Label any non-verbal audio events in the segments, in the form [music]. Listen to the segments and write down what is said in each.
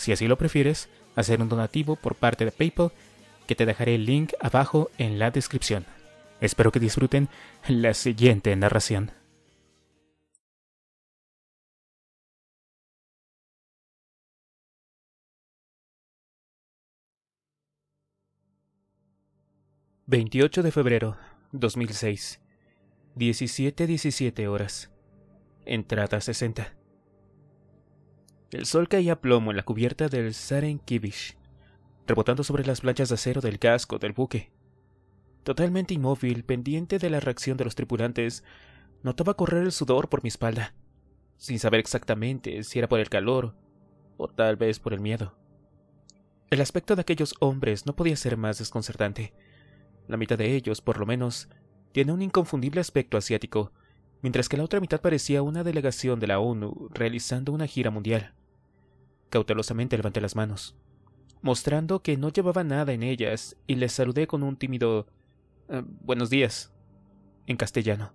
si así lo prefieres, hacer un donativo por parte de PayPal, que te dejaré el link abajo en la descripción. Espero que disfruten la siguiente narración. ...28 de febrero, 2006... ...17.17 horas... ...entrada 60... El sol caía a plomo en la cubierta del Kibish, rebotando sobre las planchas de acero del casco del buque. Totalmente inmóvil, pendiente de la reacción de los tripulantes, notaba correr el sudor por mi espalda, sin saber exactamente si era por el calor o tal vez por el miedo. El aspecto de aquellos hombres no podía ser más desconcertante. La mitad de ellos, por lo menos, tiene un inconfundible aspecto asiático, mientras que la otra mitad parecía una delegación de la ONU realizando una gira mundial. Cautelosamente levanté las manos, mostrando que no llevaba nada en ellas, y les saludé con un tímido eh, Buenos días, en castellano.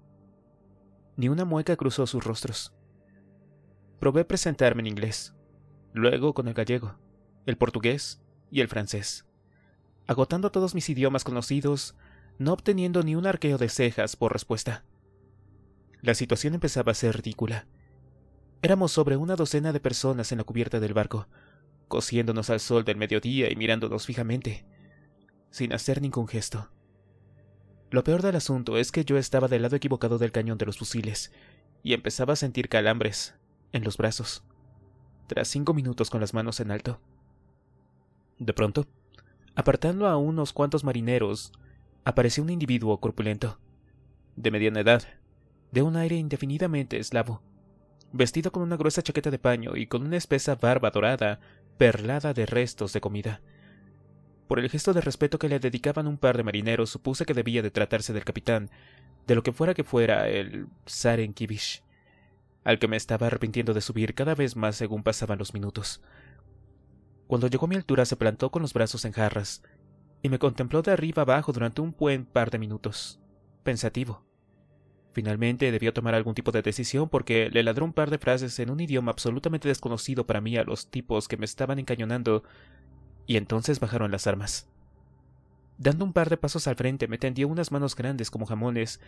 Ni una mueca cruzó sus rostros. Probé presentarme en inglés, luego con el gallego, el portugués y el francés, agotando todos mis idiomas conocidos, no obteniendo ni un arqueo de cejas por respuesta. La situación empezaba a ser ridícula. Éramos sobre una docena de personas en la cubierta del barco, cosiéndonos al sol del mediodía y mirándonos fijamente, sin hacer ningún gesto. Lo peor del asunto es que yo estaba del lado equivocado del cañón de los fusiles y empezaba a sentir calambres en los brazos, tras cinco minutos con las manos en alto. De pronto, apartando a unos cuantos marineros, apareció un individuo corpulento, de mediana edad, de un aire indefinidamente eslavo, vestido con una gruesa chaqueta de paño y con una espesa barba dorada, perlada de restos de comida. Por el gesto de respeto que le dedicaban un par de marineros, supuse que debía de tratarse del capitán, de lo que fuera que fuera el Saren Kibish, al que me estaba arrepintiendo de subir cada vez más según pasaban los minutos. Cuando llegó a mi altura se plantó con los brazos en jarras y me contempló de arriba abajo durante un buen par de minutos, pensativo. Finalmente debió tomar algún tipo de decisión porque le ladró un par de frases en un idioma absolutamente desconocido para mí a los tipos que me estaban encañonando, y entonces bajaron las armas. Dando un par de pasos al frente, me tendió unas manos grandes como jamones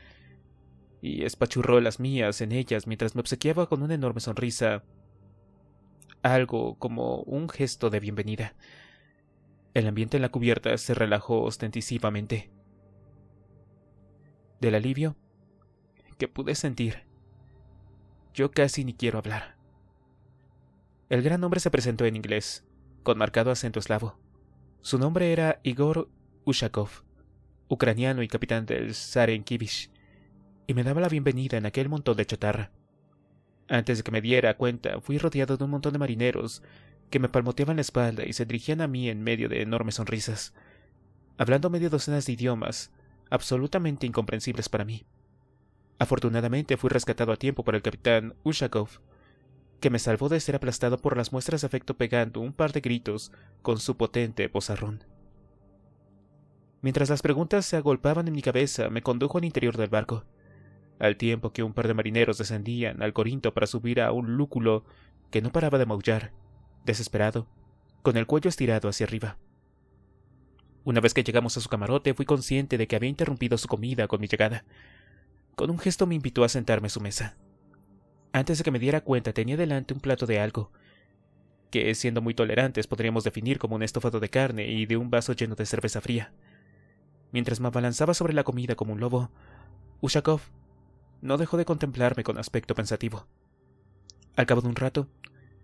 y espachurró las mías en ellas mientras me obsequiaba con una enorme sonrisa, algo como un gesto de bienvenida. El ambiente en la cubierta se relajó ostentísimamente. Del alivio, que pude sentir. Yo casi ni quiero hablar. El gran hombre se presentó en inglés, con marcado acento eslavo. Su nombre era Igor Ushakov, ucraniano y capitán del Kivish, y me daba la bienvenida en aquel montón de chatarra. Antes de que me diera cuenta, fui rodeado de un montón de marineros que me palmoteaban la espalda y se dirigían a mí en medio de enormes sonrisas, hablando medio docenas de idiomas absolutamente incomprensibles para mí. Afortunadamente fui rescatado a tiempo por el capitán Ushakov, que me salvó de ser aplastado por las muestras de afecto pegando un par de gritos con su potente bozarrón. Mientras las preguntas se agolpaban en mi cabeza, me condujo al interior del barco, al tiempo que un par de marineros descendían al Corinto para subir a un lúculo que no paraba de maullar, desesperado, con el cuello estirado hacia arriba. Una vez que llegamos a su camarote, fui consciente de que había interrumpido su comida con mi llegada. Con un gesto me invitó a sentarme a su mesa. Antes de que me diera cuenta tenía delante un plato de algo, que siendo muy tolerantes podríamos definir como un estofado de carne y de un vaso lleno de cerveza fría. Mientras me abalanzaba sobre la comida como un lobo, Ushakov no dejó de contemplarme con aspecto pensativo. Al cabo de un rato,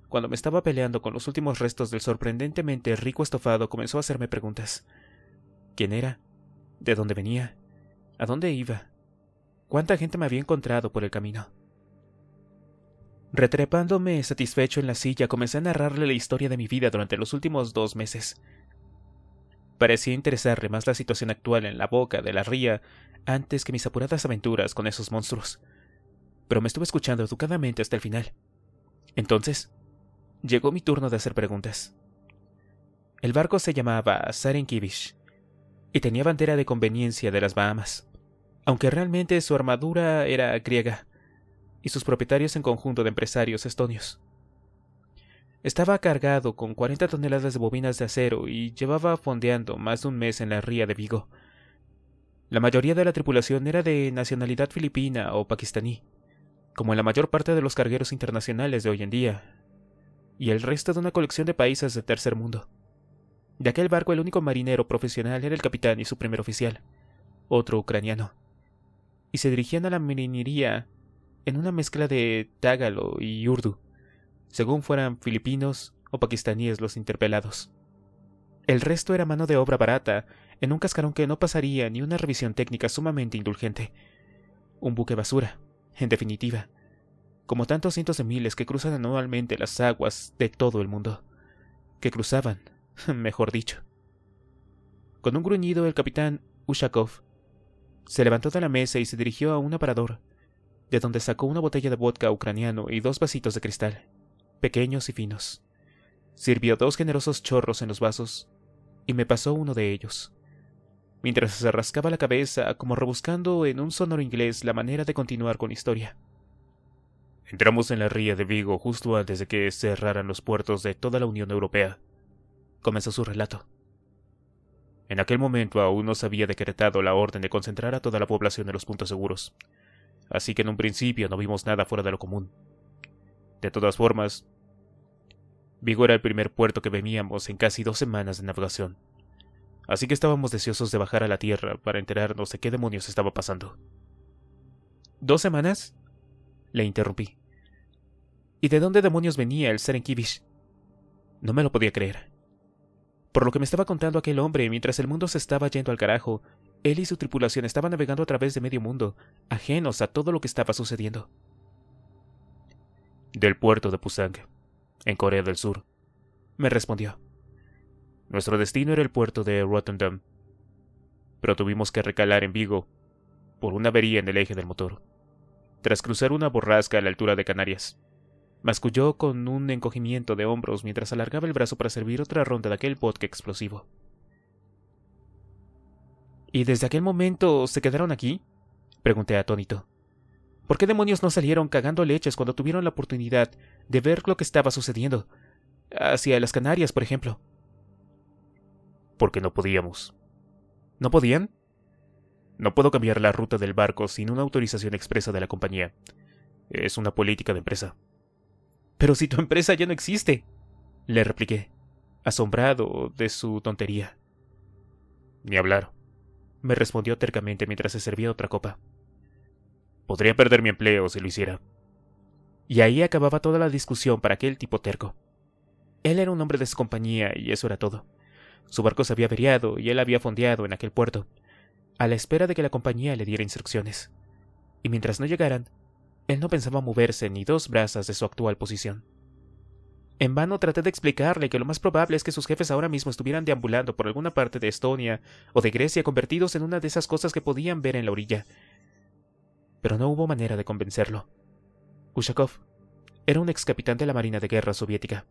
cuando me estaba peleando con los últimos restos del sorprendentemente rico estofado, comenzó a hacerme preguntas. ¿Quién era? ¿De dónde venía? ¿A dónde iba? cuánta gente me había encontrado por el camino. Retrepándome satisfecho en la silla, comencé a narrarle la historia de mi vida durante los últimos dos meses. Parecía interesarle más la situación actual en la boca de la ría antes que mis apuradas aventuras con esos monstruos. Pero me estuve escuchando educadamente hasta el final. Entonces, llegó mi turno de hacer preguntas. El barco se llamaba Sarenkivish y tenía bandera de conveniencia de las Bahamas aunque realmente su armadura era griega, y sus propietarios en conjunto de empresarios estonios. Estaba cargado con 40 toneladas de bobinas de acero y llevaba fondeando más de un mes en la ría de Vigo. La mayoría de la tripulación era de nacionalidad filipina o pakistaní, como la mayor parte de los cargueros internacionales de hoy en día, y el resto de una colección de países de tercer mundo. De aquel barco el único marinero profesional era el capitán y su primer oficial, otro ucraniano y se dirigían a la marinería en una mezcla de tágalo y urdu, según fueran filipinos o pakistaníes los interpelados. El resto era mano de obra barata, en un cascarón que no pasaría ni una revisión técnica sumamente indulgente. Un buque basura, en definitiva, como tantos cientos de miles que cruzan anualmente las aguas de todo el mundo. Que cruzaban, [laughs] mejor dicho. Con un gruñido, el capitán Ushakov se levantó de la mesa y se dirigió a un aparador, de donde sacó una botella de vodka ucraniano y dos vasitos de cristal, pequeños y finos. Sirvió dos generosos chorros en los vasos, y me pasó uno de ellos. Mientras se rascaba la cabeza, como rebuscando en un sonoro inglés la manera de continuar con la historia. Entramos en la ría de Vigo justo antes de que cerraran los puertos de toda la Unión Europea. Comenzó su relato. En aquel momento aún no se había decretado la orden de concentrar a toda la población en los puntos seguros, así que en un principio no vimos nada fuera de lo común. De todas formas, Vigo era el primer puerto que veníamos en casi dos semanas de navegación, así que estábamos deseosos de bajar a la tierra para enterarnos de qué demonios estaba pasando. ¿Dos semanas? Le interrumpí. ¿Y de dónde demonios venía el Serenkivish? No me lo podía creer. Por lo que me estaba contando aquel hombre, mientras el mundo se estaba yendo al carajo, él y su tripulación estaban navegando a través de medio mundo, ajenos a todo lo que estaba sucediendo. Del puerto de Pusang, en Corea del Sur, me respondió. Nuestro destino era el puerto de Rotterdam, pero tuvimos que recalar en Vigo por una avería en el eje del motor, tras cruzar una borrasca a la altura de Canarias. Masculló con un encogimiento de hombros mientras alargaba el brazo para servir otra ronda de aquel vodka explosivo. ¿Y desde aquel momento se quedaron aquí? Pregunté atónito. ¿Por qué demonios no salieron cagando leches cuando tuvieron la oportunidad de ver lo que estaba sucediendo? Hacia las Canarias, por ejemplo. Porque no podíamos. ¿No podían? No puedo cambiar la ruta del barco sin una autorización expresa de la compañía. Es una política de empresa. Pero si tu empresa ya no existe, le repliqué, asombrado de su tontería. Ni hablar, me respondió tercamente mientras se servía otra copa. Podría perder mi empleo si lo hiciera. Y ahí acababa toda la discusión para aquel tipo terco. Él era un hombre de su compañía y eso era todo. Su barco se había averiado y él había fondeado en aquel puerto, a la espera de que la compañía le diera instrucciones. Y mientras no llegaran, él no pensaba moverse ni dos brazas de su actual posición. En vano traté de explicarle que lo más probable es que sus jefes ahora mismo estuvieran deambulando por alguna parte de Estonia o de Grecia convertidos en una de esas cosas que podían ver en la orilla. Pero no hubo manera de convencerlo. Ushakov era un ex capitán de la Marina de Guerra Soviética,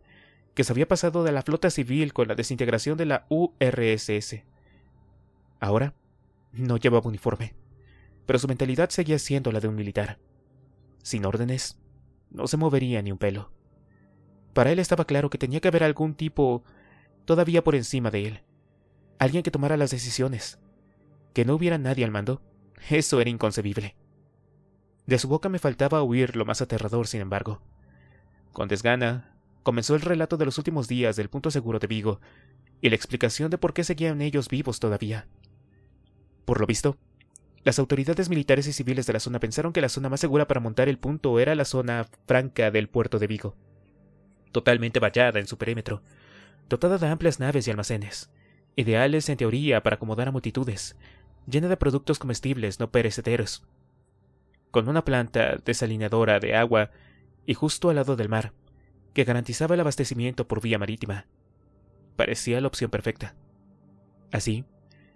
que se había pasado de la flota civil con la desintegración de la URSS. Ahora no llevaba uniforme, pero su mentalidad seguía siendo la de un militar sin órdenes, no se movería ni un pelo. Para él estaba claro que tenía que haber algún tipo todavía por encima de él, alguien que tomara las decisiones, que no hubiera nadie al mando. Eso era inconcebible. De su boca me faltaba oír lo más aterrador, sin embargo. Con desgana, comenzó el relato de los últimos días del punto seguro de Vigo y la explicación de por qué seguían ellos vivos todavía. Por lo visto, las autoridades militares y civiles de la zona pensaron que la zona más segura para montar el punto era la zona franca del puerto de Vigo, totalmente vallada en su perímetro, dotada de amplias naves y almacenes, ideales en teoría para acomodar a multitudes, llena de productos comestibles no perecederos, con una planta desalineadora de agua y justo al lado del mar, que garantizaba el abastecimiento por vía marítima. Parecía la opción perfecta. Así,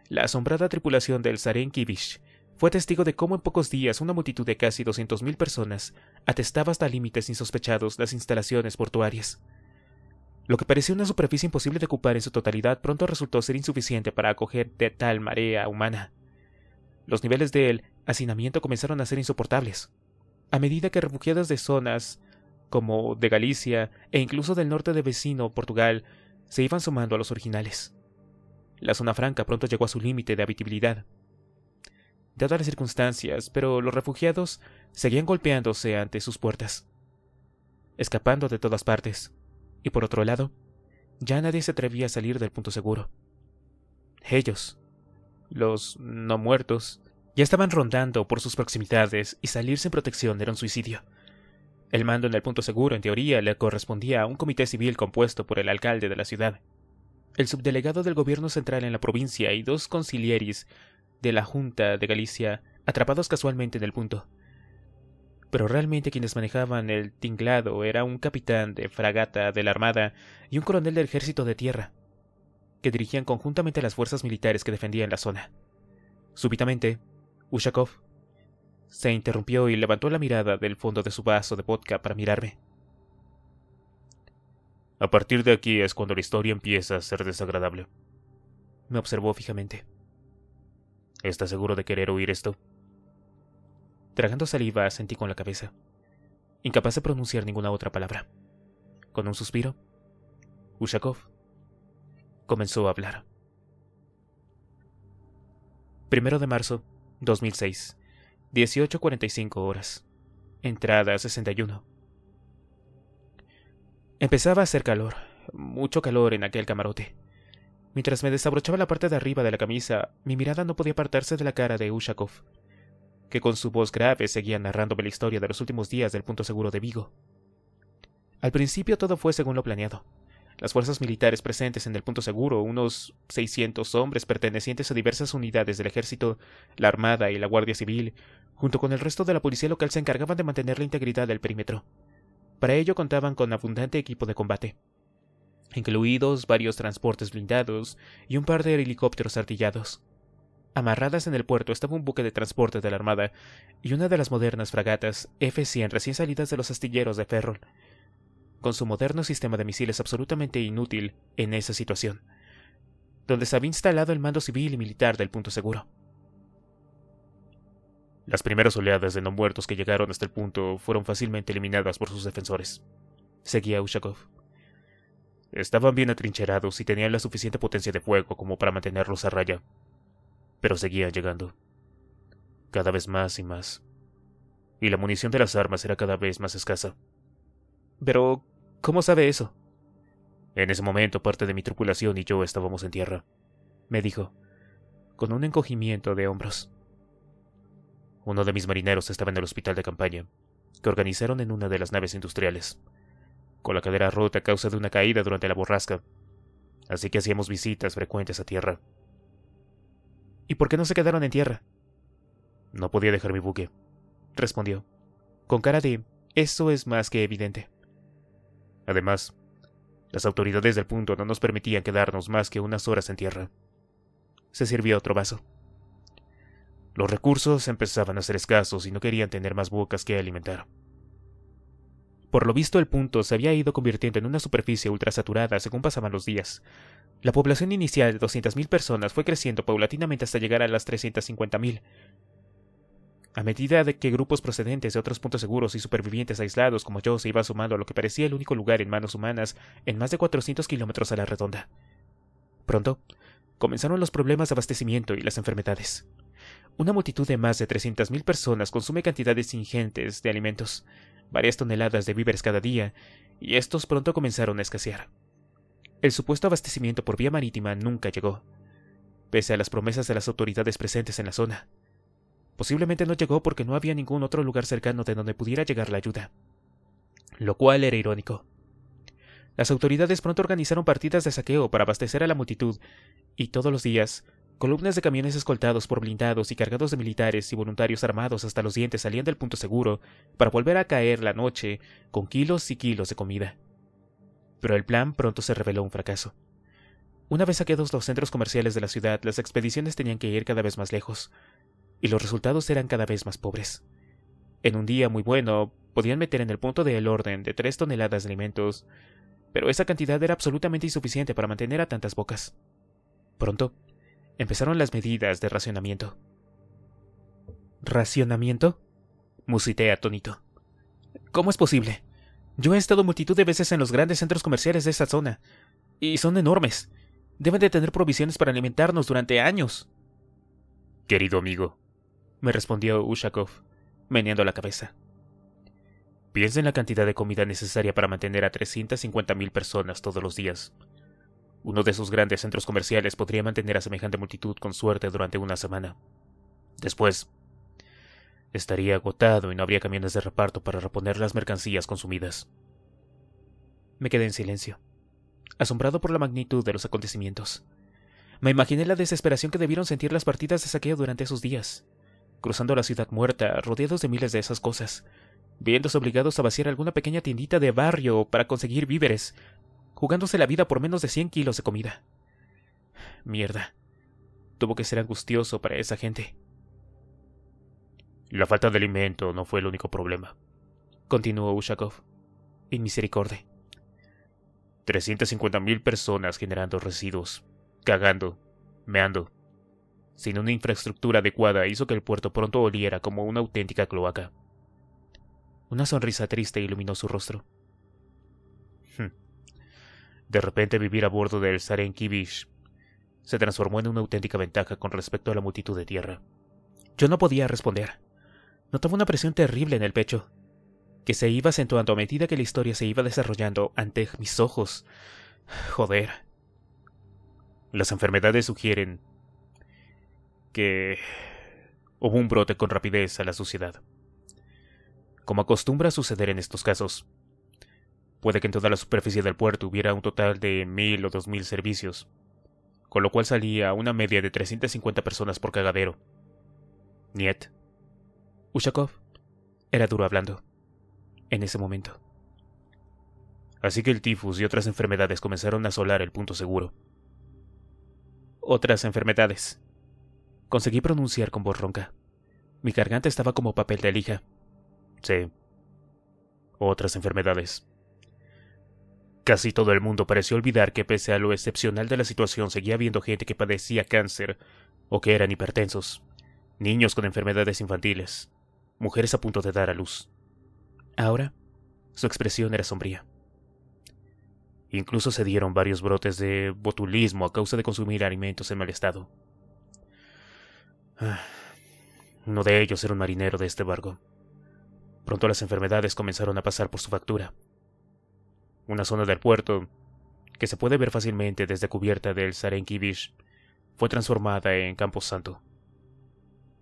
la asombrada tripulación del Saren fue testigo de cómo en pocos días una multitud de casi 200.000 personas atestaba hasta límites insospechados las instalaciones portuarias. Lo que parecía una superficie imposible de ocupar en su totalidad pronto resultó ser insuficiente para acoger de tal marea humana. Los niveles del hacinamiento comenzaron a ser insoportables. A medida que refugiadas de zonas como de Galicia e incluso del norte de vecino Portugal se iban sumando a los originales. La zona franca pronto llegó a su límite de habitabilidad dadas las circunstancias, pero los refugiados seguían golpeándose ante sus puertas, escapando de todas partes. Y por otro lado, ya nadie se atrevía a salir del punto seguro. Ellos, los no muertos, ya estaban rondando por sus proximidades y salir sin protección era un suicidio. El mando en el punto seguro, en teoría, le correspondía a un comité civil compuesto por el alcalde de la ciudad, el subdelegado del gobierno central en la provincia y dos concilieris de la Junta de Galicia, atrapados casualmente en el punto. Pero realmente quienes manejaban el tinglado era un capitán de fragata de la Armada y un coronel del ejército de tierra, que dirigían conjuntamente las fuerzas militares que defendían la zona. Súbitamente, Ushakov se interrumpió y levantó la mirada del fondo de su vaso de vodka para mirarme. A partir de aquí es cuando la historia empieza a ser desagradable. Me observó fijamente. ¿Estás seguro de querer oír esto? Tragando saliva, asentí con la cabeza, incapaz de pronunciar ninguna otra palabra. Con un suspiro, Ushakov comenzó a hablar. Primero de marzo, 2006, 18.45 horas. Entrada 61. Empezaba a hacer calor, mucho calor en aquel camarote. Mientras me desabrochaba la parte de arriba de la camisa, mi mirada no podía apartarse de la cara de Ushakov, que con su voz grave seguía narrándome la historia de los últimos días del punto seguro de Vigo. Al principio todo fue según lo planeado. Las fuerzas militares presentes en el punto seguro, unos 600 hombres pertenecientes a diversas unidades del ejército, la Armada y la Guardia Civil, junto con el resto de la policía local se encargaban de mantener la integridad del perímetro. Para ello contaban con abundante equipo de combate, incluidos varios transportes blindados y un par de helicópteros artillados. Amarradas en el puerto estaba un buque de transporte de la Armada y una de las modernas fragatas F-100 recién salidas de los astilleros de Ferrol, con su moderno sistema de misiles absolutamente inútil en esa situación, donde se había instalado el mando civil y militar del punto seguro. Las primeras oleadas de no muertos que llegaron hasta el punto fueron fácilmente eliminadas por sus defensores. Seguía Ushakov. Estaban bien atrincherados y tenían la suficiente potencia de fuego como para mantenerlos a raya. Pero seguían llegando. Cada vez más y más. Y la munición de las armas era cada vez más escasa. Pero, ¿cómo sabe eso? En ese momento parte de mi tripulación y yo estábamos en tierra, me dijo, con un encogimiento de hombros. Uno de mis marineros estaba en el hospital de campaña, que organizaron en una de las naves industriales, con la cadera rota a causa de una caída durante la borrasca, así que hacíamos visitas frecuentes a tierra. ¿Y por qué no se quedaron en tierra? No podía dejar mi buque, respondió, con cara de eso es más que evidente. Además, las autoridades del punto no nos permitían quedarnos más que unas horas en tierra. Se sirvió otro vaso. Los recursos empezaban a ser escasos y no querían tener más bocas que alimentar. Por lo visto el punto se había ido convirtiendo en una superficie ultrasaturada según pasaban los días. La población inicial de 200.000 personas fue creciendo paulatinamente hasta llegar a las 350.000. A medida de que grupos procedentes de otros puntos seguros y supervivientes aislados como yo se iba sumando a lo que parecía el único lugar en manos humanas en más de 400 kilómetros a la redonda. Pronto, comenzaron los problemas de abastecimiento y las enfermedades. Una multitud de más de 300.000 personas consume cantidades ingentes de alimentos, varias toneladas de víveres cada día, y estos pronto comenzaron a escasear. El supuesto abastecimiento por vía marítima nunca llegó, pese a las promesas de las autoridades presentes en la zona. Posiblemente no llegó porque no había ningún otro lugar cercano de donde pudiera llegar la ayuda, lo cual era irónico. Las autoridades pronto organizaron partidas de saqueo para abastecer a la multitud, y todos los días Columnas de camiones escoltados por blindados y cargados de militares y voluntarios armados hasta los dientes salían del punto seguro para volver a caer la noche con kilos y kilos de comida. Pero el plan pronto se reveló un fracaso. Una vez saqueados los centros comerciales de la ciudad, las expediciones tenían que ir cada vez más lejos, y los resultados eran cada vez más pobres. En un día muy bueno, podían meter en el punto del orden de tres toneladas de alimentos, pero esa cantidad era absolutamente insuficiente para mantener a tantas bocas. Pronto, empezaron las medidas de racionamiento. ¿Racionamiento? musité atónito. ¿Cómo es posible? Yo he estado multitud de veces en los grandes centros comerciales de esta zona, y son enormes. Deben de tener provisiones para alimentarnos durante años. Querido amigo, me respondió Ushakov, meneando la cabeza. Piensa en la cantidad de comida necesaria para mantener a 350.000 personas todos los días. Uno de esos grandes centros comerciales podría mantener a semejante multitud con suerte durante una semana. Después, estaría agotado y no habría camiones de reparto para reponer las mercancías consumidas. Me quedé en silencio, asombrado por la magnitud de los acontecimientos. Me imaginé la desesperación que debieron sentir las partidas de saqueo durante esos días, cruzando la ciudad muerta, rodeados de miles de esas cosas, viéndose obligados a vaciar alguna pequeña tiendita de barrio para conseguir víveres, jugándose la vida por menos de 100 kilos de comida. Mierda. Tuvo que ser angustioso para esa gente. La falta de alimento no fue el único problema, continuó Ushakov. misericordia. 350.000 personas generando residuos, cagando, meando. Sin una infraestructura adecuada hizo que el puerto pronto oliera como una auténtica cloaca. Una sonrisa triste iluminó su rostro. De repente vivir a bordo del Kibish se transformó en una auténtica ventaja con respecto a la multitud de tierra. Yo no podía responder. Notaba una presión terrible en el pecho, que se iba acentuando a medida que la historia se iba desarrollando ante mis ojos. Joder. Las enfermedades sugieren que hubo un brote con rapidez a la suciedad. Como acostumbra suceder en estos casos, Puede que en toda la superficie del puerto hubiera un total de mil o dos mil servicios, con lo cual salía una media de 350 personas por cagadero. Niet. Ushakov era duro hablando. En ese momento. Así que el tifus y otras enfermedades comenzaron a asolar el punto seguro. Otras enfermedades. Conseguí pronunciar con voz ronca. Mi garganta estaba como papel de lija. Sí. Otras enfermedades. Casi todo el mundo pareció olvidar que pese a lo excepcional de la situación seguía habiendo gente que padecía cáncer o que eran hipertensos, niños con enfermedades infantiles, mujeres a punto de dar a luz. Ahora, su expresión era sombría. Incluso se dieron varios brotes de botulismo a causa de consumir alimentos en mal estado. Ah, uno de ellos era un marinero de este barco. Pronto las enfermedades comenzaron a pasar por su factura una zona del puerto que se puede ver fácilmente desde cubierta del Sarenkivish, fue transformada en santo.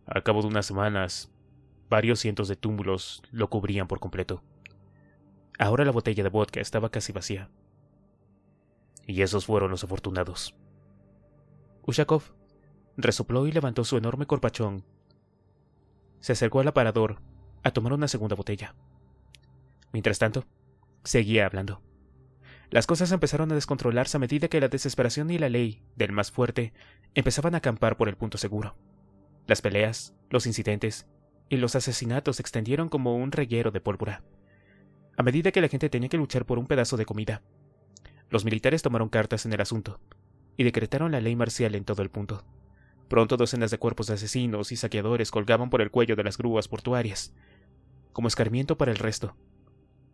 Al cabo de unas semanas, varios cientos de túmulos lo cubrían por completo. Ahora la botella de vodka estaba casi vacía. Y esos fueron los afortunados. Ushakov resopló y levantó su enorme corpachón. Se acercó al aparador a tomar una segunda botella. Mientras tanto, seguía hablando. Las cosas empezaron a descontrolarse a medida que la desesperación y la ley del más fuerte empezaban a acampar por el punto seguro. Las peleas, los incidentes y los asesinatos se extendieron como un reguero de pólvora. A medida que la gente tenía que luchar por un pedazo de comida, los militares tomaron cartas en el asunto y decretaron la ley marcial en todo el punto. Pronto docenas de cuerpos de asesinos y saqueadores colgaban por el cuello de las grúas portuarias, como escarmiento para el resto,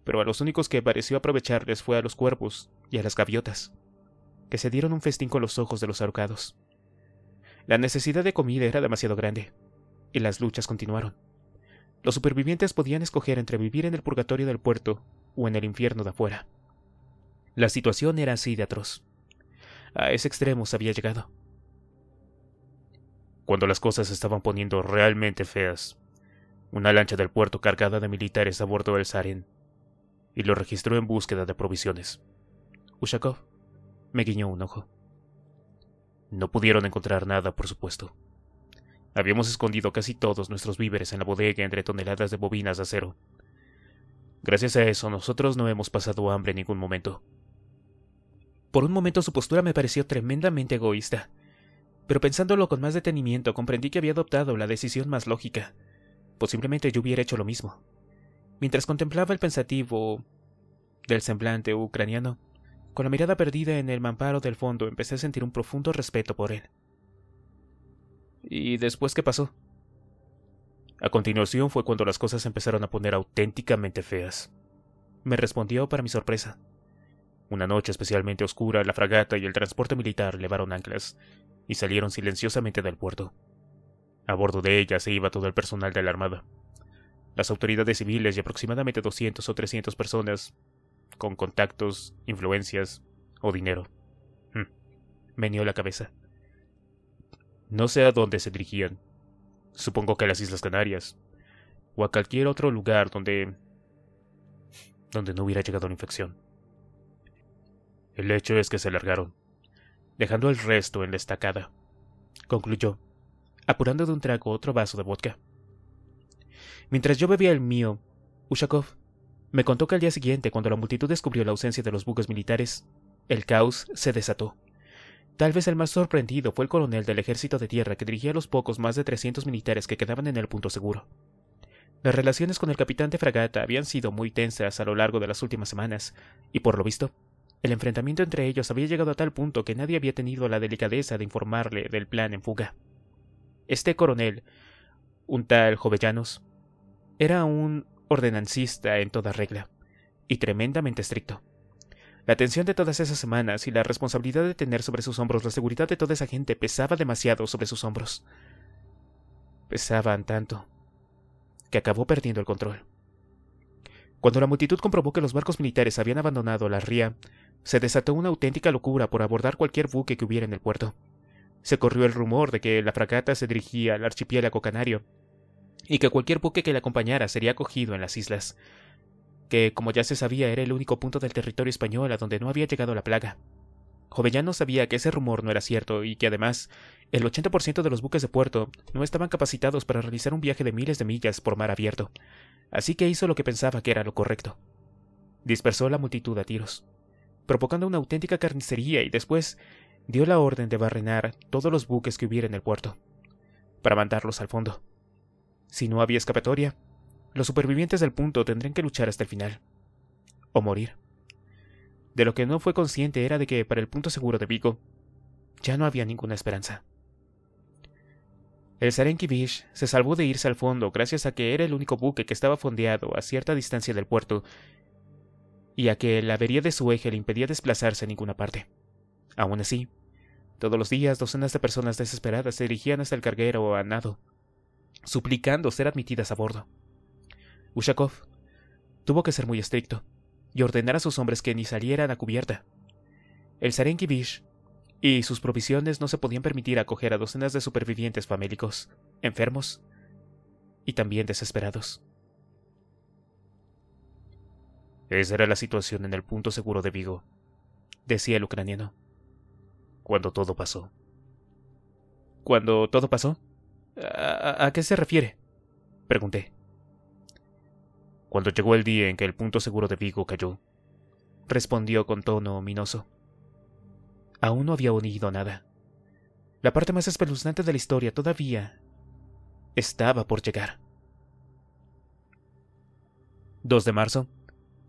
pero a los únicos que pareció aprovecharles fue a los cuervos y a las gaviotas, que se dieron un festín con los ojos de los ahorcados. La necesidad de comida era demasiado grande, y las luchas continuaron. Los supervivientes podían escoger entre vivir en el purgatorio del puerto o en el infierno de afuera. La situación era así de atroz. A ese extremo se había llegado. Cuando las cosas se estaban poniendo realmente feas, una lancha del puerto cargada de militares a bordo del Saren y lo registró en búsqueda de provisiones. Ushakov me guiñó un ojo. No pudieron encontrar nada, por supuesto. Habíamos escondido casi todos nuestros víveres en la bodega entre toneladas de bobinas de acero. Gracias a eso, nosotros no hemos pasado hambre en ningún momento. Por un momento su postura me pareció tremendamente egoísta, pero pensándolo con más detenimiento comprendí que había adoptado la decisión más lógica. Posiblemente yo hubiera hecho lo mismo mientras contemplaba el pensativo del semblante ucraniano. Con la mirada perdida en el mamparo del fondo empecé a sentir un profundo respeto por él. ¿Y después qué pasó? A continuación fue cuando las cosas empezaron a poner auténticamente feas. Me respondió para mi sorpresa. Una noche especialmente oscura, la fragata y el transporte militar levaron anclas y salieron silenciosamente del puerto. A bordo de ella se iba todo el personal de la Armada, las autoridades civiles y aproximadamente 200 o 300 personas con contactos, influencias o dinero. Hmm. Me Meneó la cabeza. No sé a dónde se dirigían. Supongo que a las Islas Canarias. O a cualquier otro lugar donde... donde no hubiera llegado la infección. El hecho es que se largaron, dejando el resto en la estacada. Concluyó, apurando de un trago otro vaso de vodka. Mientras yo bebía el mío, Ushakov me contó que al día siguiente, cuando la multitud descubrió la ausencia de los buques militares, el caos se desató. Tal vez el más sorprendido fue el coronel del ejército de tierra que dirigía a los pocos más de 300 militares que quedaban en el punto seguro. Las relaciones con el capitán de fragata habían sido muy tensas a lo largo de las últimas semanas, y por lo visto, el enfrentamiento entre ellos había llegado a tal punto que nadie había tenido la delicadeza de informarle del plan en fuga. Este coronel, un tal Jovellanos, era un ordenancista en toda regla, y tremendamente estricto. La tensión de todas esas semanas y la responsabilidad de tener sobre sus hombros la seguridad de toda esa gente pesaba demasiado sobre sus hombros. Pesaban tanto que acabó perdiendo el control. Cuando la multitud comprobó que los barcos militares habían abandonado la ría, se desató una auténtica locura por abordar cualquier buque que hubiera en el puerto. Se corrió el rumor de que la fragata se dirigía al archipiélago canario, y que cualquier buque que le acompañara sería acogido en las islas, que, como ya se sabía, era el único punto del territorio español a donde no había llegado la plaga. Jovellano sabía que ese rumor no era cierto y que además el 80% de los buques de puerto no estaban capacitados para realizar un viaje de miles de millas por mar abierto, así que hizo lo que pensaba que era lo correcto. Dispersó la multitud a tiros, provocando una auténtica carnicería y después dio la orden de barrenar todos los buques que hubiera en el puerto, para mandarlos al fondo. Si no había escapatoria, los supervivientes del punto tendrían que luchar hasta el final. O morir. De lo que no fue consciente era de que para el punto seguro de Vigo ya no había ninguna esperanza. El Bish se salvó de irse al fondo gracias a que era el único buque que estaba fondeado a cierta distancia del puerto y a que la avería de su eje le impedía desplazarse a ninguna parte. Aún así, todos los días docenas de personas desesperadas se dirigían hasta el carguero a nado suplicando ser admitidas a bordo. Ushakov tuvo que ser muy estricto y ordenar a sus hombres que ni salieran a cubierta. El Sarenkivish y sus provisiones no se podían permitir acoger a docenas de supervivientes famélicos, enfermos y también desesperados. Esa era la situación en el punto seguro de Vigo, decía el ucraniano. Cuando todo pasó. ¿Cuando todo pasó? ¿A, qué se refiere? Pregunté. Cuando llegó el día en que el punto seguro de Vigo cayó, respondió con tono ominoso. Aún no había oído nada. La parte más espeluznante de la historia todavía estaba por llegar. 2 de marzo,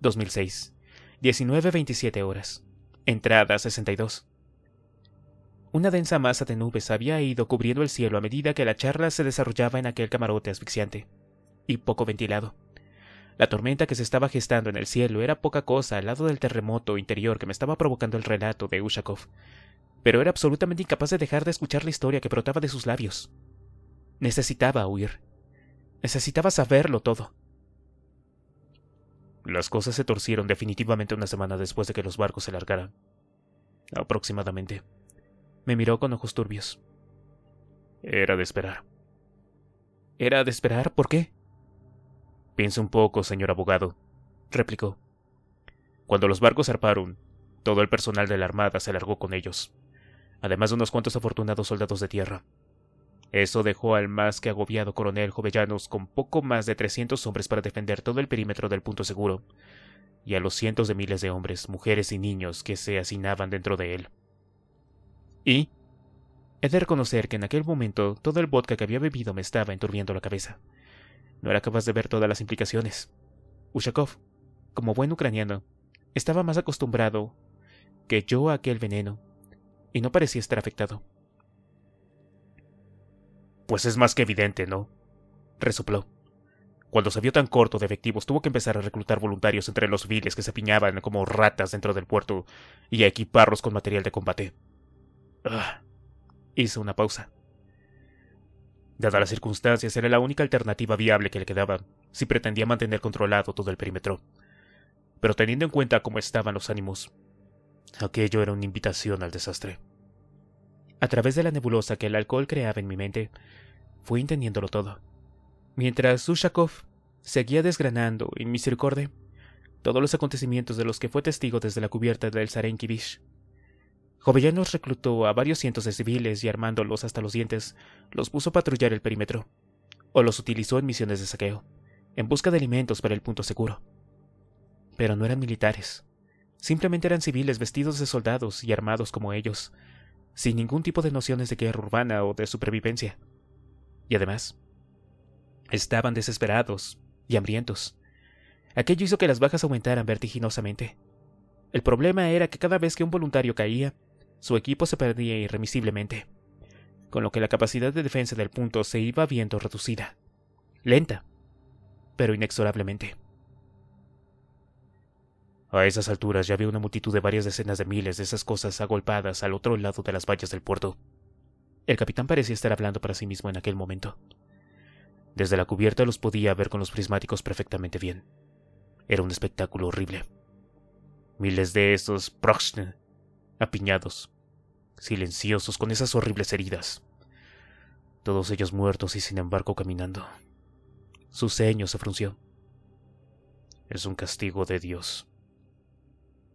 2006, 19.27 horas. Entrada 62. Una densa masa de nubes había ido cubriendo el cielo a medida que la charla se desarrollaba en aquel camarote asfixiante y poco ventilado. La tormenta que se estaba gestando en el cielo era poca cosa al lado del terremoto interior que me estaba provocando el relato de Ushakov, pero era absolutamente incapaz de dejar de escuchar la historia que brotaba de sus labios. Necesitaba huir. Necesitaba saberlo todo. Las cosas se torcieron definitivamente una semana después de que los barcos se largaran. Aproximadamente. Me miró con ojos turbios. Era de esperar. ¿Era de esperar? ¿Por qué? Piense un poco, señor abogado, replicó. Cuando los barcos zarparon, todo el personal de la Armada se alargó con ellos, además de unos cuantos afortunados soldados de tierra. Eso dejó al más que agobiado coronel Jovellanos con poco más de 300 hombres para defender todo el perímetro del punto seguro, y a los cientos de miles de hombres, mujeres y niños que se hacinaban dentro de él. ¿Y? He de reconocer que en aquel momento todo el vodka que había bebido me estaba enturbiando la cabeza. No era capaz de ver todas las implicaciones. Ushakov, como buen ucraniano, estaba más acostumbrado que yo a aquel veneno, y no parecía estar afectado. Pues es más que evidente, ¿no? resopló. Cuando se vio tan corto de efectivos, tuvo que empezar a reclutar voluntarios entre los viles que se apiñaban como ratas dentro del puerto y a equiparlos con material de combate. Hizo una pausa. Dada las circunstancias, era la única alternativa viable que le quedaba, si pretendía mantener controlado todo el perímetro. Pero teniendo en cuenta cómo estaban los ánimos, aquello era una invitación al desastre. A través de la nebulosa que el alcohol creaba en mi mente, fui entendiéndolo todo. Mientras Ushakov seguía desgranando, en misericordia, todos los acontecimientos de los que fue testigo desde la cubierta del Jovellanos reclutó a varios cientos de civiles y armándolos hasta los dientes, los puso a patrullar el perímetro, o los utilizó en misiones de saqueo, en busca de alimentos para el punto seguro. Pero no eran militares, simplemente eran civiles vestidos de soldados y armados como ellos, sin ningún tipo de nociones de guerra urbana o de supervivencia. Y además, estaban desesperados y hambrientos. Aquello hizo que las bajas aumentaran vertiginosamente. El problema era que cada vez que un voluntario caía, su equipo se perdía irremisiblemente, con lo que la capacidad de defensa del punto se iba viendo reducida, lenta, pero inexorablemente. A esas alturas ya había una multitud de varias decenas de miles de esas cosas agolpadas al otro lado de las vallas del puerto. El capitán parecía estar hablando para sí mismo en aquel momento. Desde la cubierta los podía ver con los prismáticos perfectamente bien. Era un espectáculo horrible. Miles de esos apiñados, silenciosos con esas horribles heridas. Todos ellos muertos y sin embargo caminando. Su ceño se frunció. Es un castigo de Dios.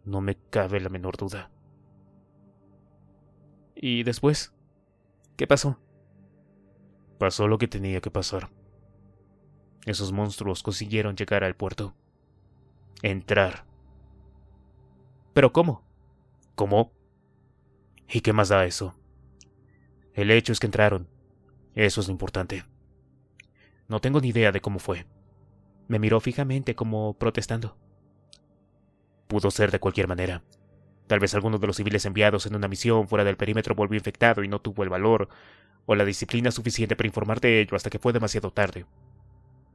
No me cabe la menor duda. ¿Y después? ¿Qué pasó? Pasó lo que tenía que pasar. Esos monstruos consiguieron llegar al puerto. Entrar. ¿Pero cómo? ¿Cómo? ¿Y qué más da eso? El hecho es que entraron. Eso es lo importante. No tengo ni idea de cómo fue. Me miró fijamente como protestando. Pudo ser de cualquier manera. Tal vez alguno de los civiles enviados en una misión fuera del perímetro volvió infectado y no tuvo el valor o la disciplina suficiente para informar de ello hasta que fue demasiado tarde.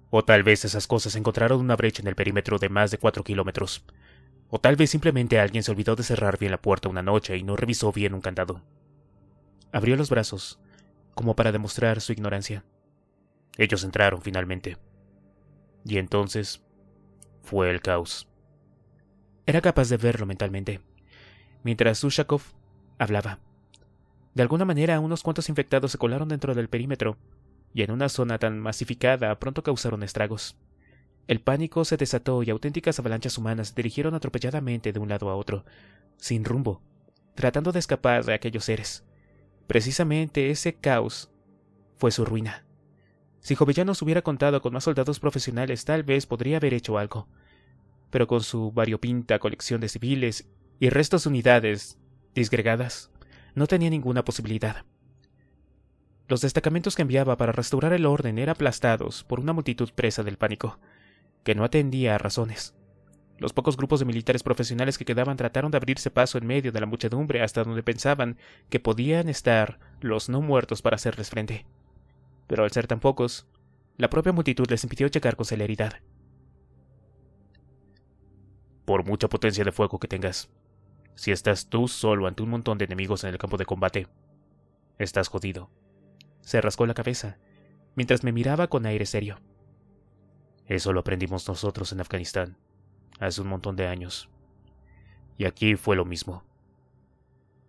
O tal vez esas cosas encontraron una brecha en el perímetro de más de cuatro kilómetros, o tal vez simplemente alguien se olvidó de cerrar bien la puerta una noche y no revisó bien un candado. Abrió los brazos, como para demostrar su ignorancia. Ellos entraron finalmente. Y entonces fue el caos. Era capaz de verlo mentalmente, mientras Sushakov hablaba. De alguna manera, unos cuantos infectados se colaron dentro del perímetro, y en una zona tan masificada pronto causaron estragos. El pánico se desató y auténticas avalanchas humanas se dirigieron atropelladamente de un lado a otro, sin rumbo, tratando de escapar de aquellos seres. Precisamente ese caos fue su ruina. Si Jovellanos hubiera contado con más soldados profesionales, tal vez podría haber hecho algo. Pero con su variopinta colección de civiles y restos de unidades disgregadas, no tenía ninguna posibilidad. Los destacamentos que enviaba para restaurar el orden eran aplastados por una multitud presa del pánico que no atendía a razones. Los pocos grupos de militares profesionales que quedaban trataron de abrirse paso en medio de la muchedumbre hasta donde pensaban que podían estar los no muertos para hacerles frente. Pero al ser tan pocos, la propia multitud les impidió llegar con celeridad. Por mucha potencia de fuego que tengas, si estás tú solo ante un montón de enemigos en el campo de combate, estás jodido. Se rascó la cabeza, mientras me miraba con aire serio. Eso lo aprendimos nosotros en Afganistán, hace un montón de años. Y aquí fue lo mismo.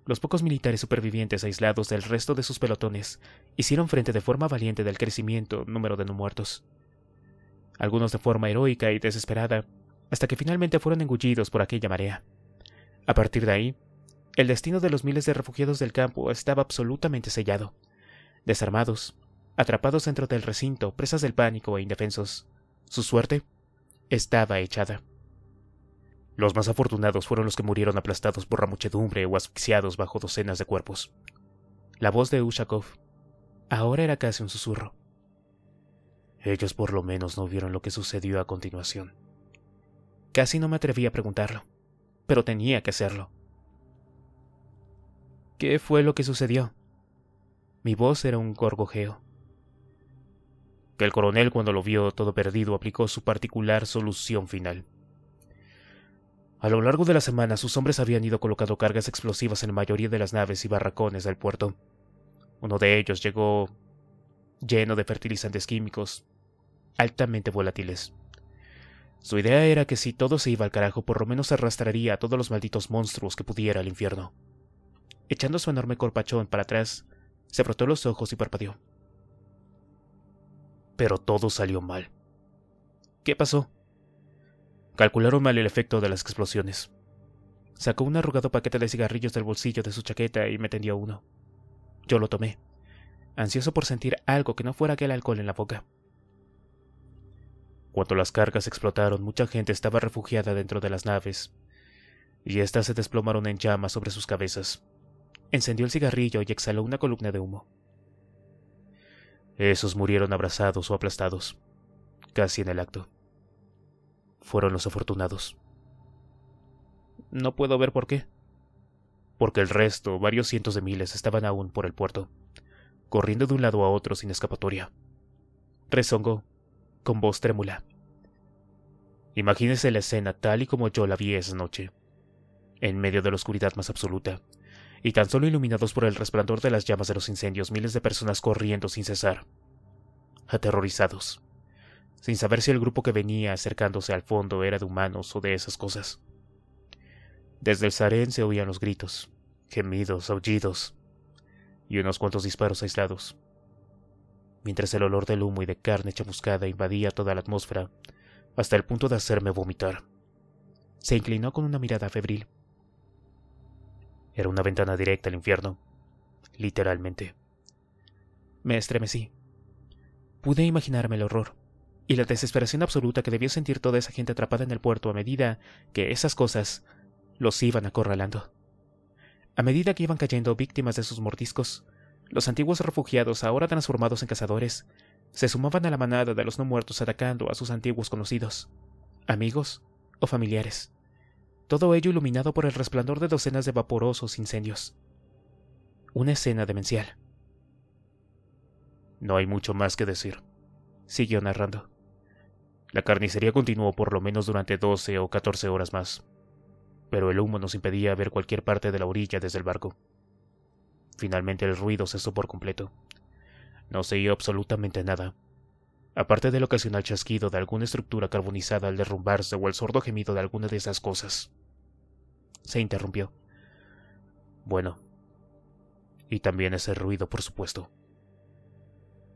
Los pocos militares supervivientes aislados del resto de sus pelotones hicieron frente de forma valiente del crecimiento número de no muertos. Algunos de forma heroica y desesperada, hasta que finalmente fueron engullidos por aquella marea. A partir de ahí, el destino de los miles de refugiados del campo estaba absolutamente sellado. Desarmados, atrapados dentro del recinto, presas del pánico e indefensos. Su suerte estaba echada. Los más afortunados fueron los que murieron aplastados por la muchedumbre o asfixiados bajo docenas de cuerpos. La voz de Ushakov ahora era casi un susurro. Ellos por lo menos no vieron lo que sucedió a continuación. Casi no me atreví a preguntarlo, pero tenía que hacerlo. ¿Qué fue lo que sucedió? Mi voz era un gorgojeo el coronel cuando lo vio todo perdido aplicó su particular solución final. A lo largo de la semana sus hombres habían ido colocando cargas explosivas en la mayoría de las naves y barracones del puerto. Uno de ellos llegó lleno de fertilizantes químicos altamente volátiles. Su idea era que si todo se iba al carajo, por lo menos arrastraría a todos los malditos monstruos que pudiera al infierno. Echando su enorme corpachón para atrás, se frotó los ojos y parpadeó pero todo salió mal. ¿Qué pasó? Calcularon mal el efecto de las explosiones. Sacó un arrugado paquete de cigarrillos del bolsillo de su chaqueta y me tendió uno. Yo lo tomé, ansioso por sentir algo que no fuera aquel alcohol en la boca. Cuando las cargas explotaron, mucha gente estaba refugiada dentro de las naves, y éstas se desplomaron en llamas sobre sus cabezas. Encendió el cigarrillo y exhaló una columna de humo. Esos murieron abrazados o aplastados, casi en el acto. Fueron los afortunados. No puedo ver por qué. Porque el resto, varios cientos de miles, estaban aún por el puerto, corriendo de un lado a otro sin escapatoria. Rezongó, con voz trémula. Imagínese la escena tal y como yo la vi esa noche, en medio de la oscuridad más absoluta, y tan solo iluminados por el resplandor de las llamas de los incendios, miles de personas corriendo sin cesar, aterrorizados, sin saber si el grupo que venía acercándose al fondo era de humanos o de esas cosas. Desde el sarén se oían los gritos, gemidos, aullidos y unos cuantos disparos aislados. Mientras el olor del humo y de carne chamuscada invadía toda la atmósfera, hasta el punto de hacerme vomitar. Se inclinó con una mirada febril era una ventana directa al infierno. Literalmente. Me estremecí. Pude imaginarme el horror y la desesperación absoluta que debió sentir toda esa gente atrapada en el puerto a medida que esas cosas los iban acorralando. A medida que iban cayendo víctimas de sus mordiscos, los antiguos refugiados, ahora transformados en cazadores, se sumaban a la manada de los no muertos atacando a sus antiguos conocidos, amigos o familiares todo ello iluminado por el resplandor de docenas de vaporosos incendios. Una escena demencial. No hay mucho más que decir, siguió narrando. La carnicería continuó por lo menos durante doce o catorce horas más, pero el humo nos impedía ver cualquier parte de la orilla desde el barco. Finalmente el ruido cesó por completo. No se oía absolutamente nada, aparte del ocasional chasquido de alguna estructura carbonizada al derrumbarse o el sordo gemido de alguna de esas cosas se interrumpió. Bueno. Y también ese ruido, por supuesto.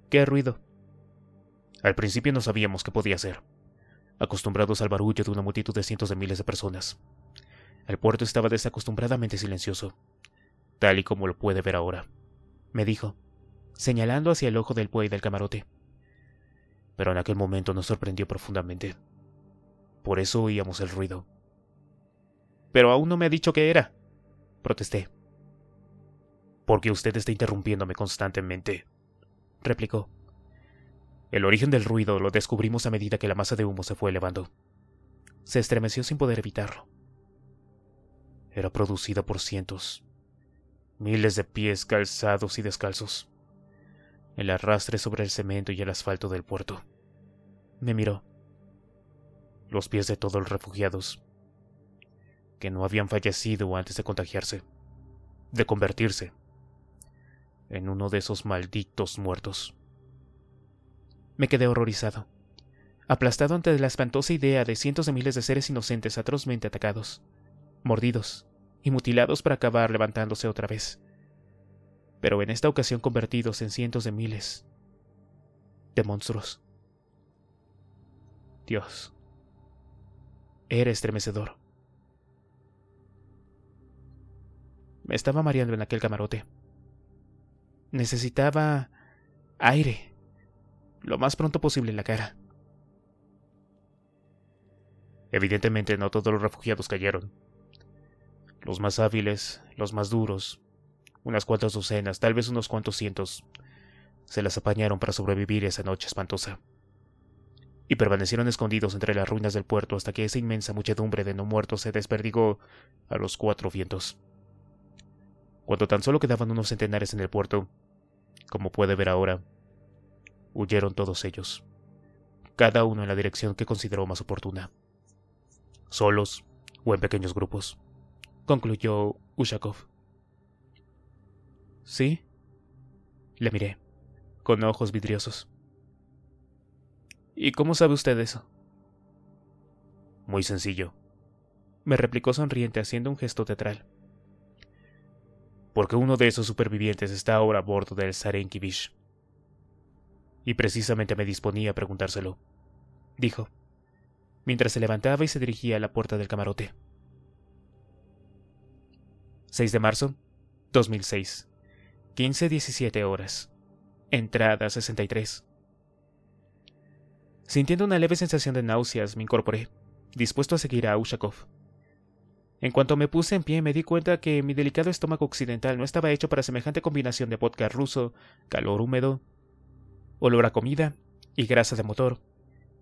¿Qué ruido? Al principio no sabíamos qué podía ser, acostumbrados al barullo de una multitud de cientos de miles de personas. El puerto estaba desacostumbradamente silencioso, tal y como lo puede ver ahora, me dijo, señalando hacia el ojo del buey del camarote. Pero en aquel momento nos sorprendió profundamente. Por eso oíamos el ruido. Pero aún no me ha dicho qué era, protesté. Porque usted está interrumpiéndome constantemente, replicó. El origen del ruido lo descubrimos a medida que la masa de humo se fue elevando. Se estremeció sin poder evitarlo. Era producida por cientos, miles de pies calzados y descalzos. El arrastre sobre el cemento y el asfalto del puerto. Me miró. Los pies de todos los refugiados no habían fallecido antes de contagiarse, de convertirse en uno de esos malditos muertos. Me quedé horrorizado, aplastado ante la espantosa idea de cientos de miles de seres inocentes atrozmente atacados, mordidos y mutilados para acabar levantándose otra vez, pero en esta ocasión convertidos en cientos de miles de monstruos. Dios, era estremecedor. Me estaba mareando en aquel camarote. Necesitaba aire. Lo más pronto posible en la cara. Evidentemente no todos los refugiados cayeron. Los más hábiles, los más duros, unas cuantas docenas, tal vez unos cuantos cientos, se las apañaron para sobrevivir esa noche espantosa. Y permanecieron escondidos entre las ruinas del puerto hasta que esa inmensa muchedumbre de no muertos se desperdigó a los cuatro vientos cuando tan solo quedaban unos centenares en el puerto. Como puede ver ahora, huyeron todos ellos, cada uno en la dirección que consideró más oportuna, solos o en pequeños grupos, concluyó Ushakov. ¿Sí? Le miré, con ojos vidriosos. ¿Y cómo sabe usted eso? Muy sencillo, me replicó sonriente haciendo un gesto teatral porque uno de esos supervivientes está ahora a bordo del Sarenkivish. Y precisamente me disponía a preguntárselo, dijo, mientras se levantaba y se dirigía a la puerta del camarote. 6 de marzo, 2006, 15.17 horas, entrada 63. Sintiendo una leve sensación de náuseas, me incorporé, dispuesto a seguir a Ushakov. En cuanto me puse en pie me di cuenta que mi delicado estómago occidental no estaba hecho para semejante combinación de vodka ruso, calor húmedo, olor a comida y grasa de motor,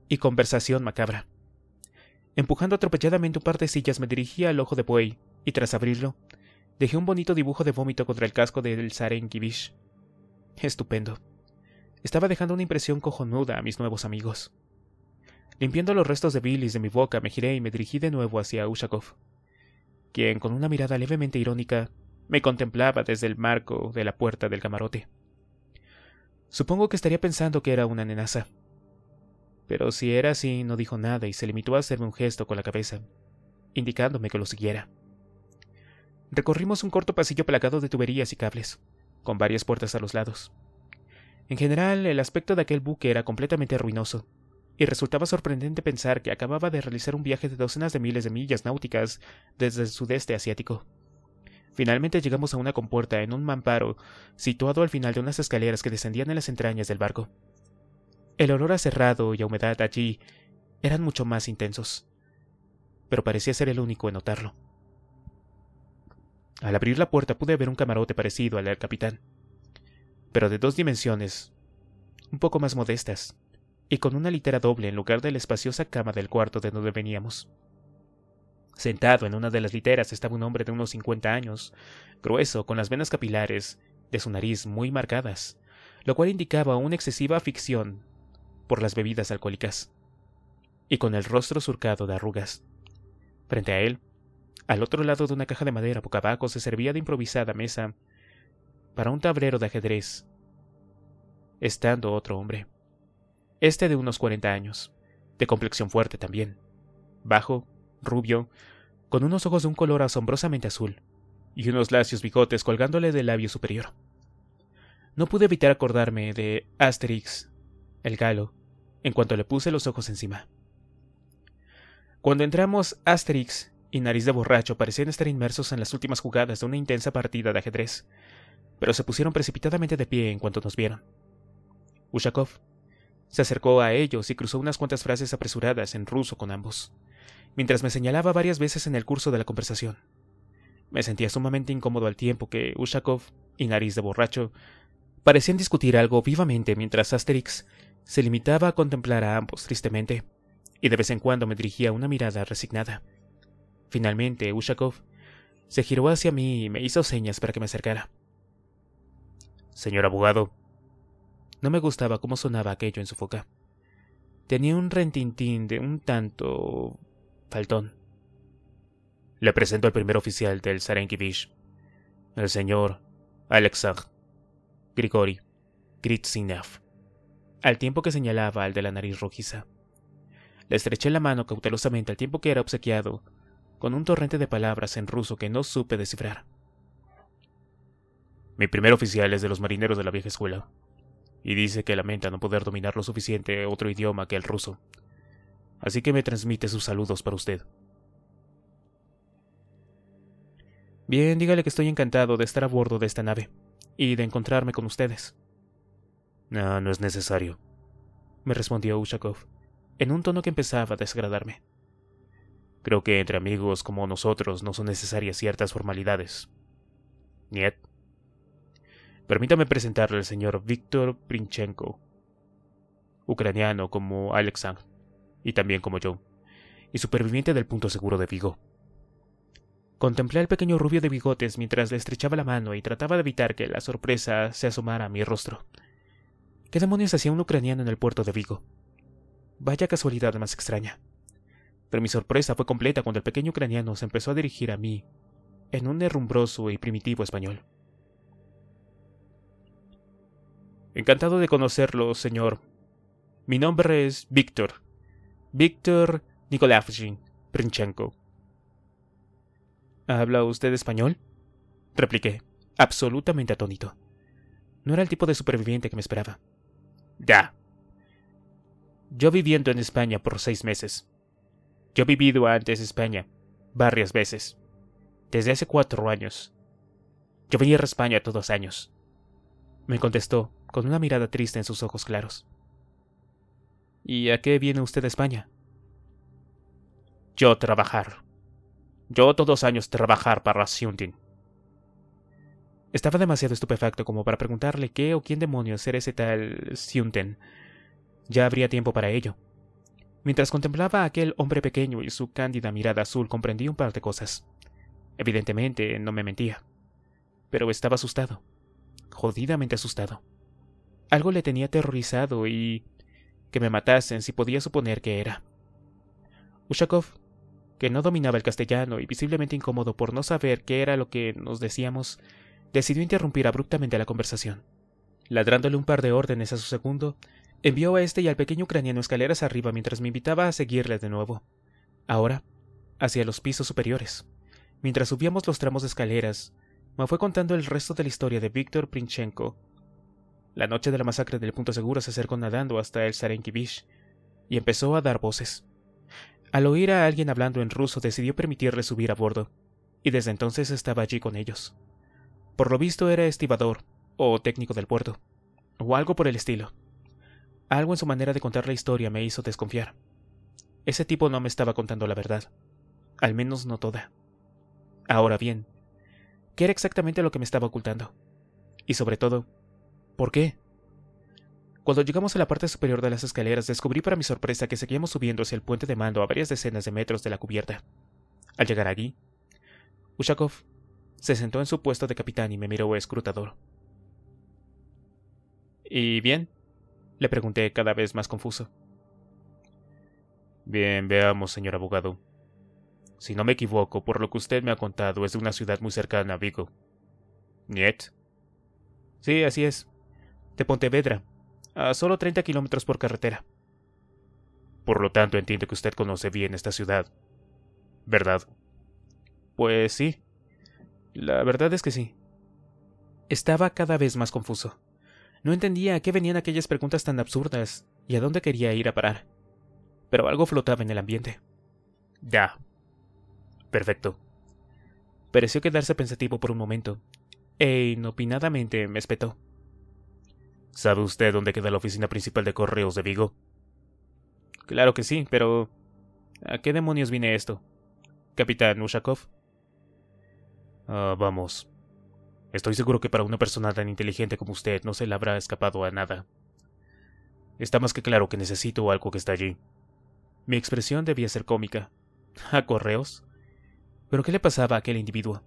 y conversación macabra. Empujando atropelladamente un par de sillas me dirigí al ojo de buey, y tras abrirlo, dejé un bonito dibujo de vómito contra el casco del Saren Kibish. Estupendo. Estaba dejando una impresión cojonuda a mis nuevos amigos. Limpiando los restos de bilis de mi boca, me giré y me dirigí de nuevo hacia Ushakov quien, con una mirada levemente irónica, me contemplaba desde el marco de la puerta del camarote. Supongo que estaría pensando que era una amenaza, Pero si era así, no dijo nada y se limitó a hacerme un gesto con la cabeza, indicándome que lo siguiera. Recorrimos un corto pasillo plagado de tuberías y cables, con varias puertas a los lados. En general, el aspecto de aquel buque era completamente ruinoso, y resultaba sorprendente pensar que acababa de realizar un viaje de docenas de miles de millas náuticas desde el sudeste asiático. Finalmente llegamos a una compuerta en un mamparo situado al final de unas escaleras que descendían en las entrañas del barco. El olor a cerrado y a humedad allí eran mucho más intensos, pero parecía ser el único en notarlo. Al abrir la puerta pude ver un camarote parecido al del capitán, pero de dos dimensiones, un poco más modestas, y con una litera doble en lugar de la espaciosa cama del cuarto de donde veníamos. Sentado en una de las literas estaba un hombre de unos 50 años, grueso, con las venas capilares de su nariz muy marcadas, lo cual indicaba una excesiva afición por las bebidas alcohólicas, y con el rostro surcado de arrugas. Frente a él, al otro lado de una caja de madera boca abajo se servía de improvisada mesa para un tablero de ajedrez, estando otro hombre este de unos 40 años, de complexión fuerte también, bajo, rubio, con unos ojos de un color asombrosamente azul, y unos lacios bigotes colgándole del labio superior. No pude evitar acordarme de Asterix, el galo, en cuanto le puse los ojos encima. Cuando entramos, Asterix y Nariz de Borracho parecían estar inmersos en las últimas jugadas de una intensa partida de ajedrez, pero se pusieron precipitadamente de pie en cuanto nos vieron. Ushakov se acercó a ellos y cruzó unas cuantas frases apresuradas en ruso con ambos, mientras me señalaba varias veces en el curso de la conversación. Me sentía sumamente incómodo al tiempo que Ushakov y Nariz de Borracho parecían discutir algo vivamente mientras Asterix se limitaba a contemplar a ambos tristemente, y de vez en cuando me dirigía una mirada resignada. Finalmente, Ushakov se giró hacia mí y me hizo señas para que me acercara. Señor abogado, no me gustaba cómo sonaba aquello en su foca. Tenía un rentintín de un tanto... faltón. Le presento al primer oficial del Sarenkivish, el señor Alexag Grigori Gritsinev, al tiempo que señalaba al de la nariz rojiza. Le estreché la mano cautelosamente al tiempo que era obsequiado con un torrente de palabras en ruso que no supe descifrar. Mi primer oficial es de los marineros de la vieja escuela, y dice que lamenta no poder dominar lo suficiente otro idioma que el ruso. Así que me transmite sus saludos para usted. Bien, dígale que estoy encantado de estar a bordo de esta nave y de encontrarme con ustedes. No, no es necesario, me respondió Ushakov, en un tono que empezaba a desagradarme. Creo que entre amigos como nosotros no son necesarias ciertas formalidades. Niet. Permítame presentarle al señor Víctor Princhenko, ucraniano como Alexand y también como yo, y superviviente del punto seguro de Vigo. Contemplé al pequeño rubio de bigotes mientras le estrechaba la mano y trataba de evitar que la sorpresa se asomara a mi rostro. ¿Qué demonios hacía un ucraniano en el puerto de Vigo? Vaya casualidad más extraña. Pero mi sorpresa fue completa cuando el pequeño ucraniano se empezó a dirigir a mí en un herrumbroso y primitivo español. Encantado de conocerlo, señor. Mi nombre es Víctor. Víctor Nikolaevich Princhenko. ¿Habla usted español? Repliqué, absolutamente atónito. No era el tipo de superviviente que me esperaba. Ya. Yo viviendo en España por seis meses. Yo he vivido antes España, varias veces. Desde hace cuatro años. Yo venía a España todos años. Me contestó, con una mirada triste en sus ojos claros. ¿Y a qué viene usted a España? Yo trabajar. Yo todos años trabajar para Siuntin. Estaba demasiado estupefacto como para preguntarle qué o quién demonios era ese tal Siunten. Ya habría tiempo para ello. Mientras contemplaba a aquel hombre pequeño y su cándida mirada azul comprendí un par de cosas. Evidentemente no me mentía. Pero estaba asustado. Jodidamente asustado. Algo le tenía aterrorizado y que me matasen si podía suponer que era. Ushakov, que no dominaba el castellano y visiblemente incómodo por no saber qué era lo que nos decíamos, decidió interrumpir abruptamente la conversación. Ladrándole un par de órdenes a su segundo, envió a este y al pequeño ucraniano escaleras arriba mientras me invitaba a seguirle de nuevo. Ahora, hacia los pisos superiores. Mientras subíamos los tramos de escaleras, me fue contando el resto de la historia de Víctor Princhenko la noche de la masacre del punto seguro se acercó nadando hasta el Sarenkivish y empezó a dar voces. Al oír a alguien hablando en ruso decidió permitirle subir a bordo, y desde entonces estaba allí con ellos. Por lo visto era estibador, o técnico del puerto, o algo por el estilo. Algo en su manera de contar la historia me hizo desconfiar. Ese tipo no me estaba contando la verdad, al menos no toda. Ahora bien, ¿qué era exactamente lo que me estaba ocultando? Y sobre todo, ¿Por qué? Cuando llegamos a la parte superior de las escaleras, descubrí para mi sorpresa que seguíamos subiendo hacia el puente de mando a varias decenas de metros de la cubierta. Al llegar allí, Ushakov se sentó en su puesto de capitán y me miró escrutador. ¿Y bien? Le pregunté cada vez más confuso. Bien, veamos, señor abogado. Si no me equivoco, por lo que usted me ha contado, es de una ciudad muy cercana a Vigo. ¿Niet? Sí, así es de Pontevedra, a solo 30 kilómetros por carretera. Por lo tanto, entiendo que usted conoce bien esta ciudad, ¿verdad? Pues sí. La verdad es que sí. Estaba cada vez más confuso. No entendía a qué venían aquellas preguntas tan absurdas y a dónde quería ir a parar. Pero algo flotaba en el ambiente. Ya. Perfecto. Pareció quedarse pensativo por un momento, e inopinadamente me espetó. ¿Sabe usted dónde queda la oficina principal de correos de Vigo? Claro que sí, pero... ¿A qué demonios viene esto? Capitán Ushakov. Ah, vamos. Estoy seguro que para una persona tan inteligente como usted no se le habrá escapado a nada. Está más que claro que necesito algo que está allí. Mi expresión debía ser cómica. ¿A correos? ¿Pero qué le pasaba a aquel individuo?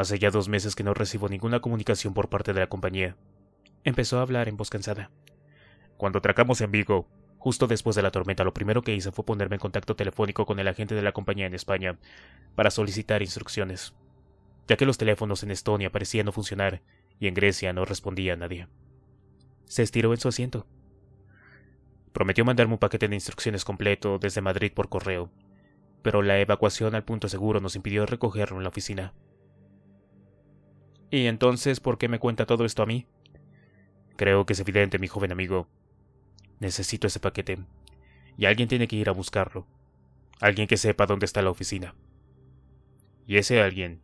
Hace ya dos meses que no recibo ninguna comunicación por parte de la compañía. Empezó a hablar en voz cansada. Cuando atracamos en Vigo, justo después de la tormenta, lo primero que hice fue ponerme en contacto telefónico con el agente de la compañía en España para solicitar instrucciones, ya que los teléfonos en Estonia parecían no funcionar y en Grecia no respondía a nadie. Se estiró en su asiento. Prometió mandarme un paquete de instrucciones completo desde Madrid por correo, pero la evacuación al punto seguro nos impidió recogerlo en la oficina. ¿Y entonces por qué me cuenta todo esto a mí? Creo que es evidente, mi joven amigo. Necesito ese paquete. Y alguien tiene que ir a buscarlo. Alguien que sepa dónde está la oficina. Y ese alguien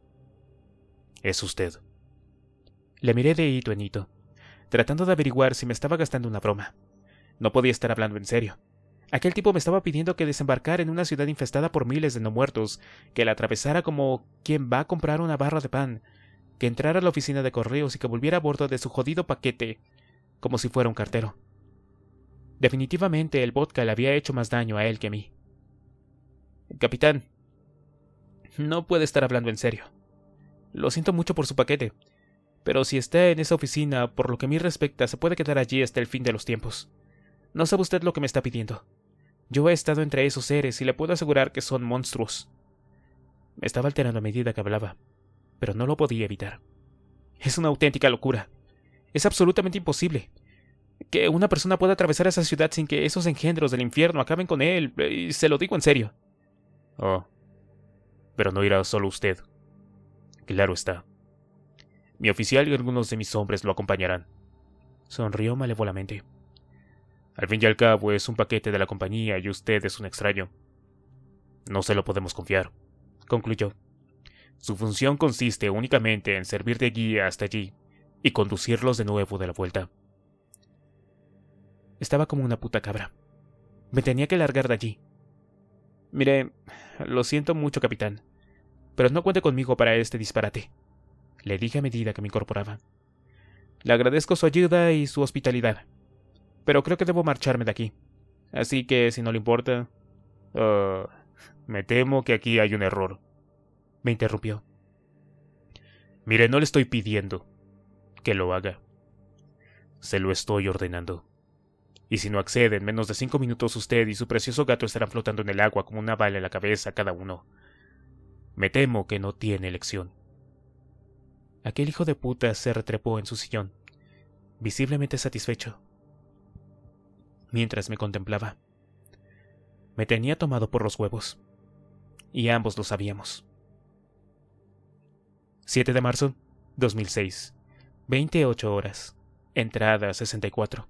es usted. Le miré de hito en hito, tratando de averiguar si me estaba gastando una broma. No podía estar hablando en serio. Aquel tipo me estaba pidiendo que desembarcar en una ciudad infestada por miles de no muertos, que la atravesara como quien va a comprar una barra de pan, que entrara a la oficina de correos y que volviera a bordo de su jodido paquete, como si fuera un cartero. Definitivamente el vodka le había hecho más daño a él que a mí. Capitán, no puede estar hablando en serio. Lo siento mucho por su paquete, pero si está en esa oficina, por lo que a mí respecta, se puede quedar allí hasta el fin de los tiempos. No sabe usted lo que me está pidiendo. Yo he estado entre esos seres y le puedo asegurar que son monstruos. Me estaba alterando a medida que hablaba pero no lo podía evitar. Es una auténtica locura. Es absolutamente imposible. Que una persona pueda atravesar esa ciudad sin que esos engendros del infierno acaben con él, eh, y se lo digo en serio. Oh. Pero no irá solo usted. Claro está. Mi oficial y algunos de mis hombres lo acompañarán. Sonrió malévolamente. Al fin y al cabo es un paquete de la compañía y usted es un extraño. No se lo podemos confiar, concluyó. Su función consiste únicamente en servir de guía hasta allí y conducirlos de nuevo de la vuelta. Estaba como una puta cabra. Me tenía que largar de allí. Mire, lo siento mucho, capitán, pero no cuente conmigo para este disparate, le dije a medida que me incorporaba. Le agradezco su ayuda y su hospitalidad, pero creo que debo marcharme de aquí. Así que, si no le importa... Ah, me temo que aquí hay un error me interrumpió. Mire, no le estoy pidiendo que lo haga. Se lo estoy ordenando. Y si no accede, en menos de cinco minutos usted y su precioso gato estarán flotando en el agua como una bala en la cabeza cada uno. Me temo que no tiene elección. Aquel hijo de puta se retrepó en su sillón, visiblemente satisfecho, mientras me contemplaba. Me tenía tomado por los huevos, y ambos lo sabíamos. 7 de marzo 2006. 28 horas. Entrada 64.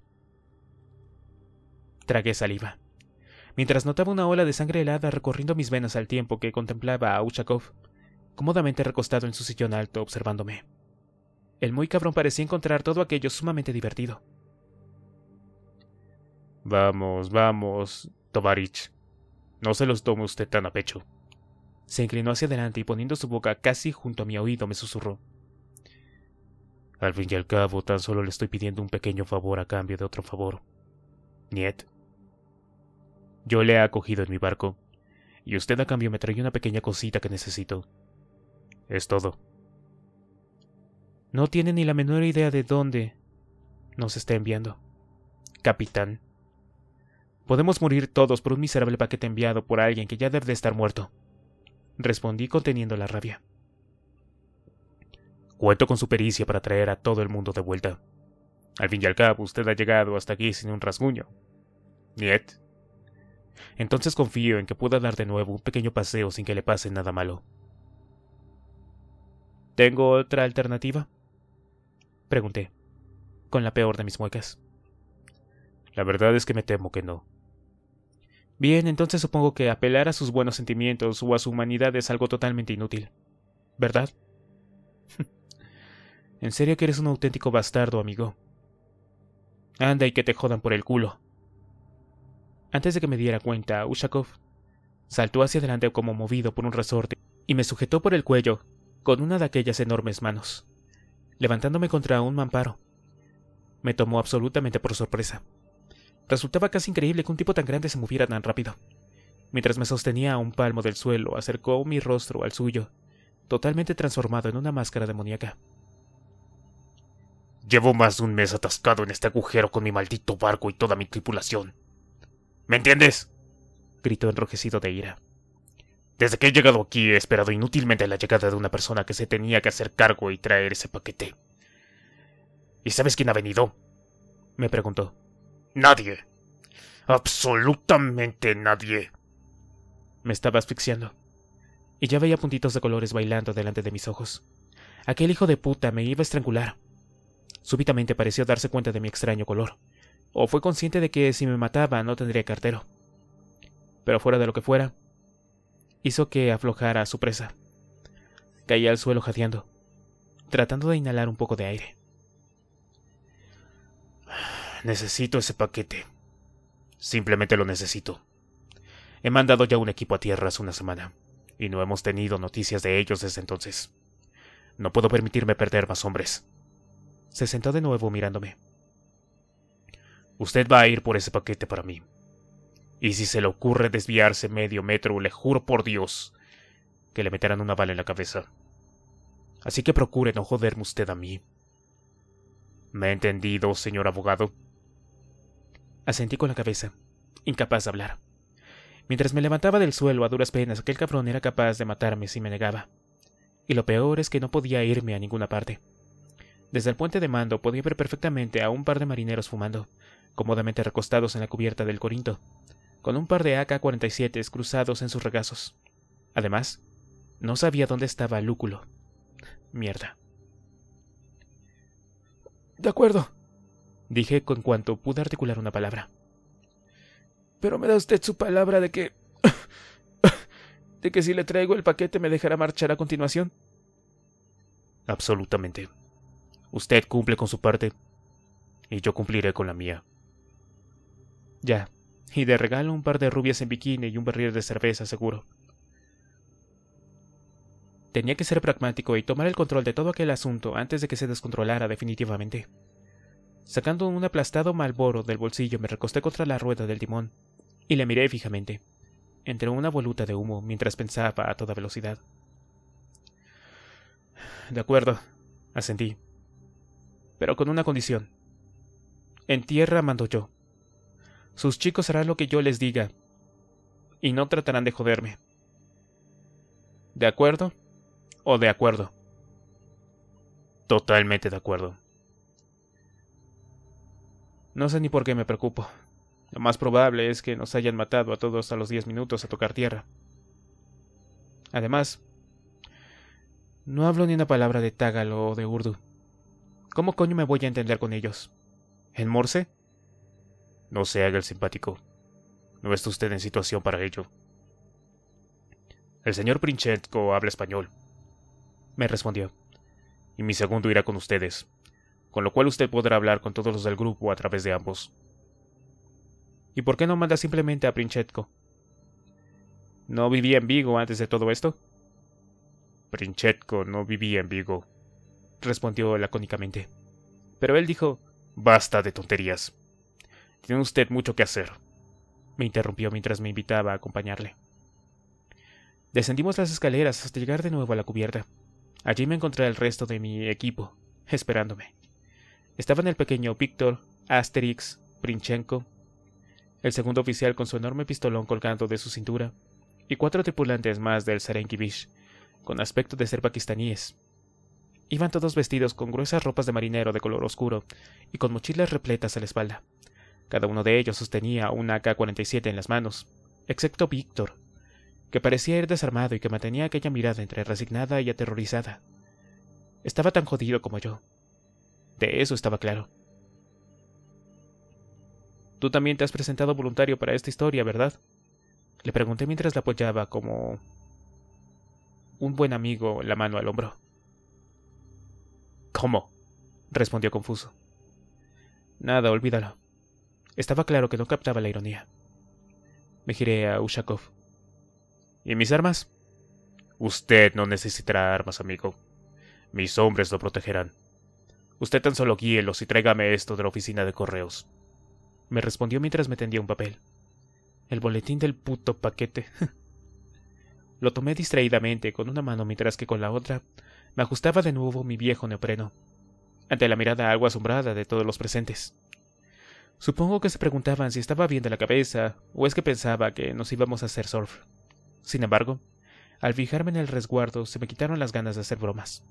Tragué saliva. Mientras notaba una ola de sangre helada recorriendo mis venas al tiempo que contemplaba a Uchakov, cómodamente recostado en su sillón alto observándome. El muy cabrón parecía encontrar todo aquello sumamente divertido. Vamos, vamos, Tovarich. No se los tome usted tan a pecho. Se inclinó hacia adelante y poniendo su boca casi junto a mi oído me susurró. Al fin y al cabo, tan solo le estoy pidiendo un pequeño favor a cambio de otro favor. Niet. Yo le he acogido en mi barco, y usted a cambio me trae una pequeña cosita que necesito. Es todo. No tiene ni la menor idea de dónde nos está enviando. Capitán. Podemos morir todos por un miserable paquete enviado por alguien que ya debe de estar muerto respondí conteniendo la rabia. Cuento con su pericia para traer a todo el mundo de vuelta. Al fin y al cabo, usted ha llegado hasta aquí sin un rasguño. Niet. Entonces confío en que pueda dar de nuevo un pequeño paseo sin que le pase nada malo. ¿Tengo otra alternativa? Pregunté, con la peor de mis muecas. La verdad es que me temo que no. Bien, entonces supongo que apelar a sus buenos sentimientos o a su humanidad es algo totalmente inútil. ¿Verdad? [laughs] en serio que eres un auténtico bastardo, amigo. Anda y que te jodan por el culo. Antes de que me diera cuenta, Ushakov saltó hacia adelante como movido por un resorte y me sujetó por el cuello con una de aquellas enormes manos, levantándome contra un mamparo. Me tomó absolutamente por sorpresa. Resultaba casi increíble que un tipo tan grande se moviera tan rápido. Mientras me sostenía a un palmo del suelo, acercó mi rostro al suyo, totalmente transformado en una máscara demoníaca. Llevo más de un mes atascado en este agujero con mi maldito barco y toda mi tripulación. ¿Me entiendes? gritó enrojecido de ira. Desde que he llegado aquí he esperado inútilmente la llegada de una persona que se tenía que hacer cargo y traer ese paquete. ¿Y sabes quién ha venido? me preguntó. Nadie. Absolutamente nadie. Me estaba asfixiando. Y ya veía puntitos de colores bailando delante de mis ojos. Aquel hijo de puta me iba a estrangular. Súbitamente pareció darse cuenta de mi extraño color, o fue consciente de que si me mataba no tendría cartero. Pero fuera de lo que fuera, hizo que aflojara su presa. Caí al suelo jadeando, tratando de inhalar un poco de aire. Necesito ese paquete. Simplemente lo necesito. He mandado ya un equipo a tierra hace una semana, y no hemos tenido noticias de ellos desde entonces. No puedo permitirme perder más hombres. Se sentó de nuevo mirándome. Usted va a ir por ese paquete para mí. Y si se le ocurre desviarse medio metro, le juro por Dios que le meterán una bala en la cabeza. Así que procure no joderme usted a mí. ¿Me ha entendido, señor abogado? Asentí con la cabeza, incapaz de hablar. Mientras me levantaba del suelo a duras penas, aquel cabrón era capaz de matarme si me negaba. Y lo peor es que no podía irme a ninguna parte. Desde el puente de mando podía ver perfectamente a un par de marineros fumando, cómodamente recostados en la cubierta del Corinto, con un par de AK-47 cruzados en sus regazos. Además, no sabía dónde estaba Lúculo. Mierda. De acuerdo, dije con cuanto pude articular una palabra. Pero me da usted su palabra de que... de que si le traigo el paquete me dejará marchar a continuación. Absolutamente. Usted cumple con su parte y yo cumpliré con la mía. Ya, y de regalo un par de rubias en bikini y un barril de cerveza seguro. Tenía que ser pragmático y tomar el control de todo aquel asunto antes de que se descontrolara definitivamente. Sacando un aplastado malboro del bolsillo, me recosté contra la rueda del timón y le miré fijamente, entre una voluta de humo mientras pensaba a toda velocidad. De acuerdo, asentí, pero con una condición. En tierra mando yo. Sus chicos harán lo que yo les diga y no tratarán de joderme. ¿De acuerdo? ¿O de acuerdo? Totalmente de acuerdo. No sé ni por qué me preocupo. Lo más probable es que nos hayan matado a todos a los diez minutos a tocar tierra. Además, no hablo ni una palabra de Tagalo o de urdu. ¿Cómo coño me voy a entender con ellos? ¿En morse? No se haga el simpático. No está usted en situación para ello. El señor Princhetko habla español, me respondió, y mi segundo irá con ustedes con lo cual usted podrá hablar con todos los del grupo a través de ambos. ¿Y por qué no manda simplemente a Princhetko? ¿No vivía en Vigo antes de todo esto? Princhetko no vivía en Vigo, respondió lacónicamente. Pero él dijo, basta de tonterías. Tiene usted mucho que hacer. Me interrumpió mientras me invitaba a acompañarle. Descendimos las escaleras hasta llegar de nuevo a la cubierta. Allí me encontré al resto de mi equipo, esperándome. Estaban el pequeño Víctor, Asterix, Princhenko, el segundo oficial con su enorme pistolón colgando de su cintura, y cuatro tripulantes más del Serenkivich, con aspecto de ser pakistaníes. Iban todos vestidos con gruesas ropas de marinero de color oscuro y con mochilas repletas a la espalda. Cada uno de ellos sostenía un AK-47 en las manos, excepto Víctor, que parecía ir desarmado y que mantenía aquella mirada entre resignada y aterrorizada. Estaba tan jodido como yo. De eso estaba claro. Tú también te has presentado voluntario para esta historia, ¿verdad? Le pregunté mientras la apoyaba como un buen amigo la mano al hombro. ¿Cómo? respondió confuso. Nada, olvídalo. Estaba claro que no captaba la ironía. Me giré a Ushakov. ¿Y mis armas? Usted no necesitará armas, amigo. Mis hombres lo protegerán. Usted tan solo guíelos y tráigame esto de la oficina de correos. Me respondió mientras me tendía un papel. El boletín del puto paquete. [laughs] Lo tomé distraídamente con una mano mientras que con la otra me ajustaba de nuevo mi viejo neopreno, ante la mirada algo asombrada de todos los presentes. Supongo que se preguntaban si estaba bien de la cabeza o es que pensaba que nos íbamos a hacer surf. Sin embargo, al fijarme en el resguardo se me quitaron las ganas de hacer bromas.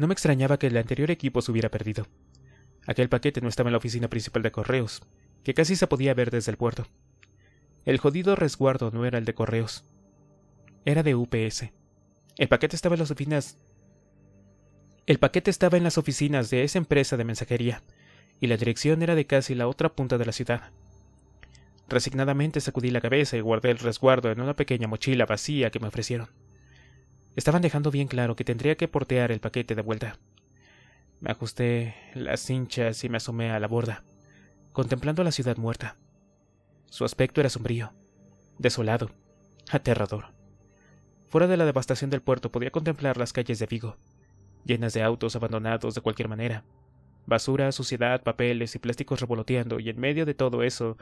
No me extrañaba que el anterior equipo se hubiera perdido. Aquel paquete no estaba en la oficina principal de correos, que casi se podía ver desde el puerto. El jodido resguardo no era el de correos. Era de UPS. El paquete estaba en las oficinas. El paquete estaba en las oficinas de esa empresa de mensajería, y la dirección era de casi la otra punta de la ciudad. Resignadamente sacudí la cabeza y guardé el resguardo en una pequeña mochila vacía que me ofrecieron. Estaban dejando bien claro que tendría que portear el paquete de vuelta. Me ajusté las hinchas y me asomé a la borda, contemplando la ciudad muerta. Su aspecto era sombrío, desolado, aterrador. Fuera de la devastación del puerto podía contemplar las calles de Vigo, llenas de autos abandonados de cualquier manera, basura, suciedad, papeles y plásticos revoloteando, y en medio de todo eso,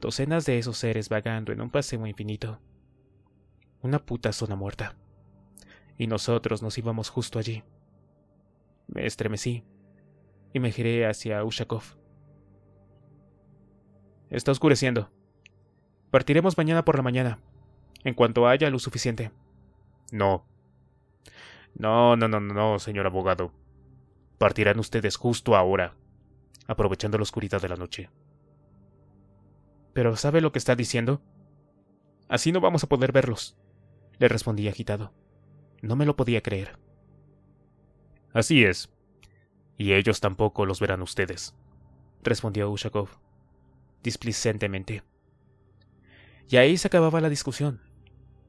docenas de esos seres vagando en un paseo infinito. Una puta zona muerta y nosotros nos íbamos justo allí. Me estremecí y me giré hacia Ushakov. Está oscureciendo. Partiremos mañana por la mañana, en cuanto haya luz suficiente. No. No, no, no, no, señor abogado. Partirán ustedes justo ahora, aprovechando la oscuridad de la noche. ¿Pero sabe lo que está diciendo? Así no vamos a poder verlos, le respondí agitado. No me lo podía creer. Así es. Y ellos tampoco los verán ustedes, respondió Ushakov, displicentemente. Y ahí se acababa la discusión.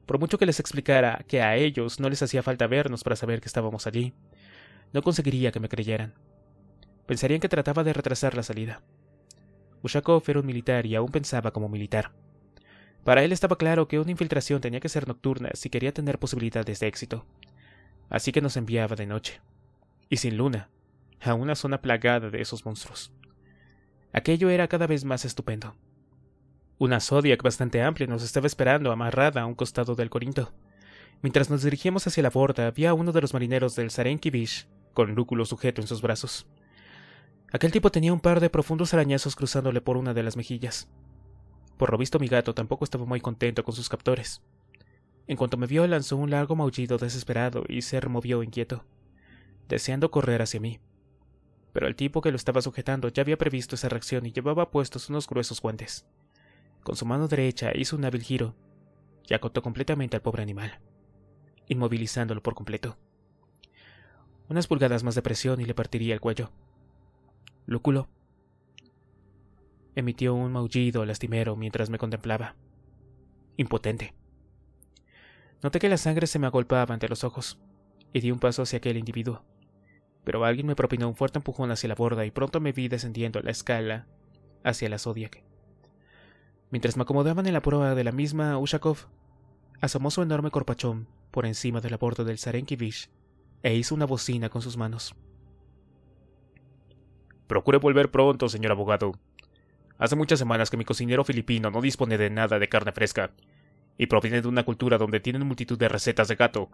Por mucho que les explicara que a ellos no les hacía falta vernos para saber que estábamos allí, no conseguiría que me creyeran. Pensarían que trataba de retrasar la salida. Ushakov era un militar y aún pensaba como militar. Para él estaba claro que una infiltración tenía que ser nocturna si quería tener posibilidades de éxito. Así que nos enviaba de noche, y sin luna, a una zona plagada de esos monstruos. Aquello era cada vez más estupendo. Una Zodiac bastante amplia nos estaba esperando amarrada a un costado del Corinto. Mientras nos dirigíamos hacia la borda, había uno de los marineros del Sarenki Beach con Lúculo sujeto en sus brazos. Aquel tipo tenía un par de profundos arañazos cruzándole por una de las mejillas. Por lo visto mi gato tampoco estaba muy contento con sus captores. En cuanto me vio lanzó un largo maullido desesperado y se removió inquieto, deseando correr hacia mí. Pero el tipo que lo estaba sujetando ya había previsto esa reacción y llevaba puestos unos gruesos guantes. Con su mano derecha hizo un hábil giro y acotó completamente al pobre animal, inmovilizándolo por completo. Unas pulgadas más de presión y le partiría el cuello. Lúculo Emitió un maullido lastimero mientras me contemplaba. Impotente. Noté que la sangre se me agolpaba ante los ojos, y di un paso hacia aquel individuo. Pero alguien me propinó un fuerte empujón hacia la borda y pronto me vi descendiendo la escala hacia la Zodiac. Mientras me acomodaban en la proa de la misma, Ushakov asomó su enorme corpachón por encima de la borda del Sarenkivich e hizo una bocina con sus manos. Procure volver pronto, señor abogado, Hace muchas semanas que mi cocinero filipino no dispone de nada de carne fresca, y proviene de una cultura donde tienen multitud de recetas de gato.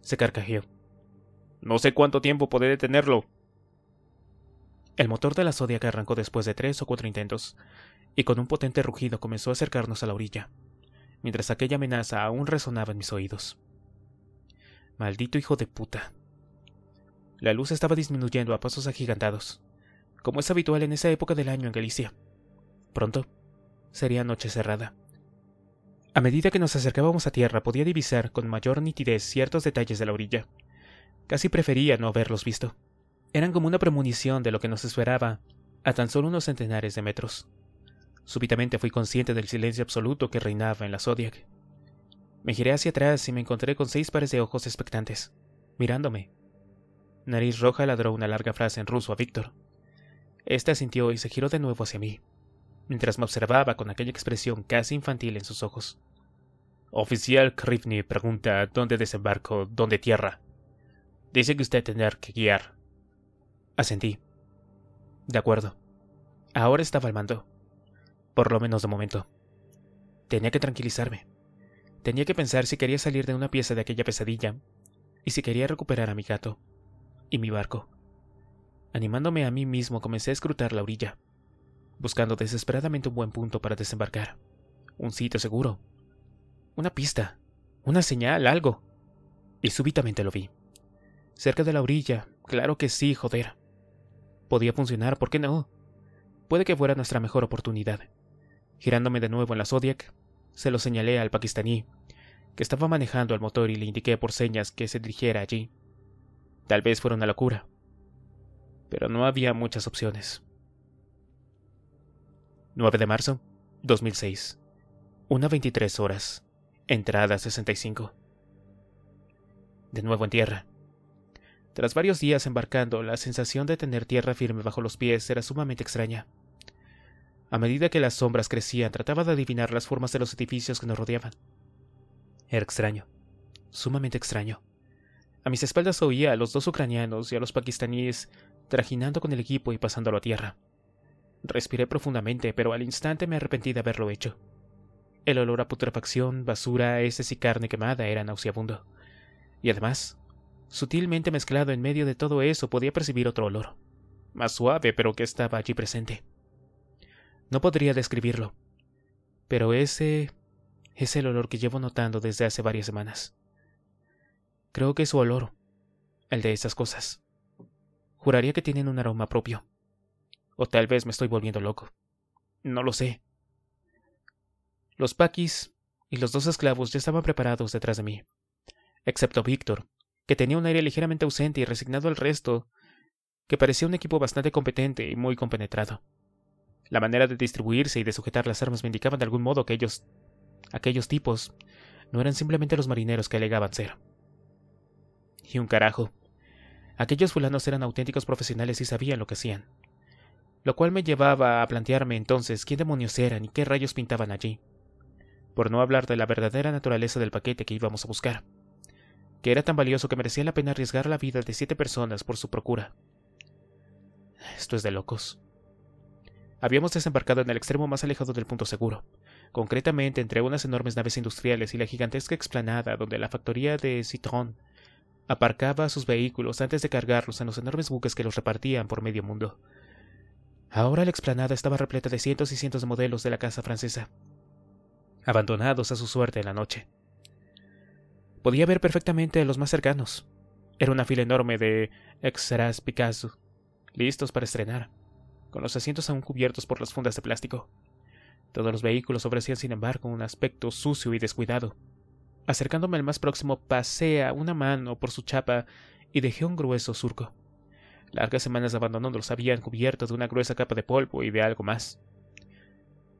Se carcajeó. No sé cuánto tiempo podré detenerlo. El motor de la que arrancó después de tres o cuatro intentos, y con un potente rugido comenzó a acercarnos a la orilla, mientras aquella amenaza aún resonaba en mis oídos. Maldito hijo de puta. La luz estaba disminuyendo a pasos agigantados, como es habitual en esa época del año en Galicia. Pronto sería noche cerrada. A medida que nos acercábamos a tierra podía divisar con mayor nitidez ciertos detalles de la orilla. Casi prefería no haberlos visto. Eran como una premonición de lo que nos esperaba a tan solo unos centenares de metros. Súbitamente fui consciente del silencio absoluto que reinaba en la Zodiac. Me giré hacia atrás y me encontré con seis pares de ojos expectantes, mirándome. Nariz Roja ladró una larga frase en ruso a Víctor. Este sintió y se giró de nuevo hacia mí mientras me observaba con aquella expresión casi infantil en sus ojos. Oficial Krivni pregunta dónde desembarco, dónde tierra. Dice que usted tendrá que guiar. Asentí. De acuerdo. Ahora estaba al mando. Por lo menos de momento. Tenía que tranquilizarme. Tenía que pensar si quería salir de una pieza de aquella pesadilla y si quería recuperar a mi gato y mi barco. Animándome a mí mismo comencé a escrutar la orilla buscando desesperadamente un buen punto para desembarcar. Un sitio seguro. Una pista. Una señal, algo. Y súbitamente lo vi. Cerca de la orilla. Claro que sí, joder. Podía funcionar, ¿por qué no? Puede que fuera nuestra mejor oportunidad. Girándome de nuevo en la Zodiac, se lo señalé al pakistaní, que estaba manejando el motor y le indiqué por señas que se dirigiera allí. Tal vez fuera una locura. Pero no había muchas opciones. 9 de marzo 2006. 1.23 horas. Entrada 65. De nuevo en tierra. Tras varios días embarcando, la sensación de tener tierra firme bajo los pies era sumamente extraña. A medida que las sombras crecían, trataba de adivinar las formas de los edificios que nos rodeaban. Era extraño, sumamente extraño. A mis espaldas oía a los dos ucranianos y a los pakistaníes trajinando con el equipo y pasándolo a tierra. Respiré profundamente, pero al instante me arrepentí de haberlo hecho. El olor a putrefacción, basura, heces y carne quemada era nauseabundo. Y además, sutilmente mezclado en medio de todo eso, podía percibir otro olor, más suave, pero que estaba allí presente. No podría describirlo, pero ese es el olor que llevo notando desde hace varias semanas. Creo que es su olor, el de esas cosas. Juraría que tienen un aroma propio. O tal vez me estoy volviendo loco. No lo sé. Los paquis y los dos esclavos ya estaban preparados detrás de mí, excepto Víctor, que tenía un aire ligeramente ausente y resignado al resto, que parecía un equipo bastante competente y muy compenetrado. La manera de distribuirse y de sujetar las armas me indicaba de algún modo que ellos, aquellos tipos, no eran simplemente los marineros que alegaban ser. Y un carajo. Aquellos fulanos eran auténticos profesionales y sabían lo que hacían lo cual me llevaba a plantearme entonces quién demonios eran y qué rayos pintaban allí, por no hablar de la verdadera naturaleza del paquete que íbamos a buscar, que era tan valioso que merecía la pena arriesgar la vida de siete personas por su procura. Esto es de locos. Habíamos desembarcado en el extremo más alejado del punto seguro, concretamente entre unas enormes naves industriales y la gigantesca explanada donde la factoría de Citron aparcaba sus vehículos antes de cargarlos en los enormes buques que los repartían por medio mundo. Ahora la explanada estaba repleta de cientos y cientos de modelos de la casa francesa, abandonados a su suerte en la noche. Podía ver perfectamente a los más cercanos. Era una fila enorme de extras Picasso, listos para estrenar, con los asientos aún cubiertos por las fundas de plástico. Todos los vehículos ofrecían, sin embargo, un aspecto sucio y descuidado. Acercándome al más próximo, pasé a una mano por su chapa y dejé un grueso surco. Largas semanas los habían cubierto de una gruesa capa de polvo y de algo más.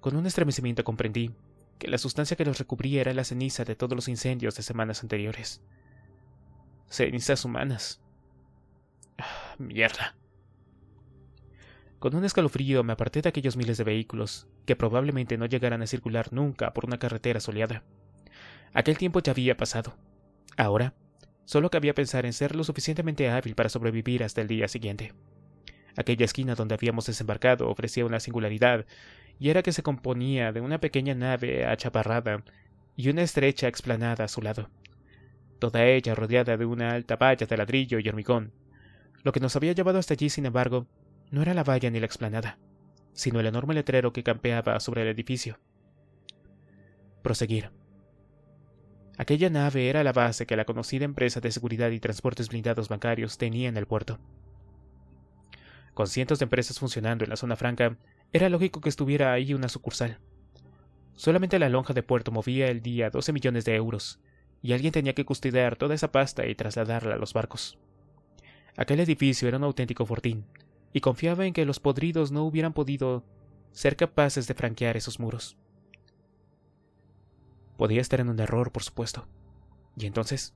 Con un estremecimiento comprendí que la sustancia que los recubría era la ceniza de todos los incendios de semanas anteriores. Cenizas humanas. Ah, mierda. Con un escalofrío me aparté de aquellos miles de vehículos que probablemente no llegaran a circular nunca por una carretera soleada. Aquel tiempo ya había pasado. Ahora Solo cabía pensar en ser lo suficientemente hábil para sobrevivir hasta el día siguiente. Aquella esquina donde habíamos desembarcado ofrecía una singularidad, y era que se componía de una pequeña nave achaparrada y una estrecha explanada a su lado, toda ella rodeada de una alta valla de ladrillo y hormigón. Lo que nos había llevado hasta allí, sin embargo, no era la valla ni la explanada, sino el enorme letrero que campeaba sobre el edificio. Proseguir. Aquella nave era la base que la conocida empresa de seguridad y transportes blindados bancarios tenía en el puerto. Con cientos de empresas funcionando en la zona franca, era lógico que estuviera ahí una sucursal. Solamente la lonja de puerto movía el día 12 millones de euros, y alguien tenía que custodiar toda esa pasta y trasladarla a los barcos. Aquel edificio era un auténtico fortín, y confiaba en que los podridos no hubieran podido ser capaces de franquear esos muros. Podía estar en un error, por supuesto. Y entonces,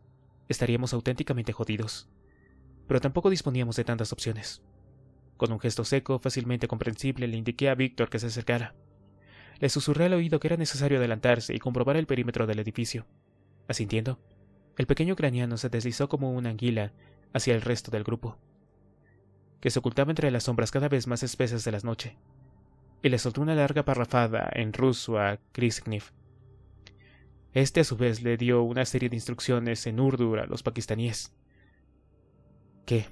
estaríamos auténticamente jodidos. Pero tampoco disponíamos de tantas opciones. Con un gesto seco, fácilmente comprensible, le indiqué a Víctor que se acercara. Le susurré al oído que era necesario adelantarse y comprobar el perímetro del edificio. Asintiendo, el pequeño craniano se deslizó como una anguila hacia el resto del grupo, que se ocultaba entre las sombras cada vez más espesas de la noche, y le soltó una larga parrafada en ruso a Kriskniff. Este a su vez le dio una serie de instrucciones en urdu a los pakistaníes. ¿Qué?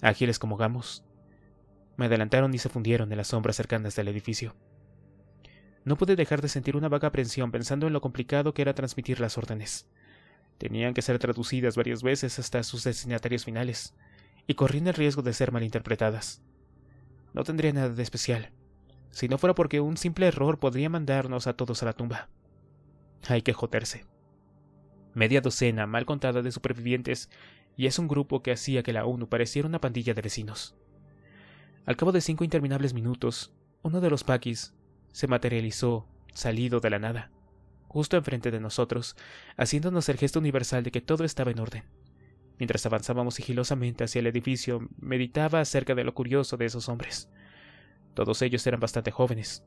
¿Ágiles como gamos? Me adelantaron y se fundieron en las sombras cercanas del edificio. No pude dejar de sentir una vaga aprensión pensando en lo complicado que era transmitir las órdenes. Tenían que ser traducidas varias veces hasta sus destinatarios finales, y corrían el riesgo de ser malinterpretadas. No tendría nada de especial, si no fuera porque un simple error podría mandarnos a todos a la tumba. Hay que joderse. Media docena mal contada de supervivientes y es un grupo que hacía que la ONU pareciera una pandilla de vecinos. Al cabo de cinco interminables minutos, uno de los paquis se materializó, salido de la nada, justo enfrente de nosotros, haciéndonos el gesto universal de que todo estaba en orden. Mientras avanzábamos sigilosamente hacia el edificio, meditaba acerca de lo curioso de esos hombres. Todos ellos eran bastante jóvenes,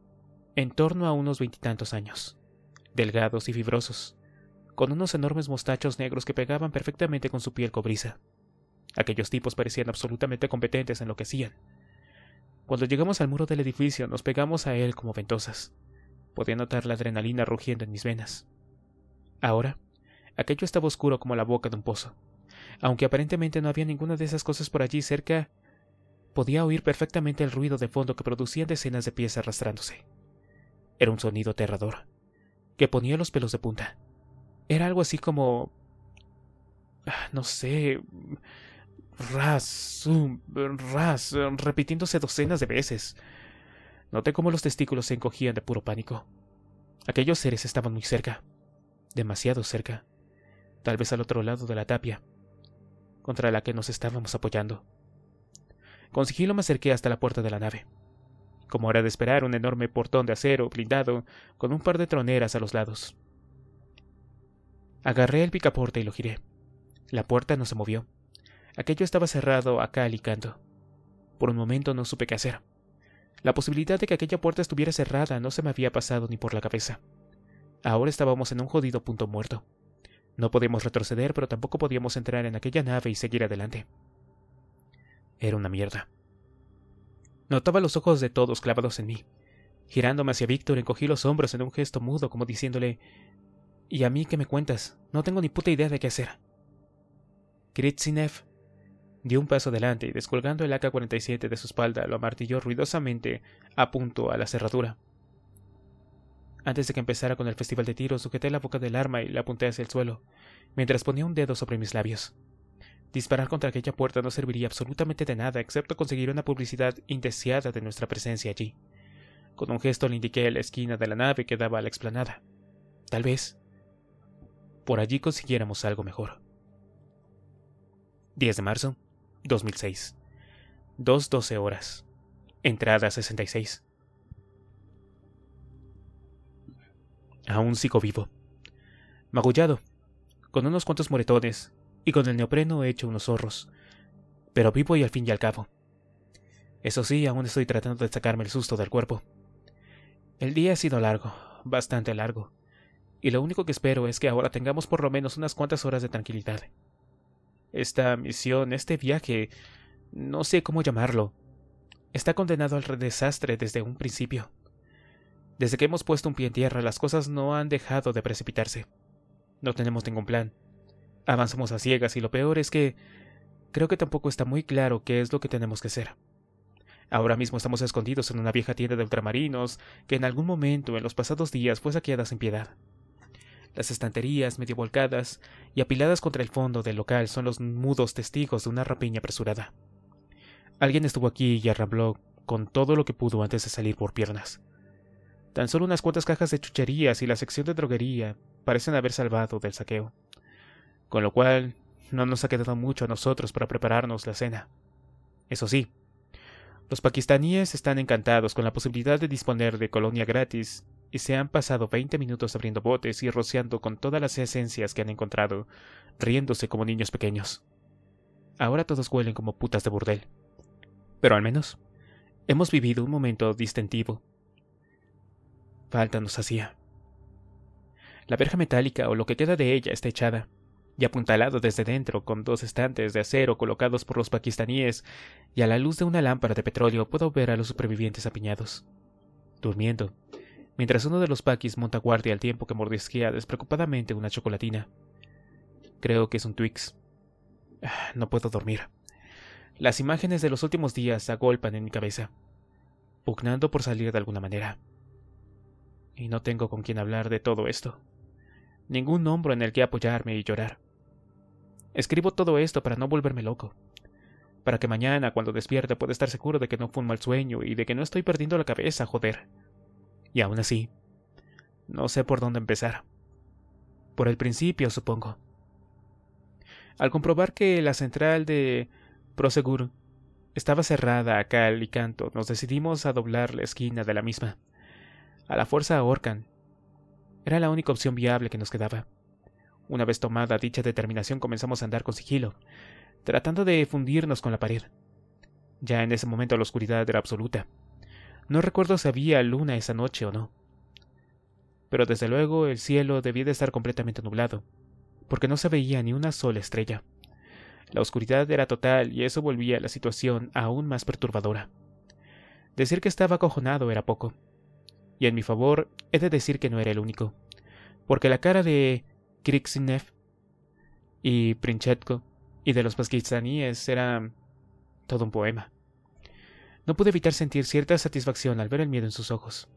en torno a unos veintitantos años delgados y fibrosos, con unos enormes mostachos negros que pegaban perfectamente con su piel cobriza. Aquellos tipos parecían absolutamente competentes en lo que hacían. Cuando llegamos al muro del edificio nos pegamos a él como ventosas. Podía notar la adrenalina rugiendo en mis venas. Ahora, aquello estaba oscuro como la boca de un pozo. Aunque aparentemente no había ninguna de esas cosas por allí cerca, podía oír perfectamente el ruido de fondo que producían decenas de pies arrastrándose. Era un sonido aterrador que ponía los pelos de punta. Era algo así como... Ah, no sé... ras, ras, repitiéndose docenas de veces. Noté cómo los testículos se encogían de puro pánico. Aquellos seres estaban muy cerca, demasiado cerca, tal vez al otro lado de la tapia, contra la que nos estábamos apoyando. Con sigilo me acerqué hasta la puerta de la nave. Como era de esperar, un enorme portón de acero blindado con un par de troneras a los lados. Agarré el picaporte y lo giré. La puerta no se movió. Aquello estaba cerrado acá y Por un momento no supe qué hacer. La posibilidad de que aquella puerta estuviera cerrada no se me había pasado ni por la cabeza. Ahora estábamos en un jodido punto muerto. No podíamos retroceder, pero tampoco podíamos entrar en aquella nave y seguir adelante. Era una mierda. Notaba los ojos de todos clavados en mí. Girándome hacia Víctor, encogí los hombros en un gesto mudo, como diciéndole ¿Y a mí qué me cuentas? No tengo ni puta idea de qué hacer. Kritzinev dio un paso adelante y descolgando el AK-47 de su espalda lo amartilló ruidosamente a punto a la cerradura. Antes de que empezara con el festival de tiros, sujeté la boca del arma y la apunté hacia el suelo, mientras ponía un dedo sobre mis labios. Disparar contra aquella puerta no serviría absolutamente de nada excepto conseguir una publicidad indeseada de nuestra presencia allí. Con un gesto le indiqué la esquina de la nave que daba a la explanada. Tal vez por allí consiguiéramos algo mejor. 10 de marzo 2006. 2.12 horas. Entrada 66. Aún sigo vivo. Magullado, con unos cuantos moretones, y con el neopreno he hecho unos zorros. Pero vivo y al fin y al cabo. Eso sí, aún estoy tratando de sacarme el susto del cuerpo. El día ha sido largo, bastante largo, y lo único que espero es que ahora tengamos por lo menos unas cuantas horas de tranquilidad. Esta misión, este viaje, no sé cómo llamarlo, está condenado al desastre desde un principio. Desde que hemos puesto un pie en tierra, las cosas no han dejado de precipitarse. No tenemos ningún plan, Avanzamos a ciegas y lo peor es que creo que tampoco está muy claro qué es lo que tenemos que hacer. Ahora mismo estamos escondidos en una vieja tienda de ultramarinos que en algún momento en los pasados días fue saqueada sin piedad. Las estanterías medio volcadas y apiladas contra el fondo del local son los mudos testigos de una rapiña apresurada. Alguien estuvo aquí y arrambló con todo lo que pudo antes de salir por piernas. Tan solo unas cuantas cajas de chucherías y la sección de droguería parecen haber salvado del saqueo con lo cual no nos ha quedado mucho a nosotros para prepararnos la cena. Eso sí, los pakistaníes están encantados con la posibilidad de disponer de colonia gratis y se han pasado 20 minutos abriendo botes y rociando con todas las esencias que han encontrado, riéndose como niños pequeños. Ahora todos huelen como putas de burdel. Pero al menos, hemos vivido un momento distintivo. Falta nos hacía. La verja metálica o lo que queda de ella está echada, y apuntalado desde dentro con dos estantes de acero colocados por los pakistaníes, y a la luz de una lámpara de petróleo puedo ver a los supervivientes apiñados, durmiendo, mientras uno de los paquis monta guardia al tiempo que mordisquea despreocupadamente una chocolatina. Creo que es un Twix. Ah, no puedo dormir. Las imágenes de los últimos días agolpan en mi cabeza, pugnando por salir de alguna manera. Y no tengo con quien hablar de todo esto ningún hombro en el que apoyarme y llorar. Escribo todo esto para no volverme loco, para que mañana, cuando despierte, pueda estar seguro de que no fue un mal sueño y de que no estoy perdiendo la cabeza, joder. Y aún así, no sé por dónde empezar. Por el principio, supongo. Al comprobar que la central de Prosegur estaba cerrada a cal y canto, nos decidimos a doblar la esquina de la misma. A la fuerza ahorcan. Era la única opción viable que nos quedaba. Una vez tomada dicha determinación comenzamos a andar con sigilo, tratando de fundirnos con la pared. Ya en ese momento la oscuridad era absoluta. No recuerdo si había luna esa noche o no. Pero desde luego el cielo debía de estar completamente nublado, porque no se veía ni una sola estrella. La oscuridad era total y eso volvía la situación aún más perturbadora. Decir que estaba acojonado era poco. Y en mi favor, he de decir que no era el único. Porque la cara de Kriksinev y Princhetko, y de los pasquistaníes era todo un poema. No pude evitar sentir cierta satisfacción al ver el miedo en sus ojos.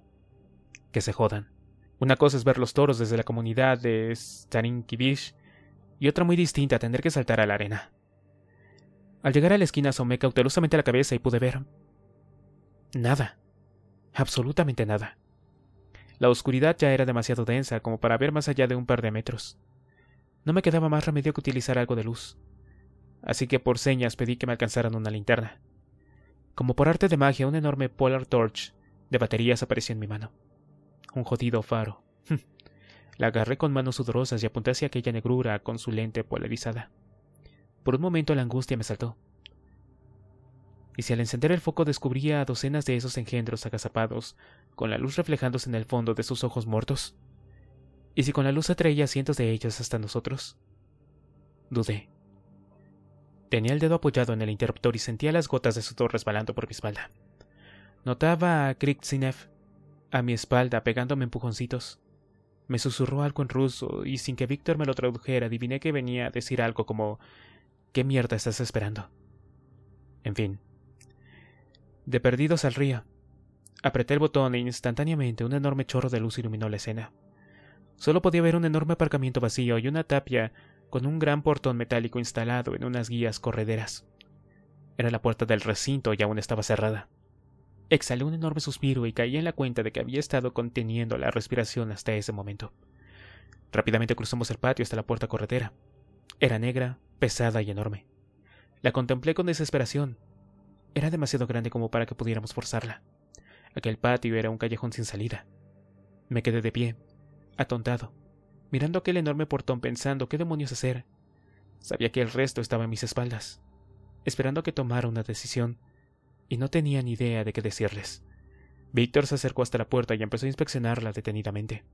Que se jodan. Una cosa es ver los toros desde la comunidad de Starinkivish y otra muy distinta tener que saltar a la arena. Al llegar a la esquina asomé cautelosamente la cabeza y pude ver... Nada. Absolutamente nada. La oscuridad ya era demasiado densa como para ver más allá de un par de metros. No me quedaba más remedio que utilizar algo de luz. Así que por señas pedí que me alcanzaran una linterna. Como por arte de magia, un enorme Polar Torch de baterías apareció en mi mano. Un jodido faro. Hm. La agarré con manos sudorosas y apunté hacia aquella negrura con su lente polarizada. Por un momento la angustia me saltó. ¿Y si al encender el foco descubría a docenas de esos engendros agazapados, con la luz reflejándose en el fondo de sus ojos muertos. ¿Y si con la luz atraía cientos de ellos hasta nosotros? Dudé. Tenía el dedo apoyado en el interruptor y sentía las gotas de sudor resbalando por mi espalda. Notaba a Kriktsinev a mi espalda pegándome empujoncitos. Me susurró algo en ruso y sin que Víctor me lo tradujera adiviné que venía a decir algo como ¿Qué mierda estás esperando? En fin, de perdidos al Apreté el botón e instantáneamente un enorme chorro de luz iluminó la escena. Solo podía ver un enorme aparcamiento vacío y una tapia con un gran portón metálico instalado en unas guías correderas. Era la puerta del recinto y aún estaba cerrada. Exhalé un enorme suspiro y caí en la cuenta de que había estado conteniendo la respiración hasta ese momento. Rápidamente cruzamos el patio hasta la puerta corredera. Era negra, pesada y enorme. La contemplé con desesperación, era demasiado grande como para que pudiéramos forzarla. Aquel patio era un callejón sin salida. Me quedé de pie, atontado, mirando aquel enorme portón pensando qué demonios hacer. Sabía que el resto estaba a mis espaldas, esperando que tomara una decisión, y no tenía ni idea de qué decirles. Víctor se acercó hasta la puerta y empezó a inspeccionarla detenidamente.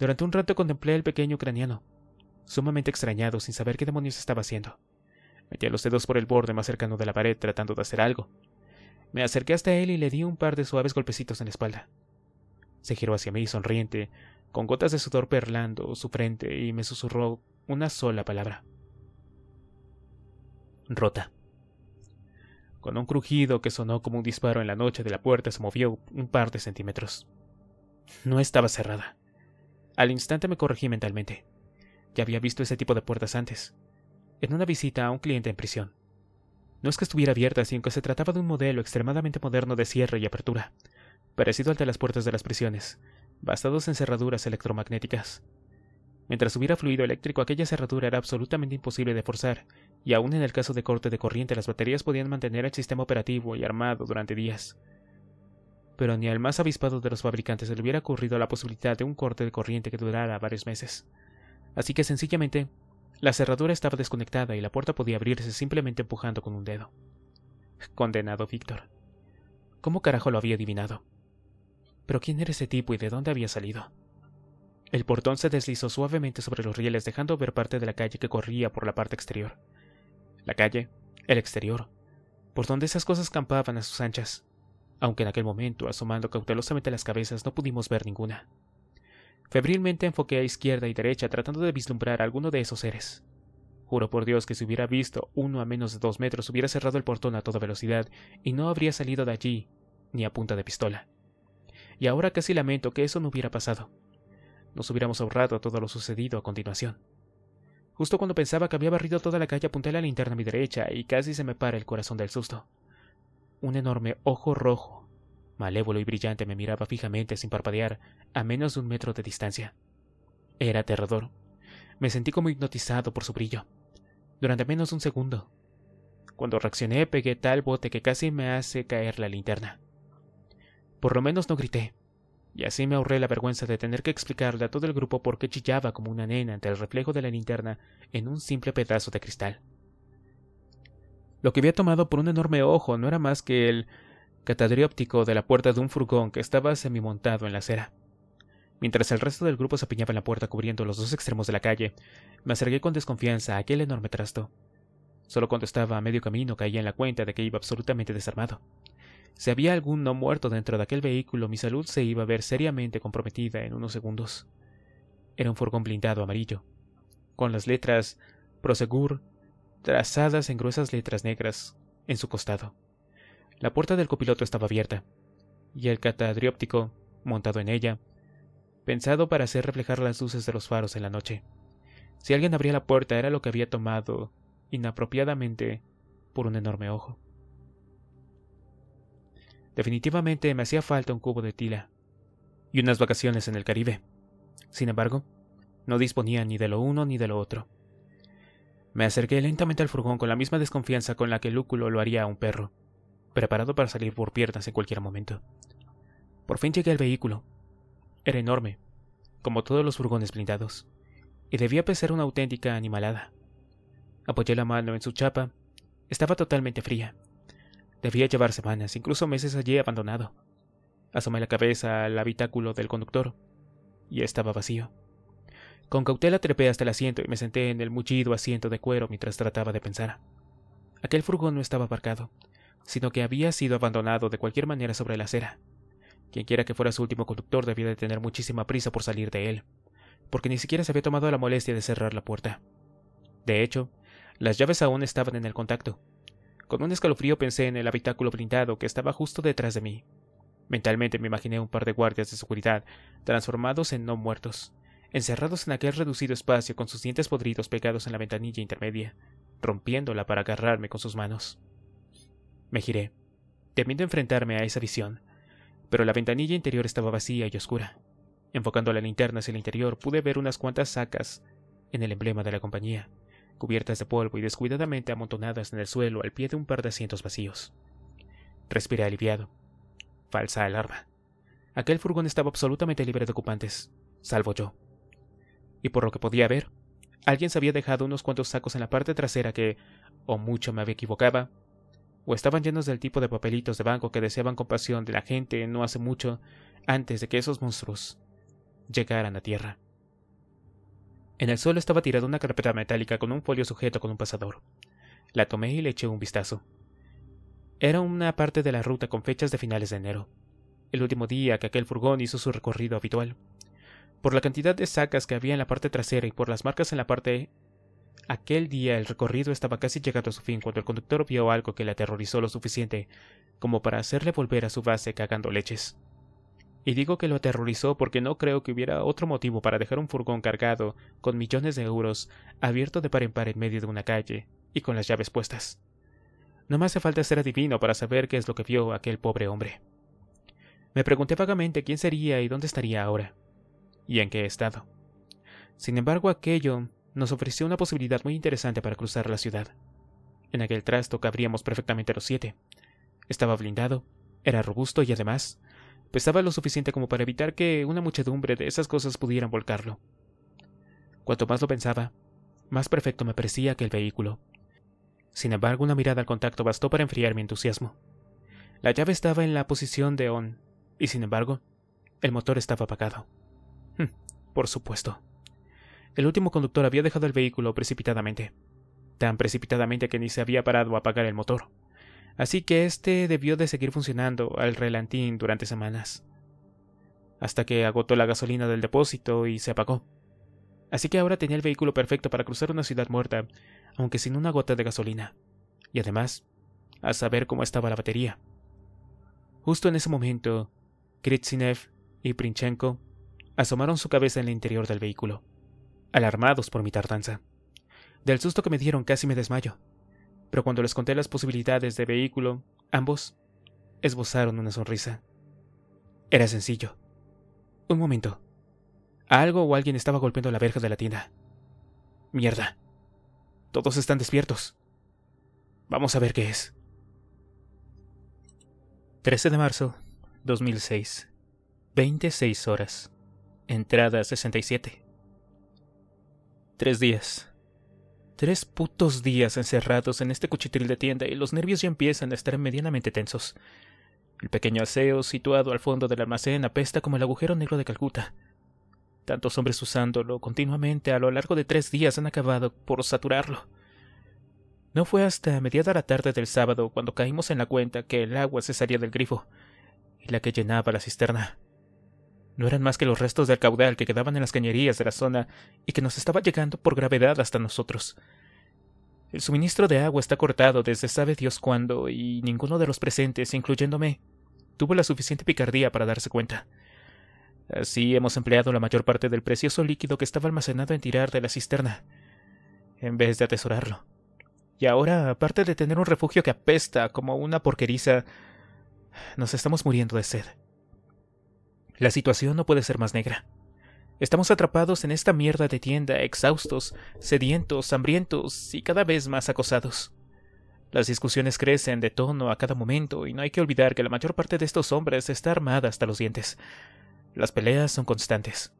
Durante un rato contemplé al pequeño ucraniano, sumamente extrañado sin saber qué demonios estaba haciendo. Metía los dedos por el borde más cercano de la pared tratando de hacer algo. Me acerqué hasta él y le di un par de suaves golpecitos en la espalda. Se giró hacia mí sonriente, con gotas de sudor perlando su frente y me susurró una sola palabra. Rota. Con un crujido que sonó como un disparo en la noche de la puerta se movió un par de centímetros. No estaba cerrada. Al instante me corregí mentalmente. Ya había visto ese tipo de puertas antes en una visita a un cliente en prisión. No es que estuviera abierta, sino que se trataba de un modelo extremadamente moderno de cierre y apertura, parecido al de las puertas de las prisiones, basados en cerraduras electromagnéticas. Mientras hubiera fluido eléctrico, aquella cerradura era absolutamente imposible de forzar, y aún en el caso de corte de corriente las baterías podían mantener el sistema operativo y armado durante días. Pero ni al más avispado de los fabricantes le hubiera ocurrido la posibilidad de un corte de corriente que durara varios meses. Así que sencillamente la cerradura estaba desconectada y la puerta podía abrirse simplemente empujando con un dedo. Condenado Víctor. ¿Cómo carajo lo había adivinado? Pero quién era ese tipo y de dónde había salido? El portón se deslizó suavemente sobre los rieles dejando ver parte de la calle que corría por la parte exterior. La calle, el exterior, por donde esas cosas campaban a sus anchas, aunque en aquel momento, asomando cautelosamente las cabezas, no pudimos ver ninguna. Febrilmente enfoqué a izquierda y derecha tratando de vislumbrar a alguno de esos seres. Juro por Dios que si hubiera visto uno a menos de dos metros hubiera cerrado el portón a toda velocidad y no habría salido de allí ni a punta de pistola. Y ahora casi lamento que eso no hubiera pasado. Nos hubiéramos ahorrado todo lo sucedido a continuación. Justo cuando pensaba que había barrido toda la calle apunté la linterna a mi derecha y casi se me para el corazón del susto. Un enorme ojo rojo malévolo y brillante, me miraba fijamente sin parpadear, a menos de un metro de distancia. Era aterrador. Me sentí como hipnotizado por su brillo. Durante menos de un segundo. Cuando reaccioné, pegué tal bote que casi me hace caer la linterna. Por lo menos no grité, y así me ahorré la vergüenza de tener que explicarle a todo el grupo por qué chillaba como una nena ante el reflejo de la linterna en un simple pedazo de cristal. Lo que había tomado por un enorme ojo no era más que el óptico de la puerta de un furgón que estaba semimontado en la acera. Mientras el resto del grupo se apiñaba en la puerta cubriendo los dos extremos de la calle, me acerqué con desconfianza a aquel enorme trasto. Solo cuando estaba a medio camino caía en la cuenta de que iba absolutamente desarmado. Si había algún no muerto dentro de aquel vehículo, mi salud se iba a ver seriamente comprometida en unos segundos. Era un furgón blindado amarillo, con las letras Prosegur trazadas en gruesas letras negras en su costado. La puerta del copiloto estaba abierta, y el catadrióptico, montado en ella, pensado para hacer reflejar las luces de los faros en la noche. Si alguien abría la puerta era lo que había tomado, inapropiadamente, por un enorme ojo. Definitivamente me hacía falta un cubo de tila y unas vacaciones en el Caribe. Sin embargo, no disponía ni de lo uno ni de lo otro. Me acerqué lentamente al furgón con la misma desconfianza con la que Lúculo lo haría a un perro preparado para salir por piernas en cualquier momento. Por fin llegué al vehículo. Era enorme, como todos los furgones blindados, y debía pesar una auténtica animalada. Apoyé la mano en su chapa. Estaba totalmente fría. Debía llevar semanas, incluso meses allí abandonado. Asomé la cabeza al habitáculo del conductor, y estaba vacío. Con cautela trepé hasta el asiento y me senté en el mullido asiento de cuero mientras trataba de pensar. Aquel furgón no estaba aparcado, sino que había sido abandonado de cualquier manera sobre la acera. Quienquiera que fuera su último conductor debía de tener muchísima prisa por salir de él, porque ni siquiera se había tomado la molestia de cerrar la puerta. De hecho, las llaves aún estaban en el contacto. Con un escalofrío pensé en el habitáculo blindado que estaba justo detrás de mí. Mentalmente me imaginé un par de guardias de seguridad, transformados en no muertos, encerrados en aquel reducido espacio con sus dientes podridos pegados en la ventanilla intermedia, rompiéndola para agarrarme con sus manos. Me giré, temiendo enfrentarme a esa visión, pero la ventanilla interior estaba vacía y oscura. Enfocando la linterna hacia el interior, pude ver unas cuantas sacas en el emblema de la compañía, cubiertas de polvo y descuidadamente amontonadas en el suelo al pie de un par de asientos vacíos. Respiré aliviado. Falsa alarma. Aquel furgón estaba absolutamente libre de ocupantes, salvo yo. Y por lo que podía ver, alguien se había dejado unos cuantos sacos en la parte trasera que, o mucho me había equivocado, o estaban llenos del tipo de papelitos de banco que deseaban compasión de la gente no hace mucho antes de que esos monstruos llegaran a tierra. En el suelo estaba tirada una carpeta metálica con un folio sujeto con un pasador. La tomé y le eché un vistazo. Era una parte de la ruta con fechas de finales de enero, el último día que aquel furgón hizo su recorrido habitual. Por la cantidad de sacas que había en la parte trasera y por las marcas en la parte Aquel día el recorrido estaba casi llegando a su fin cuando el conductor vio algo que le aterrorizó lo suficiente como para hacerle volver a su base cagando leches. Y digo que lo aterrorizó porque no creo que hubiera otro motivo para dejar un furgón cargado con millones de euros abierto de par en par en medio de una calle y con las llaves puestas. No me hace falta ser adivino para saber qué es lo que vio aquel pobre hombre. Me pregunté vagamente quién sería y dónde estaría ahora, y en qué estado. Sin embargo, aquello nos ofreció una posibilidad muy interesante para cruzar la ciudad. En aquel trasto cabríamos perfectamente los siete. Estaba blindado, era robusto y además pesaba lo suficiente como para evitar que una muchedumbre de esas cosas pudieran volcarlo. Cuanto más lo pensaba, más perfecto me parecía aquel vehículo. Sin embargo, una mirada al contacto bastó para enfriar mi entusiasmo. La llave estaba en la posición de on, y sin embargo, el motor estaba apagado. Hmm, por supuesto. El último conductor había dejado el vehículo precipitadamente, tan precipitadamente que ni se había parado a apagar el motor. Así que este debió de seguir funcionando al relantín durante semanas, hasta que agotó la gasolina del depósito y se apagó. Así que ahora tenía el vehículo perfecto para cruzar una ciudad muerta, aunque sin una gota de gasolina. Y además, a saber cómo estaba la batería. Justo en ese momento, Kritzinev y Princhenko asomaron su cabeza en el interior del vehículo alarmados por mi tardanza. Del susto que me dieron casi me desmayo, pero cuando les conté las posibilidades de vehículo, ambos esbozaron una sonrisa. Era sencillo. Un momento. Algo o alguien estaba golpeando la verja de la tienda. Mierda. Todos están despiertos. Vamos a ver qué es. 13 de marzo 2006. 26 horas. Entrada 67. Tres días. Tres putos días encerrados en este cuchitril de tienda y los nervios ya empiezan a estar medianamente tensos. El pequeño aseo situado al fondo del almacén apesta como el agujero negro de Calcuta. Tantos hombres usándolo continuamente a lo largo de tres días han acabado por saturarlo. No fue hasta mediada la tarde del sábado cuando caímos en la cuenta que el agua se salía del grifo y la que llenaba la cisterna no eran más que los restos del caudal que quedaban en las cañerías de la zona y que nos estaba llegando por gravedad hasta nosotros. El suministro de agua está cortado desde sabe Dios cuándo y ninguno de los presentes, incluyéndome, tuvo la suficiente picardía para darse cuenta. Así hemos empleado la mayor parte del precioso líquido que estaba almacenado en tirar de la cisterna, en vez de atesorarlo. Y ahora, aparte de tener un refugio que apesta como una porqueriza, nos estamos muriendo de sed. La situación no puede ser más negra. Estamos atrapados en esta mierda de tienda, exhaustos, sedientos, hambrientos y cada vez más acosados. Las discusiones crecen de tono a cada momento y no hay que olvidar que la mayor parte de estos hombres está armada hasta los dientes. Las peleas son constantes.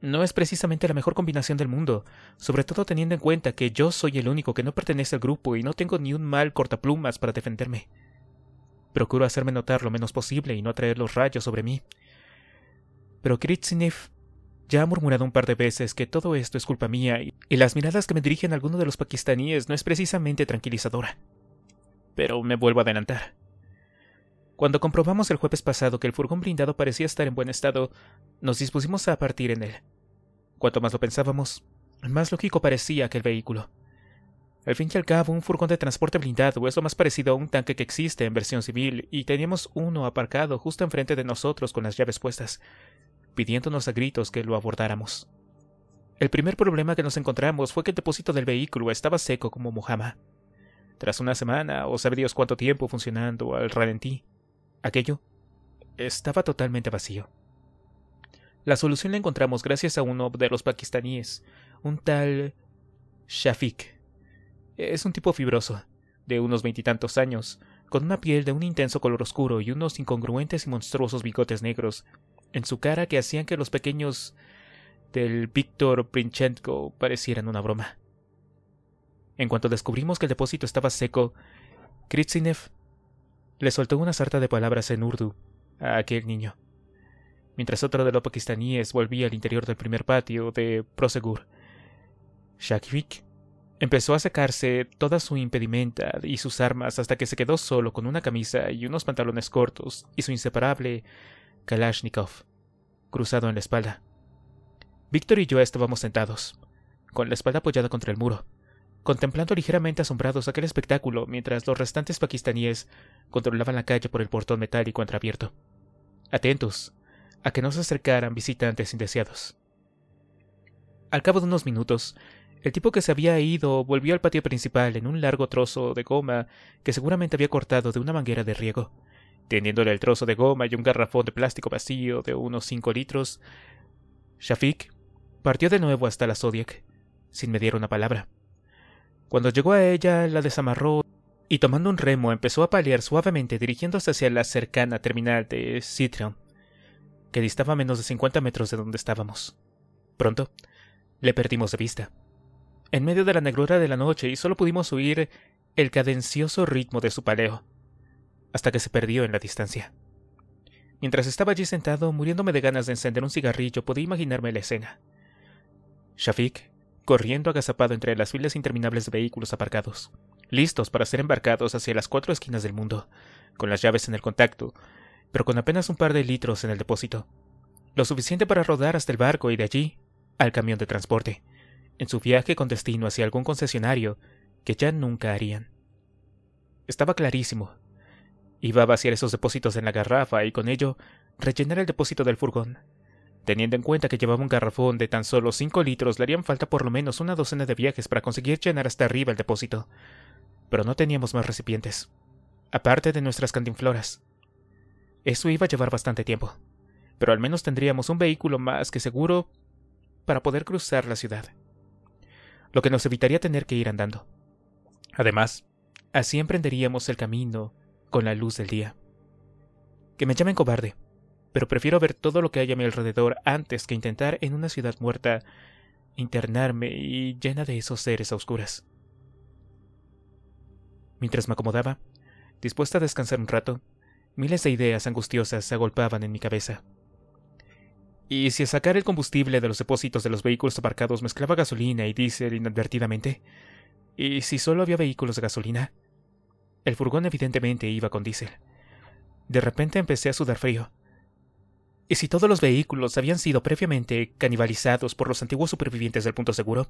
No es precisamente la mejor combinación del mundo, sobre todo teniendo en cuenta que yo soy el único que no pertenece al grupo y no tengo ni un mal cortaplumas para defenderme. Procuro hacerme notar lo menos posible y no atraer los rayos sobre mí pero ya ha murmurado un par de veces que todo esto es culpa mía y, las miradas que me dirigen algunos de los pakistaníes no es precisamente tranquilizadora. Pero me vuelvo a adelantar. Cuando comprobamos el jueves pasado que el furgón blindado parecía estar en buen estado, nos dispusimos a partir en él. Cuanto más lo pensábamos, más lógico parecía aquel vehículo. Al fin y al cabo, un furgón de transporte blindado es lo más parecido a un tanque que existe en versión civil, y teníamos uno aparcado justo enfrente de nosotros con las llaves puestas pidiéndonos a gritos que lo abordáramos. El primer problema que nos encontramos fue que el depósito del vehículo estaba seco como mojama. Tras una semana o oh, sabe Dios cuánto tiempo funcionando al ralentí, aquello estaba totalmente vacío. La solución la encontramos gracias a uno de los pakistaníes, un tal Shafik. Es un tipo fibroso, de unos veintitantos años, con una piel de un intenso color oscuro y unos incongruentes y monstruosos bigotes negros en su cara que hacían que los pequeños del Víctor Princhenko parecieran una broma. En cuanto descubrimos que el depósito estaba seco, Kritsinev le soltó una sarta de palabras en urdu a aquel niño, mientras otro de los pakistaníes volvía al interior del primer patio de Prosegur. Shakivik empezó a sacarse toda su impedimenta y sus armas hasta que se quedó solo con una camisa y unos pantalones cortos y su inseparable Kalashnikov, cruzado en la espalda. Víctor y yo estábamos sentados, con la espalda apoyada contra el muro, contemplando ligeramente asombrados aquel espectáculo mientras los restantes pakistaníes controlaban la calle por el portón metálico entreabierto, atentos a que no se acercaran visitantes indeseados. Al cabo de unos minutos, el tipo que se había ido volvió al patio principal en un largo trozo de goma que seguramente había cortado de una manguera de riego, teniéndole el trozo de goma y un garrafón de plástico vacío de unos 5 litros. Shafik partió de nuevo hasta la Zodiac, sin mediar una palabra. Cuando llegó a ella, la desamarró y tomando un remo empezó a palear suavemente dirigiéndose hacia la cercana terminal de Citron, que distaba menos de 50 metros de donde estábamos. Pronto, le perdimos de vista. En medio de la negrura de la noche y solo pudimos oír el cadencioso ritmo de su paleo hasta que se perdió en la distancia. Mientras estaba allí sentado, muriéndome de ganas de encender un cigarrillo, podía imaginarme la escena. Shafik, corriendo agazapado entre las filas interminables de vehículos aparcados, listos para ser embarcados hacia las cuatro esquinas del mundo, con las llaves en el contacto, pero con apenas un par de litros en el depósito, lo suficiente para rodar hasta el barco y de allí al camión de transporte, en su viaje con destino hacia algún concesionario que ya nunca harían. Estaba clarísimo Iba a vaciar esos depósitos en la garrafa y con ello rellenar el depósito del furgón. Teniendo en cuenta que llevaba un garrafón de tan solo 5 litros, le harían falta por lo menos una docena de viajes para conseguir llenar hasta arriba el depósito. Pero no teníamos más recipientes, aparte de nuestras cantinfloras. Eso iba a llevar bastante tiempo, pero al menos tendríamos un vehículo más que seguro para poder cruzar la ciudad, lo que nos evitaría tener que ir andando. Además, así emprenderíamos el camino con la luz del día. Que me llamen cobarde, pero prefiero ver todo lo que hay a mi alrededor antes que intentar en una ciudad muerta internarme y llena de esos seres a oscuras. Mientras me acomodaba, dispuesta a descansar un rato, miles de ideas angustiosas se agolpaban en mi cabeza. ¿Y si a sacar el combustible de los depósitos de los vehículos aparcados mezclaba gasolina y diésel inadvertidamente? ¿Y si solo había vehículos de gasolina? El furgón evidentemente iba con diésel. De repente empecé a sudar frío. ¿Y si todos los vehículos habían sido previamente canibalizados por los antiguos supervivientes del punto seguro?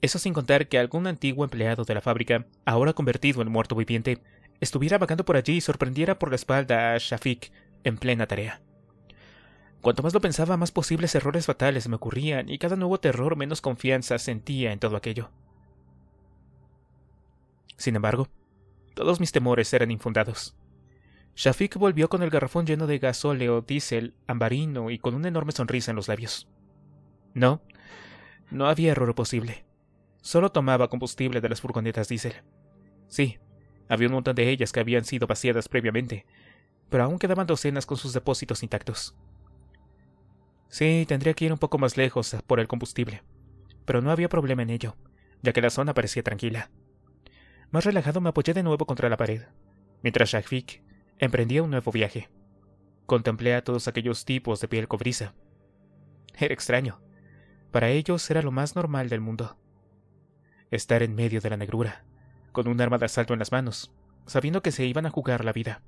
Eso sin contar que algún antiguo empleado de la fábrica, ahora convertido en muerto viviente, estuviera vagando por allí y sorprendiera por la espalda a Shafik en plena tarea. Cuanto más lo pensaba, más posibles errores fatales me ocurrían y cada nuevo terror menos confianza sentía en todo aquello. Sin embargo, todos mis temores eran infundados. Shafik volvió con el garrafón lleno de gasóleo, diésel, ambarino y con una enorme sonrisa en los labios. No, no había error posible. Solo tomaba combustible de las furgonetas diésel. Sí, había un montón de ellas que habían sido vaciadas previamente, pero aún quedaban docenas con sus depósitos intactos. Sí, tendría que ir un poco más lejos por el combustible, pero no había problema en ello, ya que la zona parecía tranquila. Más relajado me apoyé de nuevo contra la pared, mientras Shafik emprendía un nuevo viaje. Contemplé a todos aquellos tipos de piel cobriza. Era extraño. Para ellos era lo más normal del mundo. Estar en medio de la negrura, con un arma de asalto en las manos, sabiendo que se iban a jugar la vida.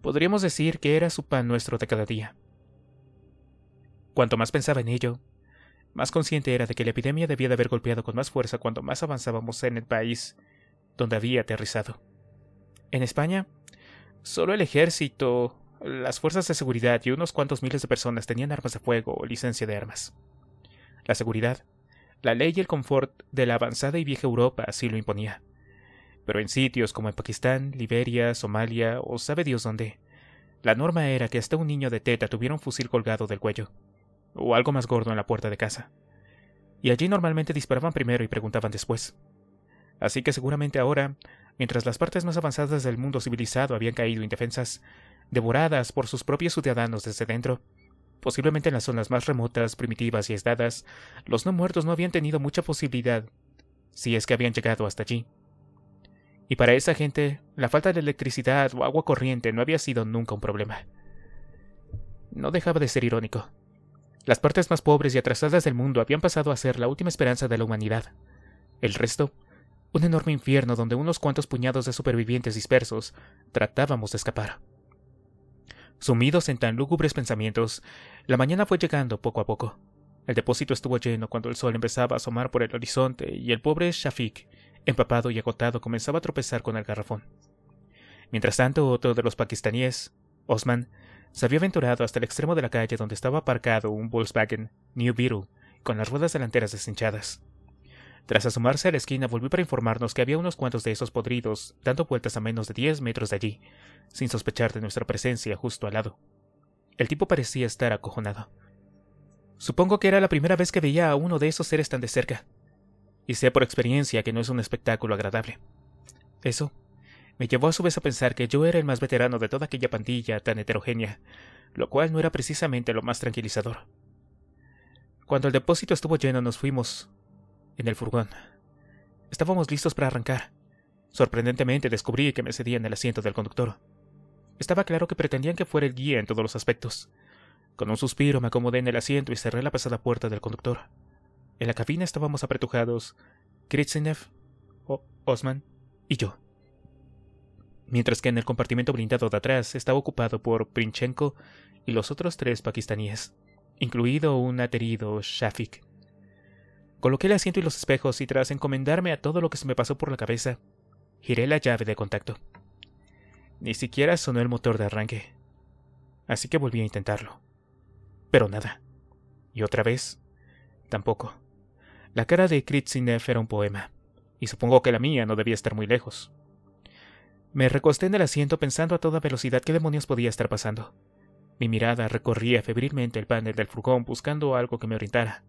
Podríamos decir que era su pan nuestro de cada día. Cuanto más pensaba en ello, más consciente era de que la epidemia debía de haber golpeado con más fuerza cuando más avanzábamos en el país donde había aterrizado. En España, solo el ejército, las fuerzas de seguridad y unos cuantos miles de personas tenían armas de fuego o licencia de armas. La seguridad, la ley y el confort de la avanzada y vieja Europa así lo imponía. Pero en sitios como en Pakistán, Liberia, Somalia o sabe Dios dónde, la norma era que hasta un niño de teta tuviera un fusil colgado del cuello, o algo más gordo en la puerta de casa. Y allí normalmente disparaban primero y preguntaban después. Así que seguramente ahora, mientras las partes más avanzadas del mundo civilizado habían caído indefensas, devoradas por sus propios ciudadanos desde dentro, posiblemente en las zonas más remotas, primitivas y aisladas, los no muertos no habían tenido mucha posibilidad, si es que habían llegado hasta allí. Y para esa gente, la falta de electricidad o agua corriente no había sido nunca un problema. No dejaba de ser irónico. Las partes más pobres y atrasadas del mundo habían pasado a ser la última esperanza de la humanidad. El resto un enorme infierno donde unos cuantos puñados de supervivientes dispersos tratábamos de escapar. Sumidos en tan lúgubres pensamientos, la mañana fue llegando poco a poco. El depósito estuvo lleno cuando el sol empezaba a asomar por el horizonte y el pobre Shafik, empapado y agotado, comenzaba a tropezar con el garrafón. Mientras tanto, otro de los pakistaníes, Osman, se había aventurado hasta el extremo de la calle donde estaba aparcado un Volkswagen New Beetle con las ruedas delanteras deshinchadas. Tras asomarse a la esquina, volví para informarnos que había unos cuantos de esos podridos dando vueltas a menos de 10 metros de allí, sin sospechar de nuestra presencia justo al lado. El tipo parecía estar acojonado. Supongo que era la primera vez que veía a uno de esos seres tan de cerca, y sé por experiencia que no es un espectáculo agradable. Eso me llevó a su vez a pensar que yo era el más veterano de toda aquella pandilla tan heterogénea, lo cual no era precisamente lo más tranquilizador. Cuando el depósito estuvo lleno nos fuimos, en el furgón. Estábamos listos para arrancar. Sorprendentemente descubrí que me cedían en el asiento del conductor. Estaba claro que pretendían que fuera el guía en todos los aspectos. Con un suspiro me acomodé en el asiento y cerré la pasada puerta del conductor. En la cabina estábamos apretujados Kritzenev, Osman y yo. Mientras que en el compartimento blindado de atrás estaba ocupado por Princhenko y los otros tres pakistaníes, incluido un aterido Shafik. Coloqué el asiento y los espejos y tras encomendarme a todo lo que se me pasó por la cabeza, giré la llave de contacto. Ni siquiera sonó el motor de arranque. Así que volví a intentarlo. Pero nada. Y otra vez, tampoco. La cara de Kritzinev era un poema, y supongo que la mía no debía estar muy lejos. Me recosté en el asiento pensando a toda velocidad qué demonios podía estar pasando. Mi mirada recorría febrilmente el panel del furgón buscando algo que me orientara,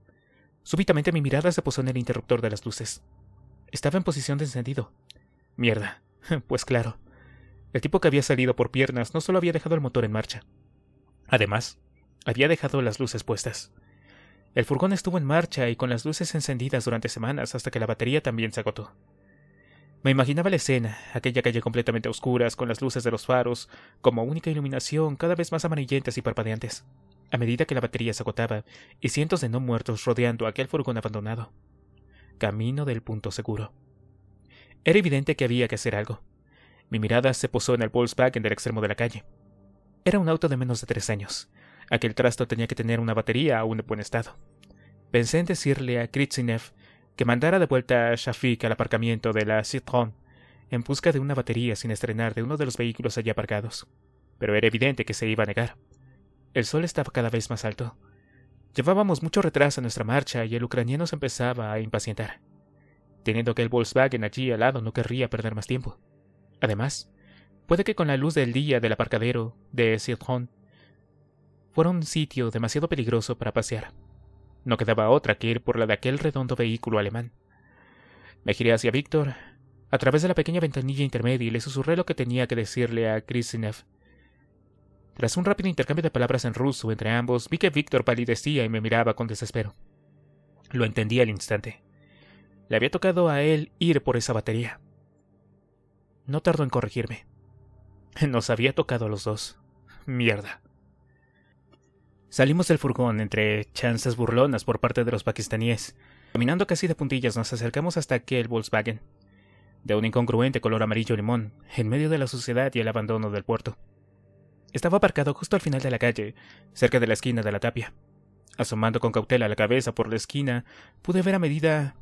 Súbitamente mi mirada se posó en el interruptor de las luces. Estaba en posición de encendido. Mierda. [laughs] Pues claro. El tipo que había salido por piernas no solo había dejado el motor en marcha. Además, había dejado las luces puestas. El furgón estuvo en marcha y con las luces encendidas durante semanas hasta que la batería también se agotó. Me imaginaba la escena, aquella calle completamente oscuras, con las luces de los faros, como única iluminación, cada vez más amarillentas y parpadeantes a medida que la batería se agotaba y cientos de no muertos rodeando aquel furgón abandonado. Camino del punto seguro. Era evidente que había que hacer algo. Mi mirada se posó en el Volkswagen del extremo de la calle. Era un auto de menos de tres años. Aquel trasto tenía que tener una batería aún en buen estado. Pensé en decirle a Kritzinev que mandara de vuelta a Shafik al aparcamiento de la Citroën en busca de una batería sin estrenar de uno de los vehículos allí aparcados. Pero era evidente que se iba a negar. El sol estaba cada vez más alto. Llevábamos mucho retraso en nuestra marcha y el ucraniano se empezaba a impacientar, teniendo que el Volkswagen allí al lado no querría perder más tiempo. Además, puede que con la luz del día del aparcadero de Sirhon fuera un sitio demasiado peligroso para pasear. No quedaba otra que ir por la de aquel redondo vehículo alemán. Me giré hacia Víctor. A través de la pequeña ventanilla intermedia y le susurré lo que tenía que decirle a tras un rápido intercambio de palabras en ruso entre ambos, vi que Víctor palidecía y me miraba con desespero. Lo entendí al instante. Le había tocado a él ir por esa batería. No tardó en corregirme. Nos había tocado a los dos. Mierda. Salimos del furgón entre chanzas burlonas por parte de los pakistaníes. Caminando casi de puntillas nos acercamos hasta aquel Volkswagen, de un incongruente color amarillo limón, en medio de la suciedad y el abandono del puerto. Estaba aparcado justo al final de la calle, cerca de la esquina de la tapia. Asomando con cautela la cabeza por la esquina, pude ver a medida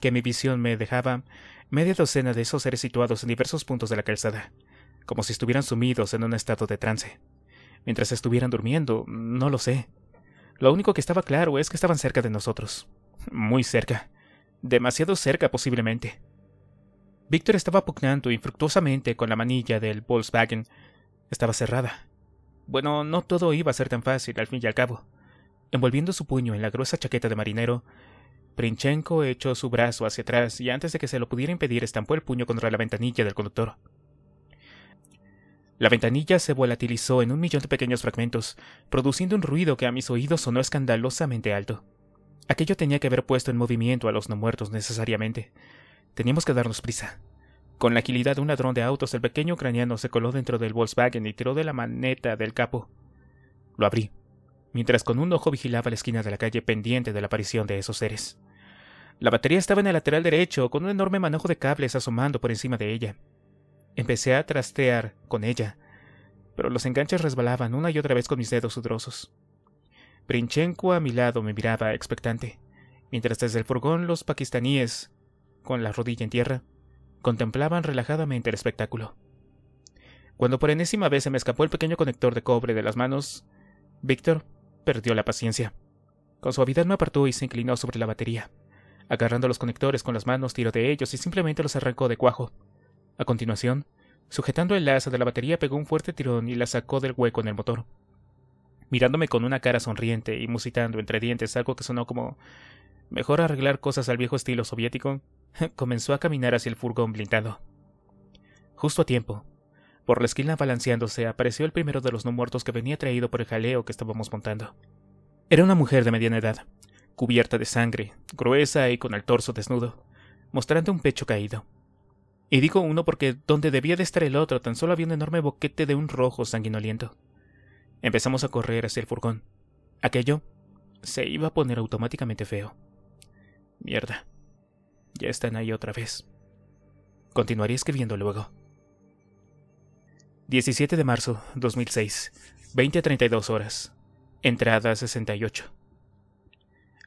que mi visión me dejaba media docena de esos seres situados en diversos puntos de la calzada, como si estuvieran sumidos en un estado de trance. Mientras estuvieran durmiendo, no lo sé. Lo único que estaba claro es que estaban cerca de nosotros. Muy cerca. Demasiado cerca posiblemente. Víctor estaba pugnando infructuosamente con la manilla del Volkswagen estaba cerrada. Bueno, no todo iba a ser tan fácil, al fin y al cabo. Envolviendo su puño en la gruesa chaqueta de marinero, Princhenko echó su brazo hacia atrás y antes de que se lo pudiera impedir estampó el puño contra la ventanilla del conductor. La ventanilla se volatilizó en un millón de pequeños fragmentos, produciendo un ruido que a mis oídos sonó escandalosamente alto. Aquello tenía que haber puesto en movimiento a los no muertos necesariamente. Teníamos que darnos prisa. Con la agilidad de un ladrón de autos, el pequeño ucraniano se coló dentro del Volkswagen y tiró de la maneta del capo. Lo abrí, mientras con un ojo vigilaba la esquina de la calle pendiente de la aparición de esos seres. La batería estaba en el lateral derecho, con un enorme manojo de cables asomando por encima de ella. Empecé a trastear con ella, pero los enganches resbalaban una y otra vez con mis dedos sudrosos. Princhenko a mi lado me miraba expectante, mientras desde el furgón los pakistaníes, con la rodilla en tierra, contemplaban relajadamente el espectáculo. Cuando por enésima vez se me escapó el pequeño conector de cobre de las manos, Víctor perdió la paciencia. Con suavidad me apartó y se inclinó sobre la batería. Agarrando los conectores con las manos, tiró de ellos y simplemente los arrancó de cuajo. A continuación, sujetando el lazo de la batería, pegó un fuerte tirón y la sacó del hueco en el motor. Mirándome con una cara sonriente y musitando entre dientes algo que sonó como mejor arreglar cosas al viejo estilo soviético, [laughs] comenzó a caminar hacia el furgón blindado. Justo a tiempo, por la esquina balanceándose, apareció el primero de los no muertos que venía traído por el jaleo que estábamos montando. Era una mujer de mediana edad, cubierta de sangre, gruesa y con el torso desnudo, mostrando un pecho caído. Y digo uno porque donde debía de estar el otro tan solo había un enorme boquete de un rojo sanguinoliento. Empezamos a correr hacia el furgón. Aquello se iba a poner automáticamente feo. Mierda. Ya están ahí otra vez. Continuaré escribiendo luego. 17 de marzo 2006, 32 horas. Entrada 68.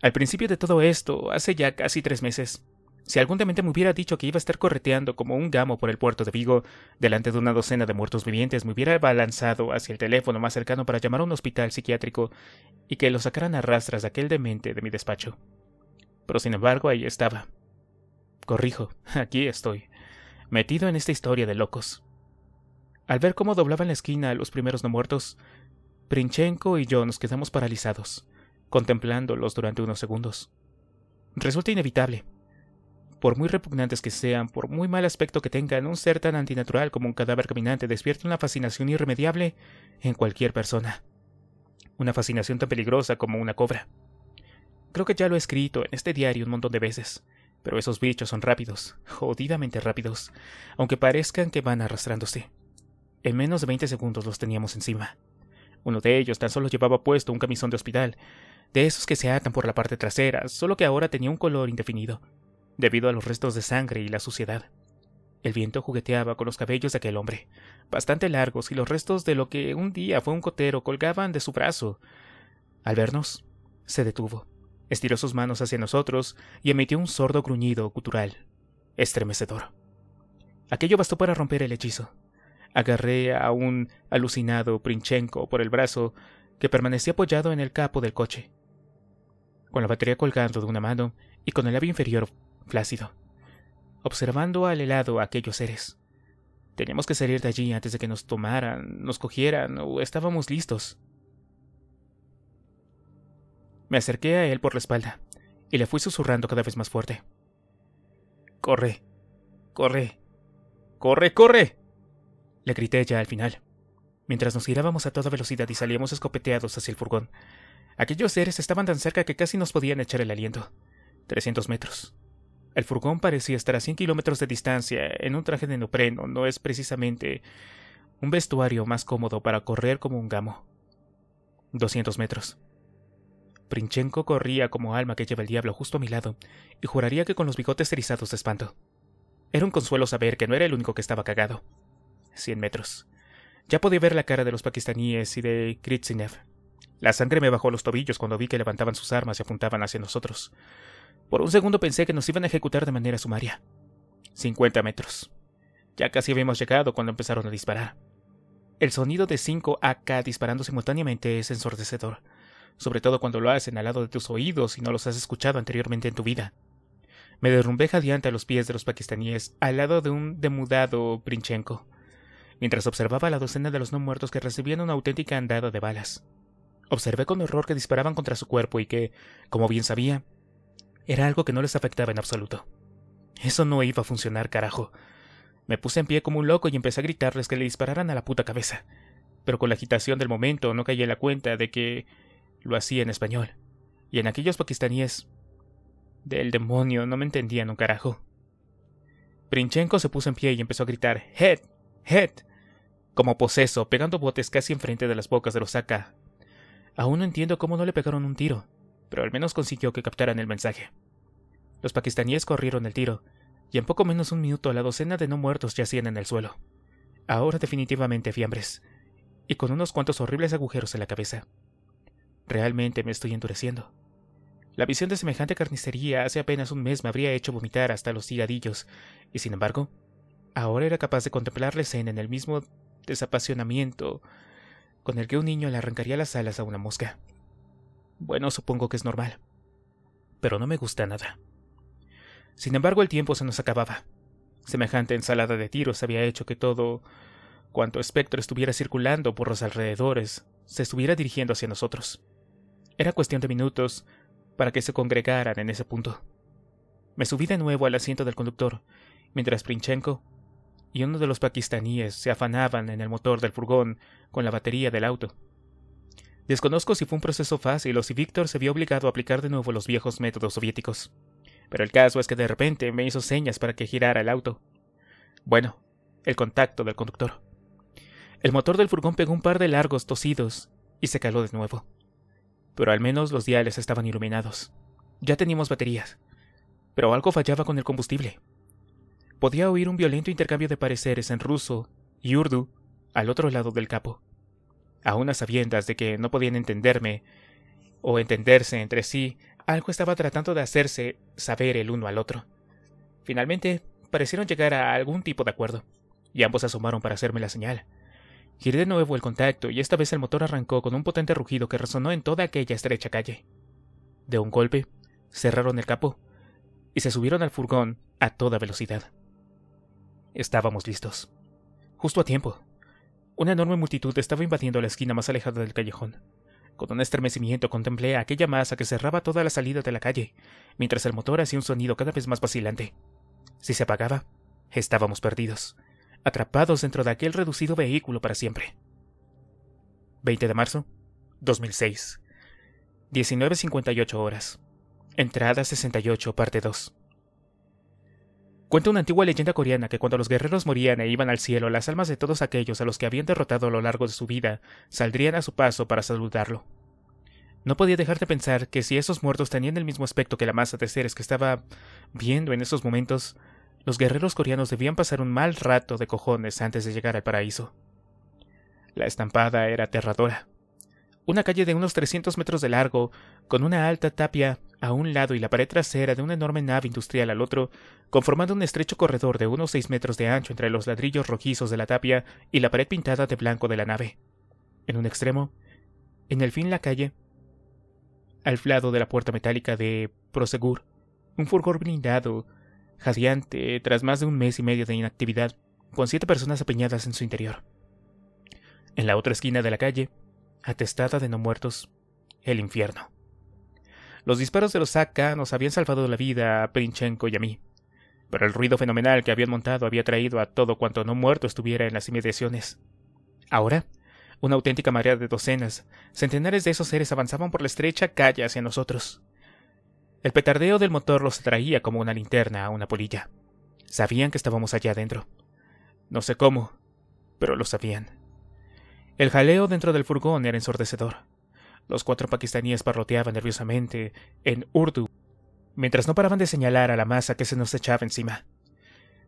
Al principio de todo esto, hace ya casi tres meses, si algún demente me hubiera dicho que iba a estar correteando como un gamo por el puerto de Vigo, delante de una docena de muertos vivientes, me hubiera balanzado hacia el teléfono más cercano para llamar a un hospital psiquiátrico y que lo sacaran a rastras de aquel demente de mi despacho. Pero sin embargo, ahí estaba, Corrijo, aquí estoy, metido en esta historia de locos. Al ver cómo doblaban la esquina a los primeros no muertos, Princhenko y yo nos quedamos paralizados, contemplándolos durante unos segundos. Resulta inevitable. Por muy repugnantes que sean, por muy mal aspecto que tengan, un ser tan antinatural como un cadáver caminante despierta una fascinación irremediable en cualquier persona. Una fascinación tan peligrosa como una cobra. Creo que ya lo he escrito en este diario un montón de veces, pero esos bichos son rápidos, jodidamente rápidos, aunque parezcan que van arrastrándose. En menos de veinte segundos los teníamos encima. Uno de ellos tan solo llevaba puesto un camisón de hospital, de esos que se atan por la parte trasera, solo que ahora tenía un color indefinido, debido a los restos de sangre y la suciedad. El viento jugueteaba con los cabellos de aquel hombre, bastante largos, y los restos de lo que un día fue un cotero colgaban de su brazo. Al vernos, se detuvo. Estiró sus manos hacia nosotros y emitió un sordo gruñido gutural, estremecedor. Aquello bastó para romper el hechizo. Agarré a un alucinado princhenco por el brazo que permanecía apoyado en el capo del coche, con la batería colgando de una mano y con el labio inferior flácido, observando al helado aquellos seres. Teníamos que salir de allí antes de que nos tomaran, nos cogieran o estábamos listos. Me acerqué a él por la espalda y le fui susurrando cada vez más fuerte. Corre, corre, corre, corre. Le grité ya al final, mientras nos girábamos a toda velocidad y salíamos escopeteados hacia el furgón. Aquellos seres estaban tan cerca que casi nos podían echar el aliento. 300 metros. El furgón parecía estar a 100 kilómetros de distancia, en un traje de nopreno. no es precisamente un vestuario más cómodo para correr como un gamo. 200 metros. Princhenko corría como alma que lleva el diablo justo a mi lado, y juraría que con los bigotes erizados de espanto. Era un consuelo saber que no era el único que estaba cagado. Cien metros. Ya podía ver la cara de los pakistaníes y de Kritsinev. La sangre me bajó los tobillos cuando vi que levantaban sus armas y apuntaban hacia nosotros. Por un segundo pensé que nos iban a ejecutar de manera sumaria. Cincuenta metros. Ya casi habíamos llegado cuando empezaron a disparar. El sonido de cinco AK disparando simultáneamente es ensordecedor sobre todo cuando lo hacen al lado de tus oídos y no los has escuchado anteriormente en tu vida. Me derrumbé jadeante a los pies de los pakistaníes, al lado de un demudado Princhenko, mientras observaba a la docena de los no muertos que recibían una auténtica andada de balas. Observé con horror que disparaban contra su cuerpo y que, como bien sabía, era algo que no les afectaba en absoluto. Eso no iba a funcionar, carajo. Me puse en pie como un loco y empecé a gritarles que le dispararan a la puta cabeza. Pero con la agitación del momento no caí en la cuenta de que lo hacía en español, y en aquellos pakistaníes... Del demonio, no me entendían un carajo. Princhenko se puso en pie y empezó a gritar ¡Head! ¡Head! como poseso, pegando botes casi enfrente de las bocas de los AK. Aún no entiendo cómo no le pegaron un tiro, pero al menos consiguió que captaran el mensaje. Los pakistaníes corrieron el tiro, y en poco menos de un minuto la docena de no muertos yacían en el suelo. Ahora definitivamente fiambres, y con unos cuantos horribles agujeros en la cabeza. Realmente me estoy endureciendo. La visión de semejante carnicería hace apenas un mes me habría hecho vomitar hasta los tiradillos, y sin embargo, ahora era capaz de contemplar la escena en el mismo desapasionamiento con el que un niño le arrancaría las alas a una mosca. Bueno, supongo que es normal, pero no me gusta nada. Sin embargo, el tiempo se nos acababa. Semejante ensalada de tiros había hecho que todo cuanto espectro estuviera circulando por los alrededores se estuviera dirigiendo hacia nosotros. Era cuestión de minutos para que se congregaran en ese punto. Me subí de nuevo al asiento del conductor, mientras Princhenko y uno de los pakistaníes se afanaban en el motor del furgón con la batería del auto. Desconozco si fue un proceso fácil o si Víctor se vio obligado a aplicar de nuevo los viejos métodos soviéticos. Pero el caso es que de repente me hizo señas para que girara el auto. Bueno, el contacto del conductor. El motor del furgón pegó un par de largos tosidos y se caló de nuevo pero al menos los diales estaban iluminados. Ya teníamos baterías, pero algo fallaba con el combustible. Podía oír un violento intercambio de pareceres en ruso y urdu al otro lado del capo. A unas sabiendas de que no podían entenderme o entenderse entre sí, algo estaba tratando de hacerse saber el uno al otro. Finalmente, parecieron llegar a algún tipo de acuerdo, y ambos asomaron para hacerme la señal. Giré de nuevo el contacto y esta vez el motor arrancó con un potente rugido que resonó en toda aquella estrecha calle. De un golpe, cerraron el capo y se subieron al furgón a toda velocidad. Estábamos listos. Justo a tiempo. Una enorme multitud estaba invadiendo la esquina más alejada del callejón. Con un estremecimiento contemplé aquella masa que cerraba toda la salida de la calle, mientras el motor hacía un sonido cada vez más vacilante. Si se apagaba, estábamos perdidos atrapados dentro de aquel reducido vehículo para siempre. 20 de marzo 2006. 19.58 horas. Entrada 68, parte 2. Cuenta una antigua leyenda coreana que cuando los guerreros morían e iban al cielo, las almas de todos aquellos a los que habían derrotado a lo largo de su vida saldrían a su paso para saludarlo. No podía dejar de pensar que si esos muertos tenían el mismo aspecto que la masa de seres que estaba viendo en esos momentos, los guerreros coreanos debían pasar un mal rato de cojones antes de llegar al paraíso. La estampada era aterradora. Una calle de unos 300 metros de largo, con una alta tapia a un lado y la pared trasera de una enorme nave industrial al otro, conformando un estrecho corredor de unos 6 metros de ancho entre los ladrillos rojizos de la tapia y la pared pintada de blanco de la nave. En un extremo, en el fin la calle, al flado de la puerta metálica de Prosegur, un furgor blindado jadeante tras más de un mes y medio de inactividad, con siete personas apiñadas en su interior. En la otra esquina de la calle, atestada de no muertos, el infierno. Los disparos de los AK nos habían salvado la vida a Princhenko y a mí, pero el ruido fenomenal que habían montado había traído a todo cuanto no muerto estuviera en las inmediaciones. Ahora, una auténtica marea de docenas, centenares de esos seres avanzaban por la estrecha calle hacia nosotros. El petardeo del motor los atraía como una linterna a una polilla. Sabían que estábamos allá adentro. No sé cómo, pero lo sabían. El jaleo dentro del furgón era ensordecedor. Los cuatro pakistaníes parroteaban nerviosamente en urdu, mientras no paraban de señalar a la masa que se nos echaba encima.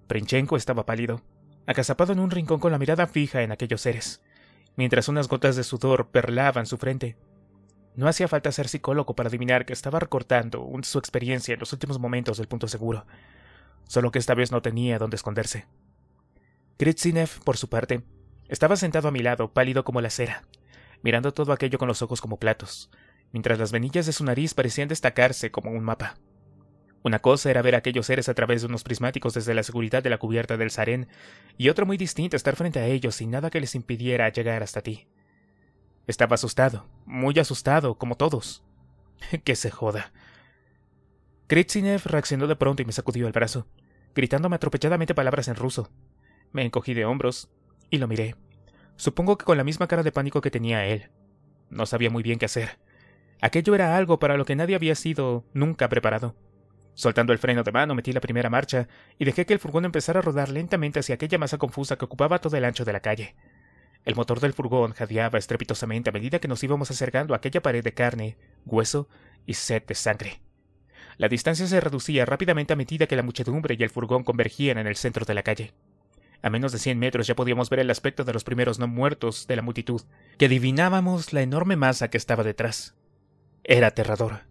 Princhenko estaba pálido, acazapado en un rincón con la mirada fija en aquellos seres, mientras unas gotas de sudor perlaban su frente. No hacía falta ser psicólogo para adivinar que estaba recortando su experiencia en los últimos momentos del punto seguro, solo que esta vez no tenía dónde esconderse. Kritzinev, por su parte, estaba sentado a mi lado, pálido como la cera, mirando todo aquello con los ojos como platos, mientras las venillas de su nariz parecían destacarse como un mapa. Una cosa era ver a aquellos seres a través de unos prismáticos desde la seguridad de la cubierta del sarén, y otra muy distinta estar frente a ellos sin nada que les impidiera llegar hasta ti. Estaba asustado, muy asustado, como todos. [laughs] que se joda. Kritzinev reaccionó de pronto y me sacudió el brazo, gritándome atropelladamente palabras en ruso. Me encogí de hombros y lo miré. Supongo que con la misma cara de pánico que tenía él. No sabía muy bien qué hacer. Aquello era algo para lo que nadie había sido nunca preparado. Soltando el freno de mano, metí la primera marcha y dejé que el furgón empezara a rodar lentamente hacia aquella masa confusa que ocupaba todo el ancho de la calle. El motor del furgón jadeaba estrepitosamente a medida que nos íbamos acercando a aquella pared de carne, hueso y sed de sangre. La distancia se reducía rápidamente a medida que la muchedumbre y el furgón convergían en el centro de la calle. A menos de 100 metros ya podíamos ver el aspecto de los primeros no muertos de la multitud, que adivinábamos la enorme masa que estaba detrás. Era aterrador.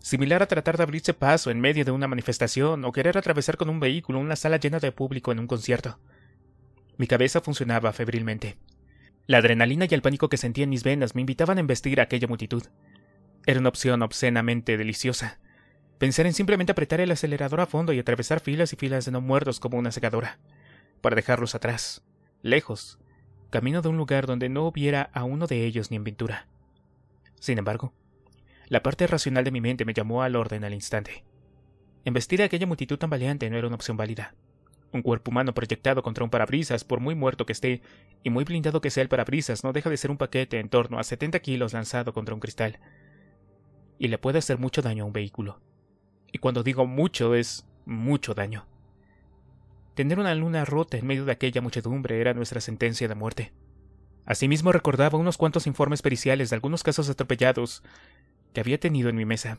Similar a tratar de abrirse paso en medio de una manifestación o querer atravesar con un vehículo una sala llena de público en un concierto. Mi cabeza funcionaba febrilmente. La adrenalina y el pánico que sentía en mis venas me invitaban a embestir a aquella multitud. Era una opción obscenamente deliciosa. Pensar en simplemente apretar el acelerador a fondo y atravesar filas y filas de no muertos como una segadora, para dejarlos atrás, lejos, camino de un lugar donde no hubiera a uno de ellos ni en pintura. Sin embargo, la parte racional de mi mente me llamó al orden al instante. Embestir a aquella multitud tan no era una opción válida. Un cuerpo humano proyectado contra un parabrisas, por muy muerto que esté y muy blindado que sea el parabrisas, no deja de ser un paquete en torno a 70 kilos lanzado contra un cristal. Y le puede hacer mucho daño a un vehículo. Y cuando digo mucho es mucho daño. Tener una luna rota en medio de aquella muchedumbre era nuestra sentencia de muerte. Asimismo recordaba unos cuantos informes periciales de algunos casos atropellados que había tenido en mi mesa.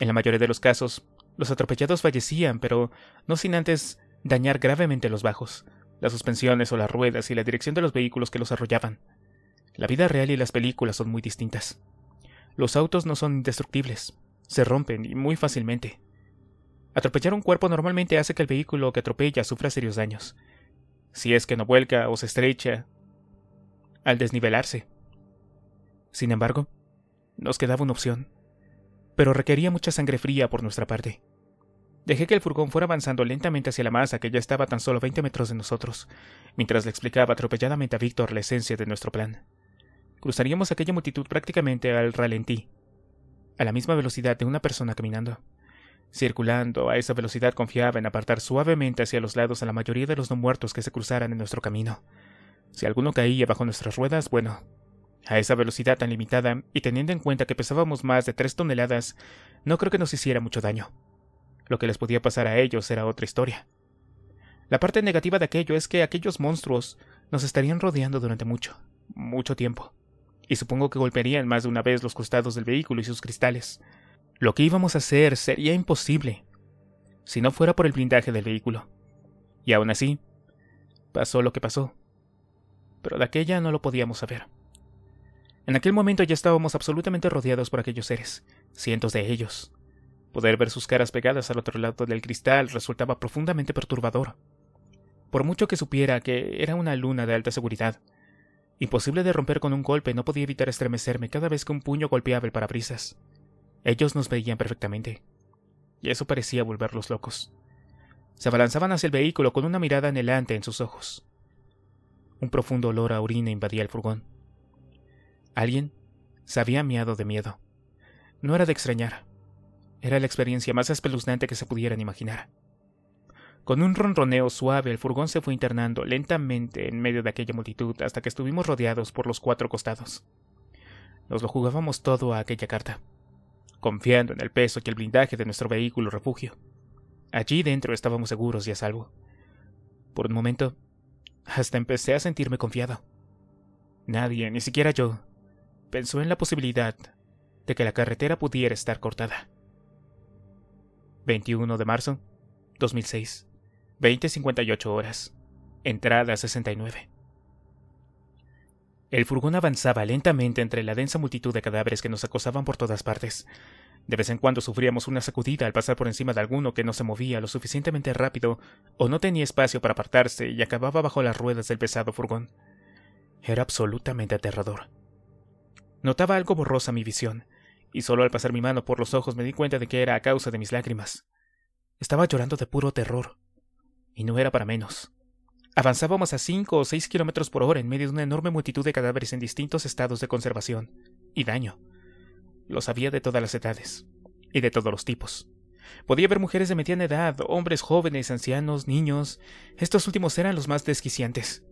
En la mayoría de los casos, los atropellados fallecían, pero no sin antes dañar gravemente los bajos, las suspensiones o las ruedas y la dirección de los vehículos que los arrollaban. La vida real y las películas son muy distintas. Los autos no son indestructibles, se rompen y muy fácilmente. Atropellar un cuerpo normalmente hace que el vehículo que atropella sufra serios daños, si es que no vuelca o se estrecha al desnivelarse. Sin embargo, nos quedaba una opción, pero requería mucha sangre fría por nuestra parte. Dejé que el furgón fuera avanzando lentamente hacia la masa que ya estaba tan solo 20 metros de nosotros, mientras le explicaba atropelladamente a Víctor la esencia de nuestro plan. Cruzaríamos aquella multitud prácticamente al ralentí, a la misma velocidad de una persona caminando. Circulando a esa velocidad confiaba en apartar suavemente hacia los lados a la mayoría de los no muertos que se cruzaran en nuestro camino. Si alguno caía bajo nuestras ruedas, bueno, a esa velocidad tan limitada y teniendo en cuenta que pesábamos más de tres toneladas, no creo que nos hiciera mucho daño. Lo que les podía pasar a ellos era otra historia. La parte negativa de aquello es que aquellos monstruos nos estarían rodeando durante mucho, mucho tiempo, y supongo que golpearían más de una vez los costados del vehículo y sus cristales. Lo que íbamos a hacer sería imposible, si no fuera por el blindaje del vehículo. Y aún así, pasó lo que pasó. Pero de aquella no lo podíamos saber. En aquel momento ya estábamos absolutamente rodeados por aquellos seres, cientos de ellos, Poder ver sus caras pegadas al otro lado del cristal resultaba profundamente perturbador. Por mucho que supiera que era una luna de alta seguridad, imposible de romper con un golpe, no podía evitar estremecerme cada vez que un puño golpeaba el parabrisas. Ellos nos veían perfectamente, y eso parecía volverlos locos. Se abalanzaban hacia el vehículo con una mirada anhelante en sus ojos. Un profundo olor a orina invadía el furgón. Alguien se había miado de miedo. No era de extrañar. Era la experiencia más espeluznante que se pudieran imaginar. Con un ronroneo suave, el furgón se fue internando lentamente en medio de aquella multitud hasta que estuvimos rodeados por los cuatro costados. Nos lo jugábamos todo a aquella carta, confiando en el peso y el blindaje de nuestro vehículo refugio. Allí dentro estábamos seguros y a salvo. Por un momento, hasta empecé a sentirme confiado. Nadie, ni siquiera yo, pensó en la posibilidad de que la carretera pudiera estar cortada. 21 de marzo 2006, 20:58 horas, entrada 69. El furgón avanzaba lentamente entre la densa multitud de cadáveres que nos acosaban por todas partes. De vez en cuando sufríamos una sacudida al pasar por encima de alguno que no se movía lo suficientemente rápido o no tenía espacio para apartarse y acababa bajo las ruedas del pesado furgón. Era absolutamente aterrador. Notaba algo borrosa mi visión, y solo al pasar mi mano por los ojos me di cuenta de que era a causa de mis lágrimas. Estaba llorando de puro terror. Y no era para menos. Avanzábamos a cinco o seis kilómetros por hora en medio de una enorme multitud de cadáveres en distintos estados de conservación y daño. Los había de todas las edades y de todos los tipos. Podía ver mujeres de mediana edad, hombres jóvenes, ancianos, niños. Estos últimos eran los más desquiciantes.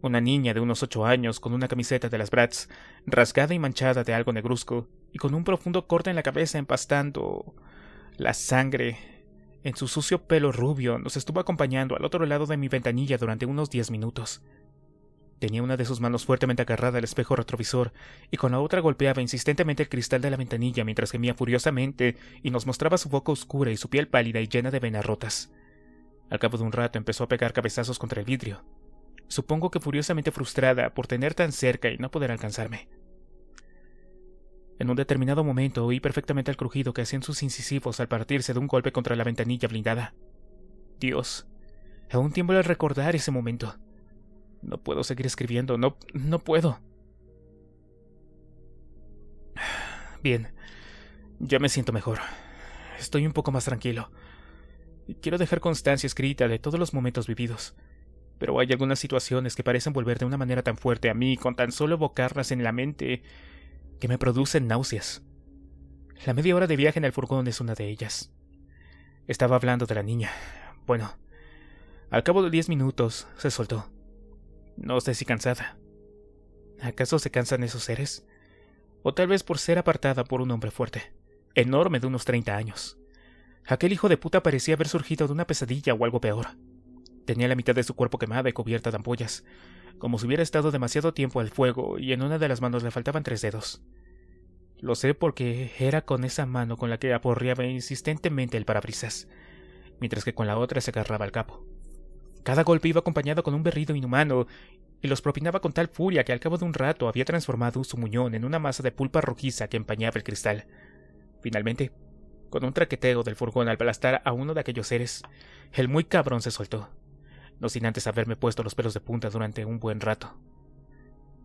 Una niña de unos ocho años con una camiseta de las Bratz, rasgada y manchada de algo negruzco, y con un profundo corte en la cabeza empastando la sangre en su sucio pelo rubio, nos estuvo acompañando al otro lado de mi ventanilla durante unos diez minutos. Tenía una de sus manos fuertemente agarrada al espejo retrovisor y con la otra golpeaba insistentemente el cristal de la ventanilla mientras gemía furiosamente y nos mostraba su boca oscura y su piel pálida y llena de venas rotas. Al cabo de un rato empezó a pegar cabezazos contra el vidrio. Supongo que furiosamente frustrada por tener tan cerca y no poder alcanzarme. En un determinado momento oí perfectamente el crujido que hacían sus incisivos al partirse de un golpe contra la ventanilla blindada. Dios, aún tiemblo al recordar ese momento. No puedo seguir escribiendo, no, no puedo. Bien, ya me siento mejor. Estoy un poco más tranquilo. Quiero dejar constancia escrita de todos los momentos vividos, pero hay algunas situaciones que parecen volver de una manera tan fuerte a mí con tan solo evocarlas en la mente que me producen náuseas. La media hora de viaje en el furgón es una de ellas. Estaba hablando de la niña. Bueno, al cabo de diez minutos se soltó. No sé si cansada. ¿Acaso se cansan esos seres? O tal vez por ser apartada por un hombre fuerte, enorme de unos treinta años. Aquel hijo de puta parecía haber surgido de una pesadilla o algo peor. Tenía la mitad de su cuerpo quemada y cubierta de ampollas, como si hubiera estado demasiado tiempo al fuego y en una de las manos le faltaban tres dedos. Lo sé porque era con esa mano con la que aporreaba insistentemente el parabrisas, mientras que con la otra se agarraba al capo. Cada golpe iba acompañado con un berrido inhumano y los propinaba con tal furia que al cabo de un rato había transformado su muñón en una masa de pulpa rojiza que empañaba el cristal. Finalmente, con un traqueteo del furgón al aplastar a uno de aquellos seres, el muy cabrón se soltó no sin antes haberme puesto los pelos de punta durante un buen rato.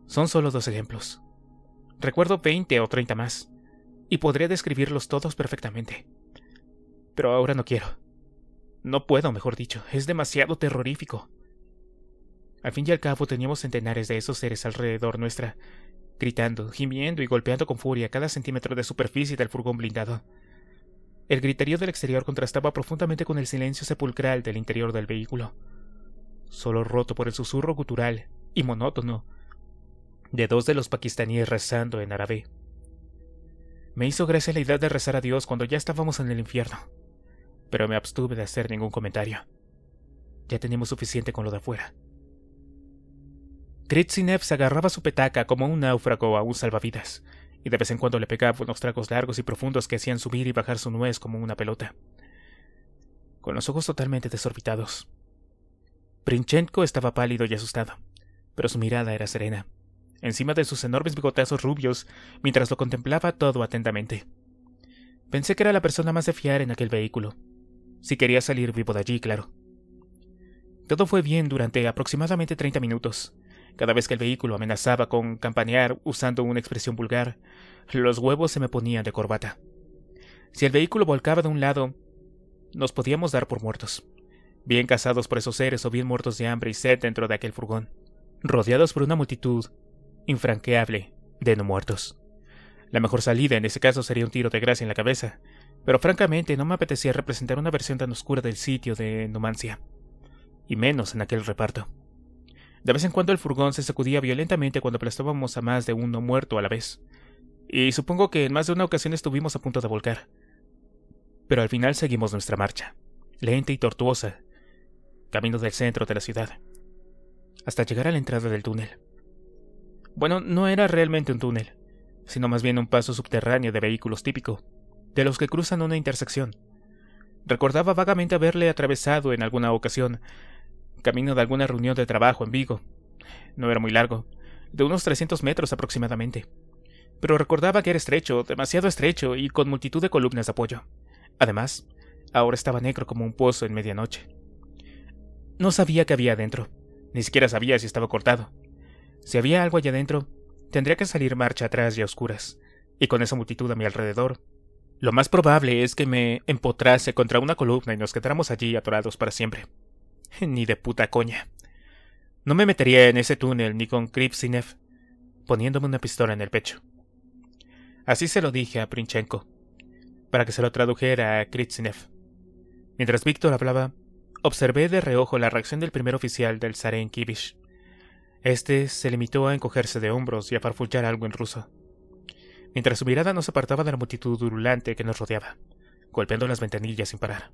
Son solo dos ejemplos. Recuerdo veinte o treinta más, y podría describirlos todos perfectamente. Pero ahora no quiero. No puedo, mejor dicho, es demasiado terrorífico. Al fin y al cabo teníamos centenares de esos seres alrededor nuestra, gritando, gimiendo y golpeando con furia cada centímetro de superficie del furgón blindado. El griterío del exterior contrastaba profundamente con el silencio sepulcral del interior del vehículo solo roto por el susurro gutural y monótono de dos de los pakistaníes rezando en árabe. Me hizo gracia la idea de rezar a Dios cuando ya estábamos en el infierno, pero me abstuve de hacer ningún comentario. Ya teníamos suficiente con lo de afuera. Gritzinev se agarraba su petaca como un náufrago a un salvavidas, y de vez en cuando le pegaba unos tragos largos y profundos que hacían subir y bajar su nuez como una pelota. Con los ojos totalmente desorbitados, Princhenko estaba pálido y asustado, pero su mirada era serena, encima de sus enormes bigotazos rubios, mientras lo contemplaba todo atentamente. Pensé que era la persona más de fiar en aquel vehículo, si quería salir vivo de allí, claro. Todo fue bien durante aproximadamente treinta minutos. Cada vez que el vehículo amenazaba con campanear usando una expresión vulgar, los huevos se me ponían de corbata. Si el vehículo volcaba de un lado, nos podíamos dar por muertos bien cazados por esos seres o bien muertos de hambre y sed dentro de aquel furgón, rodeados por una multitud infranqueable de no muertos. La mejor salida en ese caso sería un tiro de gracia en la cabeza, pero francamente no me apetecía representar una versión tan oscura del sitio de Numancia, y menos en aquel reparto. De vez en cuando el furgón se sacudía violentamente cuando aplastábamos a más de uno muerto a la vez, y supongo que en más de una ocasión estuvimos a punto de volcar. Pero al final seguimos nuestra marcha, lenta y tortuosa, camino del centro de la ciudad, hasta llegar a la entrada del túnel. Bueno, no era realmente un túnel, sino más bien un paso subterráneo de vehículos típico, de los que cruzan una intersección. Recordaba vagamente haberle atravesado en alguna ocasión, camino de alguna reunión de trabajo en Vigo. No era muy largo, de unos 300 metros aproximadamente. Pero recordaba que era estrecho, demasiado estrecho y con multitud de columnas de apoyo. Además, ahora estaba negro como un pozo en medianoche. No sabía qué había adentro. Ni siquiera sabía si estaba cortado. Si había algo allá adentro, tendría que salir marcha atrás y a oscuras. Y con esa multitud a mi alrededor, lo más probable es que me empotrase contra una columna y nos quedáramos allí atorados para siempre. [laughs] Ni de puta coña. No me metería en ese túnel ni con Kripsinev, poniéndome una pistola en el pecho. Así se lo dije a Princhenko, para que se lo tradujera a Kripsinev. Mientras Víctor hablaba, Observé de reojo la reacción del primer oficial del Saren Kivish. Este se limitó a encogerse de hombros y a farfullar algo en ruso, mientras su mirada nos apartaba de la multitud urulante que nos rodeaba, golpeando las ventanillas sin parar.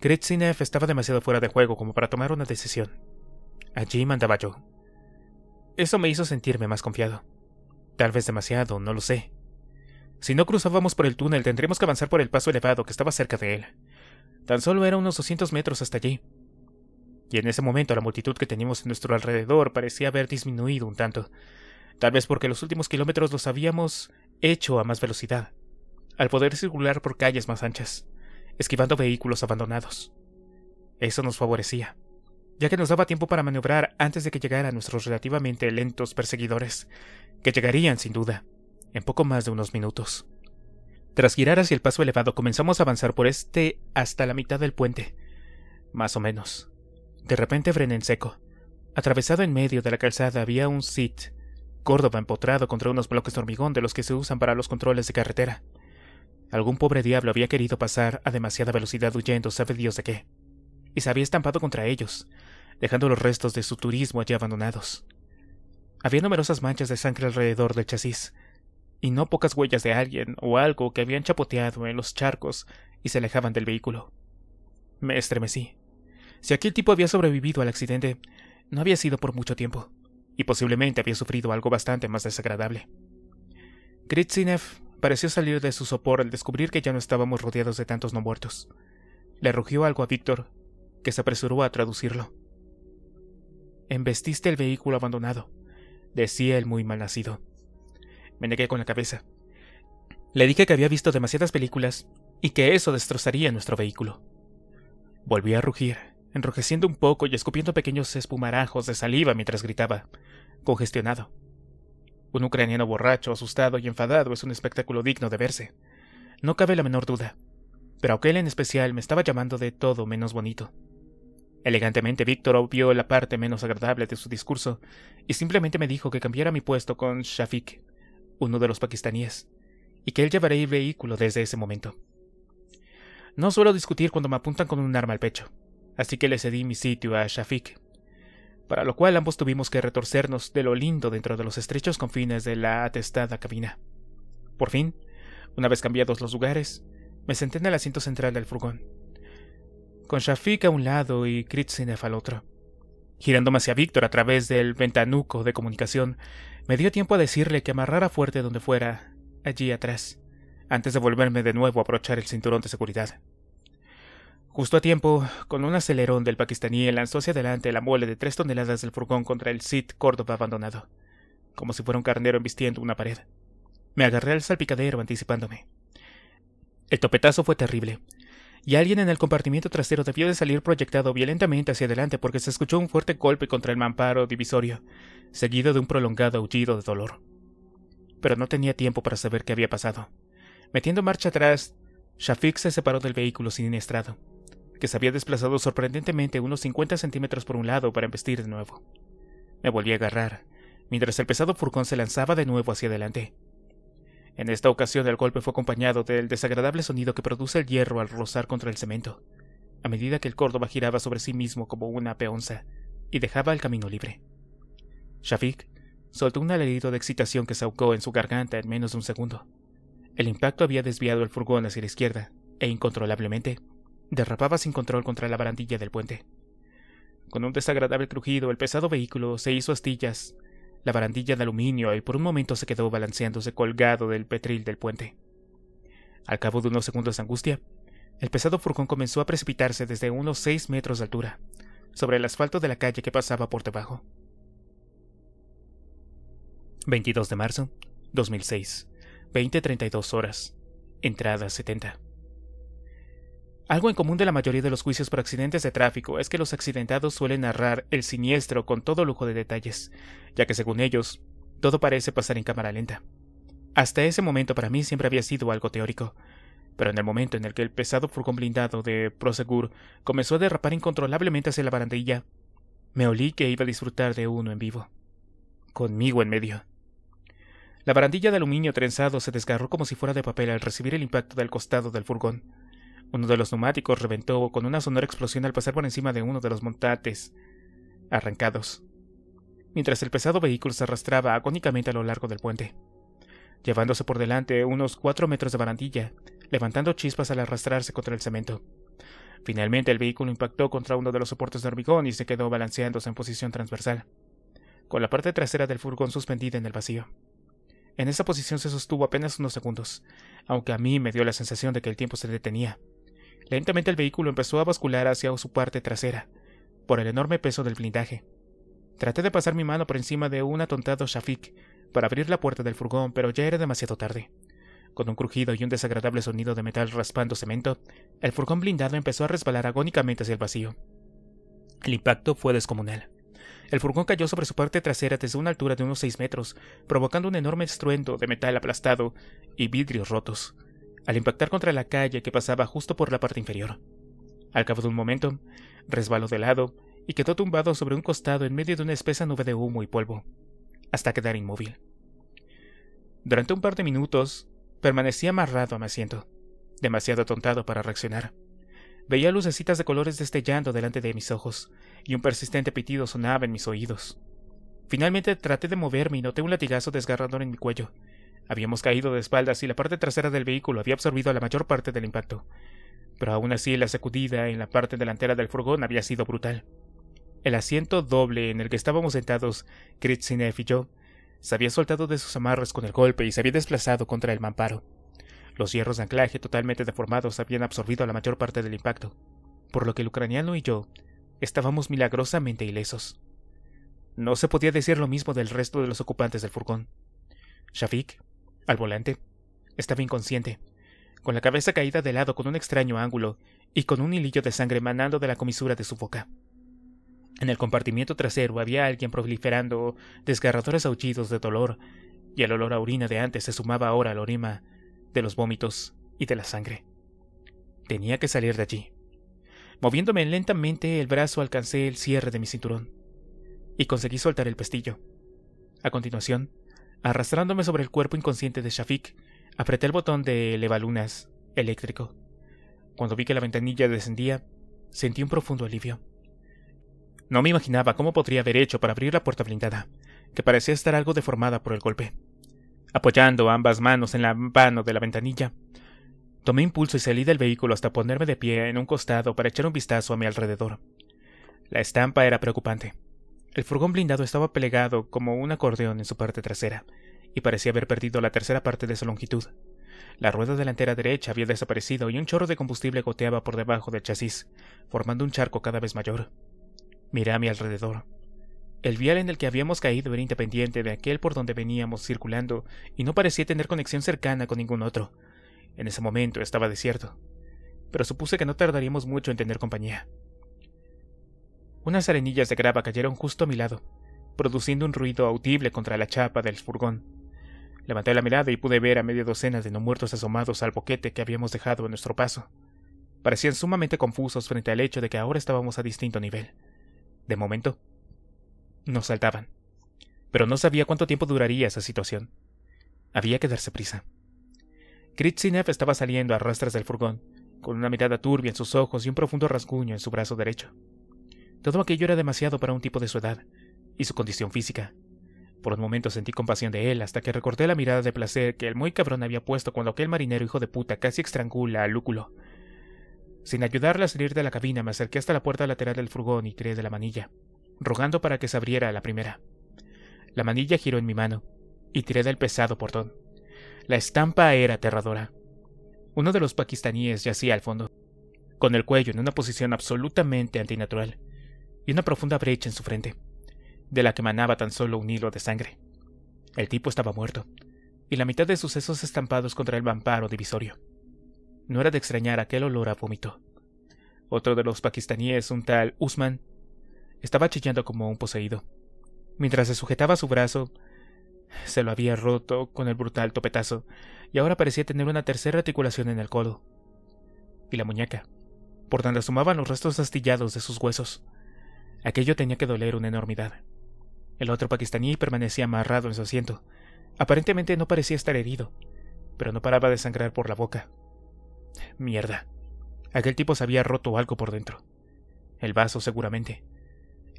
Kretsinev estaba demasiado fuera de juego como para tomar una decisión. Allí mandaba yo. Eso me hizo sentirme más confiado. Tal vez demasiado, no lo sé. Si no cruzábamos por el túnel, tendríamos que avanzar por el paso elevado que estaba cerca de él. Tan solo era unos 200 metros hasta allí. Y en ese momento la multitud que teníamos en nuestro alrededor parecía haber disminuido un tanto, tal vez porque los últimos kilómetros los habíamos hecho a más velocidad, al poder circular por calles más anchas, esquivando vehículos abandonados. Eso nos favorecía, ya que nos daba tiempo para maniobrar antes de que llegaran nuestros relativamente lentos perseguidores, que llegarían sin duda, en poco más de unos minutos. Tras girar hacia el paso elevado, comenzamos a avanzar por este hasta la mitad del puente. Más o menos. De repente frené en seco. Atravesado en medio de la calzada había un sit, Córdoba empotrado contra unos bloques de hormigón de los que se usan para los controles de carretera. Algún pobre diablo había querido pasar a demasiada velocidad huyendo, sabe Dios de qué, y se había estampado contra ellos, dejando los restos de su turismo allí abandonados. Había numerosas manchas de sangre alrededor del chasis, y no pocas huellas de alguien o algo que habían chapoteado en los charcos y se alejaban del vehículo. Me estremecí. Si aquel tipo había sobrevivido al accidente, no había sido por mucho tiempo, y posiblemente había sufrido algo bastante más desagradable. Gritzinev pareció salir de su sopor al descubrir que ya no estábamos rodeados de tantos no muertos. Le rugió algo a Víctor, que se apresuró a traducirlo. Embestiste el vehículo abandonado, decía el muy nacido. Me negué con la cabeza. Le dije que había visto demasiadas películas y que eso destrozaría nuestro vehículo. Volví a rugir, enrojeciendo un poco y escupiendo pequeños espumarajos de saliva mientras gritaba, congestionado. Un ucraniano borracho, asustado y enfadado es un espectáculo digno de verse. No cabe la menor duda. Pero aquel en especial me estaba llamando de todo menos bonito. Elegantemente Víctor obvió la parte menos agradable de su discurso y simplemente me dijo que cambiara mi puesto con Shafik, uno de los pakistaníes, y que él llevaré el vehículo desde ese momento. No suelo discutir cuando me apuntan con un arma al pecho, así que le cedí mi sitio a Shafik... para lo cual ambos tuvimos que retorcernos de lo lindo dentro de los estrechos confines de la atestada cabina. Por fin, una vez cambiados los lugares, me senté en el asiento central del furgón, con Shafik a un lado y Kritzinev al otro. Girándome hacia Víctor a través del ventanuco de comunicación, me dio tiempo a decirle que amarrara fuerte donde fuera, allí atrás, antes de volverme de nuevo a aprochar el cinturón de seguridad. Justo a tiempo, con un acelerón del pakistaní lanzó hacia adelante la mole de tres toneladas del furgón contra el Cid Córdoba abandonado, como si fuera un carnero embistiendo una pared. Me agarré al salpicadero anticipándome. El topetazo fue terrible y alguien en el compartimiento trasero debió de salir proyectado violentamente hacia adelante porque se escuchó un fuerte golpe contra el mamparo divisorio, seguido de un prolongado aullido de dolor. Pero no tenía tiempo para saber qué había pasado. Metiendo marcha atrás, Shafik se separó del vehículo siniestrado, que se había desplazado sorprendentemente unos 50 centímetros por un lado para embestir de nuevo. Me volví a agarrar, mientras el pesado furgón se lanzaba de nuevo hacia adelante. En esta ocasión el golpe fue acompañado del desagradable sonido que produce el hierro al rozar contra el cemento, a medida que el Córdoba giraba sobre sí mismo como una peonza y dejaba el camino libre. Shafik soltó un alarido de excitación que saucó en su garganta en menos de un segundo. El impacto había desviado el furgón hacia la izquierda e incontrolablemente derrapaba sin control contra la barandilla del puente. Con un desagradable crujido, el pesado vehículo se hizo astillas la barandilla de aluminio y por un momento se quedó balanceándose colgado del petril del puente. Al cabo de unos segundos de angustia, el pesado furgón comenzó a precipitarse desde unos seis metros de altura, sobre el asfalto de la calle que pasaba por debajo. 22 de marzo, 2006, 20:32 horas, entrada 70. Algo en común de la mayoría de los juicios por accidentes de tráfico es que los accidentados suelen narrar el siniestro con todo lujo de detalles, ya que según ellos, todo parece pasar en cámara lenta. Hasta ese momento para mí siempre había sido algo teórico, pero en el momento en el que el pesado furgón blindado de Prosegur comenzó a derrapar incontrolablemente hacia la barandilla, me olí que iba a disfrutar de uno en vivo, conmigo en medio. La barandilla de aluminio trenzado se desgarró como si fuera de papel al recibir el impacto del costado del furgón. Uno de los neumáticos reventó con una sonora explosión al pasar por encima de uno de los montantes, arrancados, mientras el pesado vehículo se arrastraba agónicamente a lo largo del puente, llevándose por delante unos cuatro metros de barandilla, levantando chispas al arrastrarse contra el cemento. Finalmente el vehículo impactó contra uno de los soportes de hormigón y se quedó balanceándose en posición transversal, con la parte trasera del furgón suspendida en el vacío. En esa posición se sostuvo apenas unos segundos, aunque a mí me dio la sensación de que el tiempo se detenía, Lentamente el vehículo empezó a bascular hacia su parte trasera, por el enorme peso del blindaje. Traté de pasar mi mano por encima de un atontado Shafik para abrir la puerta del furgón, pero ya era demasiado tarde. Con un crujido y un desagradable sonido de metal raspando cemento, el furgón blindado empezó a resbalar agónicamente hacia el vacío. El impacto fue descomunal. El furgón cayó sobre su parte trasera desde una altura de unos seis metros, provocando un enorme estruendo de metal aplastado y vidrios rotos al impactar contra la calle que pasaba justo por la parte inferior. Al cabo de un momento, resbaló de lado y quedó tumbado sobre un costado en medio de una espesa nube de humo y polvo, hasta quedar inmóvil. Durante un par de minutos, permanecí amarrado a mi asiento, demasiado atontado para reaccionar. Veía lucecitas de colores destellando delante de mis ojos, y un persistente pitido sonaba en mis oídos. Finalmente traté de moverme y noté un latigazo desgarrador en mi cuello, Habíamos caído de espaldas y la parte trasera del vehículo había absorbido la mayor parte del impacto. Pero aún así la sacudida en la parte delantera del furgón había sido brutal. El asiento doble en el que estábamos sentados, Kritzinev y yo, se había soltado de sus amarres con el golpe y se había desplazado contra el mamparo. Los hierros de anclaje totalmente deformados habían absorbido la mayor parte del impacto, por lo que el ucraniano y yo estábamos milagrosamente ilesos. No se podía decir lo mismo del resto de los ocupantes del furgón. Shafik, al volante estaba inconsciente, con la cabeza caída de lado con un extraño ángulo y con un hilillo de sangre manando de la comisura de su boca. En el compartimiento trasero había alguien proliferando desgarradores aullidos de dolor, y el olor a orina de antes se sumaba ahora al orima de los vómitos y de la sangre. Tenía que salir de allí. Moviéndome lentamente el brazo alcancé el cierre de mi cinturón y conseguí soltar el pestillo. A continuación, Arrastrándome sobre el cuerpo inconsciente de Shafik, apreté el botón de levalunas eléctrico. Cuando vi que la ventanilla descendía, sentí un profundo alivio. No me imaginaba cómo podría haber hecho para abrir la puerta blindada, que parecía estar algo deformada por el golpe. Apoyando ambas manos en la mano de la ventanilla, tomé impulso y salí del vehículo hasta ponerme de pie en un costado para echar un vistazo a mi alrededor. La estampa era preocupante. El furgón blindado estaba plegado como un acordeón en su parte trasera, y parecía haber perdido la tercera parte de su longitud. La rueda delantera derecha había desaparecido y un chorro de combustible goteaba por debajo del chasis, formando un charco cada vez mayor. Miré a mi alrededor. El vial en el que habíamos caído era independiente de aquel por donde veníamos circulando y no parecía tener conexión cercana con ningún otro. En ese momento estaba desierto, pero supuse que no tardaríamos mucho en tener compañía. Unas arenillas de grava cayeron justo a mi lado, produciendo un ruido audible contra la chapa del furgón. Levanté la mirada y pude ver a media docena de no muertos asomados al boquete que habíamos dejado en nuestro paso. Parecían sumamente confusos frente al hecho de que ahora estábamos a distinto nivel. De momento, no saltaban. Pero no sabía cuánto tiempo duraría esa situación. Había que darse prisa. Kritzinev estaba saliendo a rastras del furgón, con una mirada turbia en sus ojos y un profundo rasguño en su brazo derecho. Todo aquello era demasiado para un tipo de su edad y su condición física. Por un momento sentí compasión de él hasta que recorté la mirada de placer que el muy cabrón había puesto cuando aquel marinero hijo de puta casi estrangula al lúculo. Sin ayudarla a salir de la cabina, me acerqué hasta la puerta lateral del furgón y tiré de la manilla, rogando para que se abriera la primera. La manilla giró en mi mano y tiré del pesado portón. La estampa era aterradora. Uno de los pakistaníes yacía al fondo, con el cuello en una posición absolutamente antinatural y una profunda brecha en su frente, de la que manaba tan solo un hilo de sangre. El tipo estaba muerto, y la mitad de sus sesos estampados contra el vamparo divisorio. No era de extrañar aquel olor a vómito. Otro de los pakistaníes, un tal Usman, estaba chillando como un poseído. Mientras se sujetaba su brazo, se lo había roto con el brutal topetazo, y ahora parecía tener una tercera articulación en el codo. Y la muñeca, por donde asomaban los restos astillados de sus huesos. Aquello tenía que doler una enormidad. El otro pakistaní permanecía amarrado en su asiento. Aparentemente no parecía estar herido, pero no paraba de sangrar por la boca. Mierda. Aquel tipo se había roto algo por dentro. El vaso seguramente.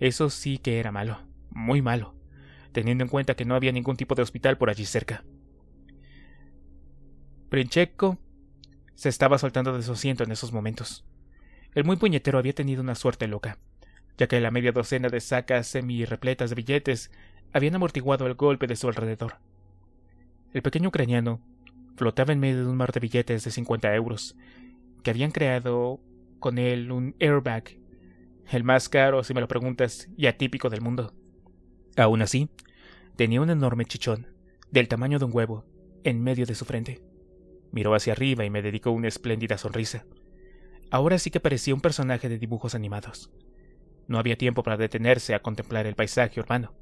Eso sí que era malo, muy malo, teniendo en cuenta que no había ningún tipo de hospital por allí cerca. Princheco se estaba soltando de su asiento en esos momentos. El muy puñetero había tenido una suerte loca ya que la media docena de sacas semi repletas de billetes habían amortiguado el golpe de su alrededor. El pequeño ucraniano flotaba en medio de un mar de billetes de 50 euros, que habían creado con él un airbag, el más caro, si me lo preguntas, y atípico del mundo. Aún así, tenía un enorme chichón, del tamaño de un huevo, en medio de su frente. Miró hacia arriba y me dedicó una espléndida sonrisa. Ahora sí que parecía un personaje de dibujos animados. No había tiempo para detenerse a contemplar el paisaje urbano.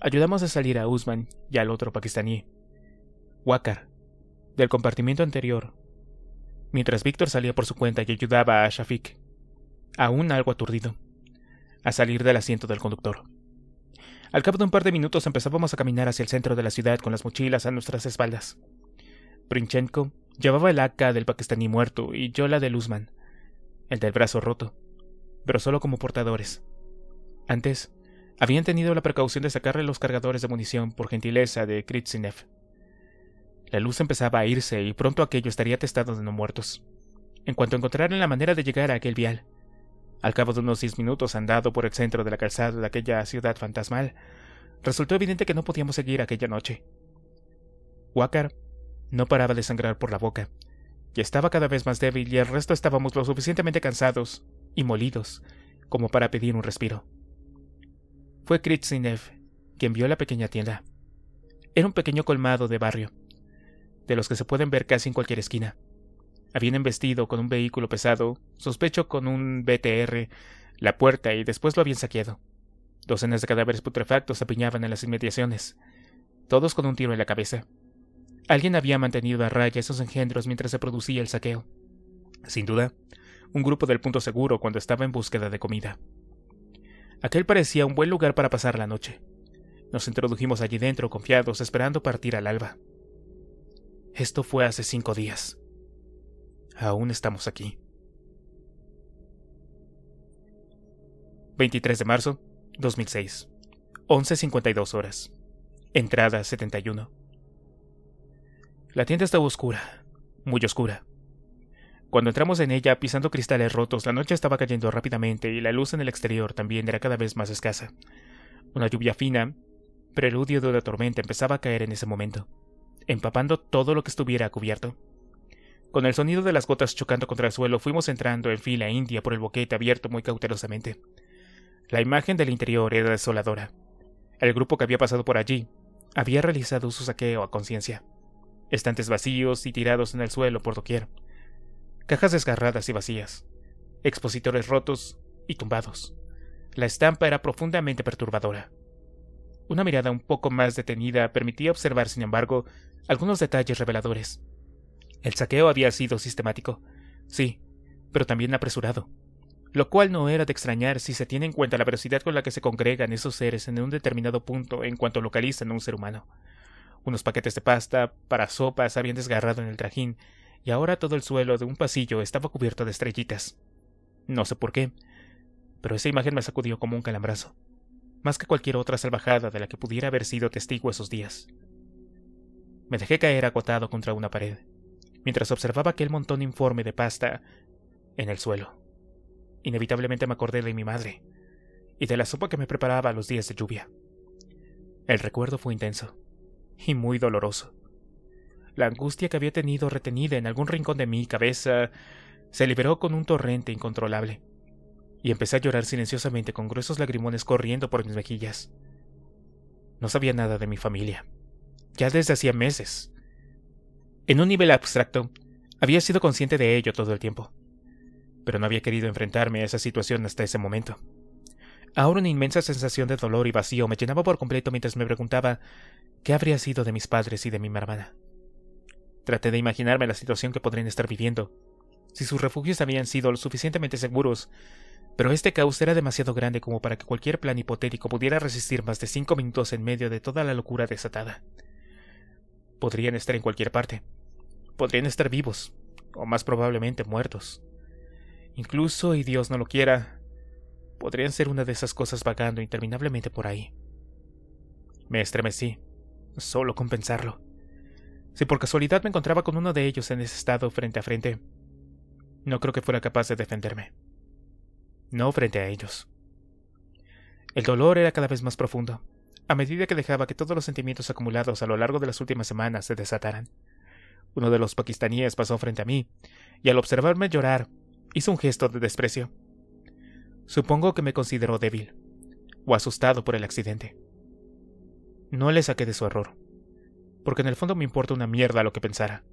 Ayudamos a salir a Usman y al otro pakistaní, Wakar, del compartimiento anterior, mientras Víctor salía por su cuenta y ayudaba a Shafik, aún algo aturdido, a salir del asiento del conductor. Al cabo de un par de minutos empezábamos a caminar hacia el centro de la ciudad con las mochilas a nuestras espaldas. Princhenko llevaba el AK del pakistaní muerto y yo la del Usman, el del brazo roto pero solo como portadores. Antes, habían tenido la precaución de sacarle los cargadores de munición por gentileza de Kritzinev. La luz empezaba a irse y pronto aquello estaría testado de no muertos. En cuanto encontraran la manera de llegar a aquel vial, al cabo de unos diez minutos andado por el centro de la calzada de aquella ciudad fantasmal, resultó evidente que no podíamos seguir aquella noche. Wacker no paraba de sangrar por la boca, y estaba cada vez más débil y el resto estábamos lo suficientemente cansados y molidos, como para pedir un respiro. Fue Kritsinev quien vio la pequeña tienda. Era un pequeño colmado de barrio, de los que se pueden ver casi en cualquier esquina. Habían embestido con un vehículo pesado, sospecho con un BTR, la puerta y después lo habían saqueado. Docenas de cadáveres putrefactos apiñaban en las inmediaciones, todos con un tiro en la cabeza. Alguien había mantenido a raya esos engendros mientras se producía el saqueo. Sin duda, un grupo del punto seguro cuando estaba en búsqueda de comida. Aquel parecía un buen lugar para pasar la noche. Nos introdujimos allí dentro confiados, esperando partir al alba. Esto fue hace cinco días. Aún estamos aquí. 23 de marzo 2006. 11.52 horas. Entrada 71. La tienda estaba oscura, muy oscura. Cuando entramos en ella, pisando cristales rotos, la noche estaba cayendo rápidamente y la luz en el exterior también era cada vez más escasa. Una lluvia fina, preludio de la tormenta, empezaba a caer en ese momento, empapando todo lo que estuviera cubierto. Con el sonido de las gotas chocando contra el suelo, fuimos entrando en fila india por el boquete abierto muy cautelosamente. La imagen del interior era desoladora. El grupo que había pasado por allí había realizado su saqueo a conciencia. Estantes vacíos y tirados en el suelo por doquier cajas desgarradas y vacías, expositores rotos y tumbados. La estampa era profundamente perturbadora. Una mirada un poco más detenida permitía observar, sin embargo, algunos detalles reveladores. El saqueo había sido sistemático, sí, pero también apresurado, lo cual no era de extrañar si se tiene en cuenta la velocidad con la que se congregan esos seres en un determinado punto en cuanto localizan a un ser humano. Unos paquetes de pasta para sopas habían desgarrado en el trajín y ahora todo el suelo de un pasillo estaba cubierto de estrellitas. No sé por qué, pero esa imagen me sacudió como un calambrazo, más que cualquier otra salvajada de la que pudiera haber sido testigo esos días. Me dejé caer acotado contra una pared, mientras observaba aquel montón informe de pasta en el suelo. Inevitablemente me acordé de mi madre y de la sopa que me preparaba los días de lluvia. El recuerdo fue intenso y muy doloroso. La angustia que había tenido retenida en algún rincón de mi cabeza se liberó con un torrente incontrolable, y empecé a llorar silenciosamente con gruesos lagrimones corriendo por mis mejillas. No sabía nada de mi familia, ya desde hacía meses. En un nivel abstracto, había sido consciente de ello todo el tiempo, pero no había querido enfrentarme a esa situación hasta ese momento. Ahora una inmensa sensación de dolor y vacío me llenaba por completo mientras me preguntaba qué habría sido de mis padres y de mi hermana. Traté de imaginarme la situación que podrían estar viviendo, si sus refugios habían sido lo suficientemente seguros, pero este caos era demasiado grande como para que cualquier plan hipotético pudiera resistir más de cinco minutos en medio de toda la locura desatada. Podrían estar en cualquier parte. Podrían estar vivos, o más probablemente muertos. Incluso, y Dios no lo quiera, podrían ser una de esas cosas vagando interminablemente por ahí. Me estremecí, solo con pensarlo. Si por casualidad me encontraba con uno de ellos en ese estado frente a frente, no creo que fuera capaz de defenderme. No frente a ellos. El dolor era cada vez más profundo, a medida que dejaba que todos los sentimientos acumulados a lo largo de las últimas semanas se desataran. Uno de los pakistaníes pasó frente a mí, y al observarme llorar, hizo un gesto de desprecio. Supongo que me consideró débil, o asustado por el accidente. No le saqué de su error porque en el fondo me importa una mierda lo que pensara.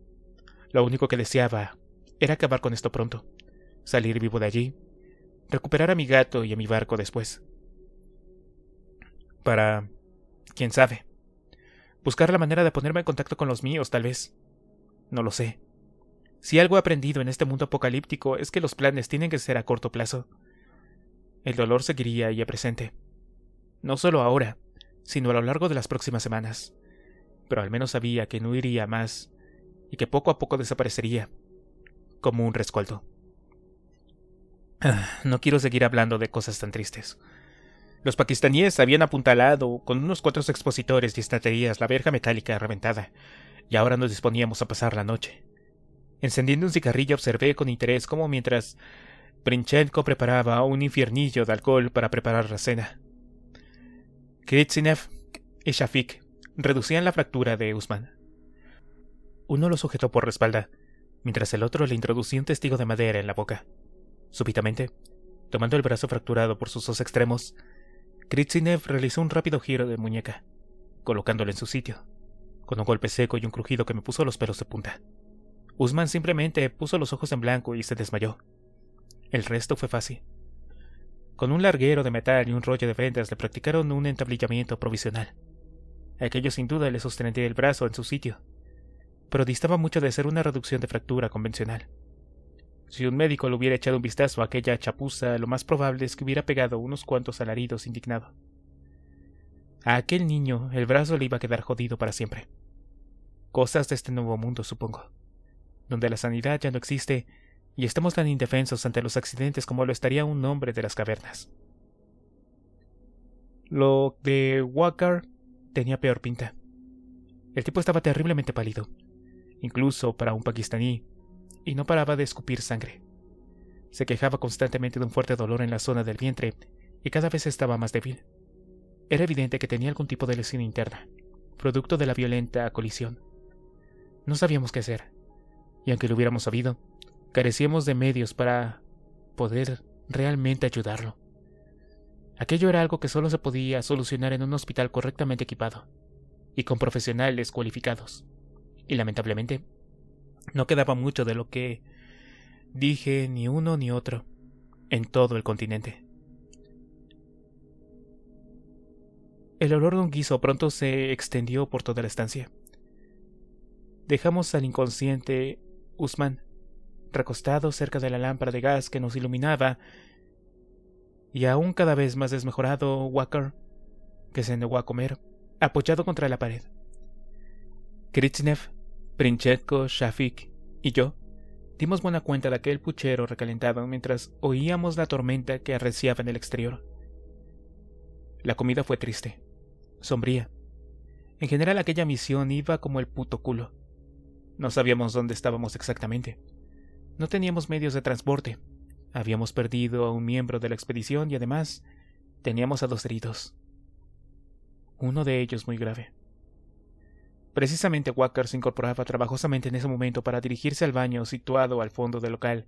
Lo único que deseaba era acabar con esto pronto, salir vivo de allí, recuperar a mi gato y a mi barco después. Para... quién sabe. Buscar la manera de ponerme en contacto con los míos, tal vez. No lo sé. Si algo he aprendido en este mundo apocalíptico es que los planes tienen que ser a corto plazo. El dolor seguiría ahí presente. No solo ahora, sino a lo largo de las próximas semanas pero al menos sabía que no iría más y que poco a poco desaparecería, como un rescoldo. Ah, no quiero seguir hablando de cosas tan tristes. Los pakistaníes habían apuntalado con unos cuantos expositores y estaterías la verja metálica reventada, y ahora nos disponíamos a pasar la noche. Encendiendo un cigarrillo observé con interés cómo mientras Princhenko preparaba un infiernillo de alcohol para preparar la cena. Kritzinev y Shafik reducían la fractura de Usman. Uno lo sujetó por la espalda, mientras el otro le introducía un testigo de madera en la boca. Súbitamente, tomando el brazo fracturado por sus dos extremos, Kritzinev realizó un rápido giro de muñeca, colocándolo en su sitio, con un golpe seco y un crujido que me puso los pelos de punta. Usman simplemente puso los ojos en blanco y se desmayó. El resto fue fácil. Con un larguero de metal y un rollo de vendas le practicaron un entablillamiento provisional. Aquello sin duda le sostendría el brazo en su sitio, pero distaba mucho de ser una reducción de fractura convencional. Si un médico le hubiera echado un vistazo a aquella chapuza, lo más probable es que hubiera pegado unos cuantos alaridos indignado. A aquel niño el brazo le iba a quedar jodido para siempre. Cosas de este nuevo mundo, supongo, donde la sanidad ya no existe y estamos tan indefensos ante los accidentes como lo estaría un hombre de las cavernas. Lo de Walker tenía peor pinta. El tipo estaba terriblemente pálido, incluso para un pakistaní, y no paraba de escupir sangre. Se quejaba constantemente de un fuerte dolor en la zona del vientre y cada vez estaba más débil. Era evidente que tenía algún tipo de lesión interna, producto de la violenta colisión. No sabíamos qué hacer, y aunque lo hubiéramos sabido, carecíamos de medios para poder realmente ayudarlo. Aquello era algo que solo se podía solucionar en un hospital correctamente equipado y con profesionales cualificados. Y lamentablemente, no quedaba mucho de lo que dije ni uno ni otro en todo el continente. El olor de un guiso pronto se extendió por toda la estancia. Dejamos al inconsciente Usman recostado cerca de la lámpara de gas que nos iluminaba y aún cada vez más desmejorado Walker, que se negó a comer, apoyado contra la pared. Kritznev, Princhetko, Shafik y yo dimos buena cuenta de aquel puchero recalentado mientras oíamos la tormenta que arreciaba en el exterior. La comida fue triste, sombría. En general aquella misión iba como el puto culo. No sabíamos dónde estábamos exactamente. No teníamos medios de transporte, Habíamos perdido a un miembro de la expedición y además teníamos a dos heridos. Uno de ellos muy grave. Precisamente Walker se incorporaba trabajosamente en ese momento para dirigirse al baño situado al fondo del local.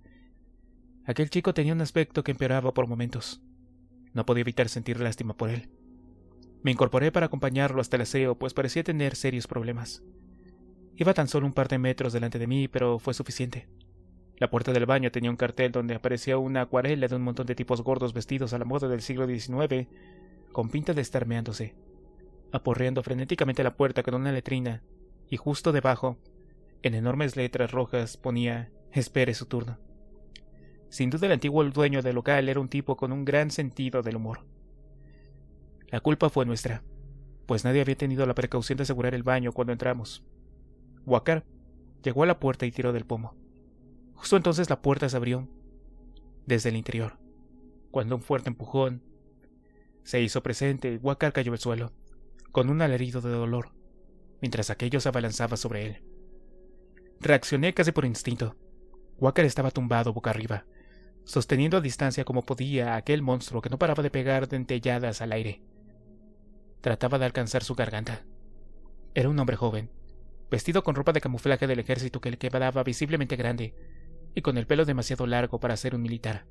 Aquel chico tenía un aspecto que empeoraba por momentos. No podía evitar sentir lástima por él. Me incorporé para acompañarlo hasta el aseo, pues parecía tener serios problemas. Iba tan solo un par de metros delante de mí, pero fue suficiente. La puerta del baño tenía un cartel donde aparecía una acuarela de un montón de tipos gordos vestidos a la moda del siglo XIX, con pinta de estarmeándose, aporreando frenéticamente la puerta con una letrina, y justo debajo, en enormes letras rojas, ponía Espere su turno. Sin duda el antiguo dueño del local era un tipo con un gran sentido del humor. La culpa fue nuestra, pues nadie había tenido la precaución de asegurar el baño cuando entramos. Huacar llegó a la puerta y tiró del pomo. Justo entonces la puerta se abrió desde el interior, cuando un fuerte empujón se hizo presente Wacker cayó al suelo, con un alarido de dolor, mientras aquello se abalanzaba sobre él. Reaccioné casi por instinto. Wacker estaba tumbado boca arriba, sosteniendo a distancia como podía a aquel monstruo que no paraba de pegar dentelladas al aire. Trataba de alcanzar su garganta. Era un hombre joven, vestido con ropa de camuflaje del ejército que le quedaba visiblemente grande y con el pelo demasiado largo para ser un militar.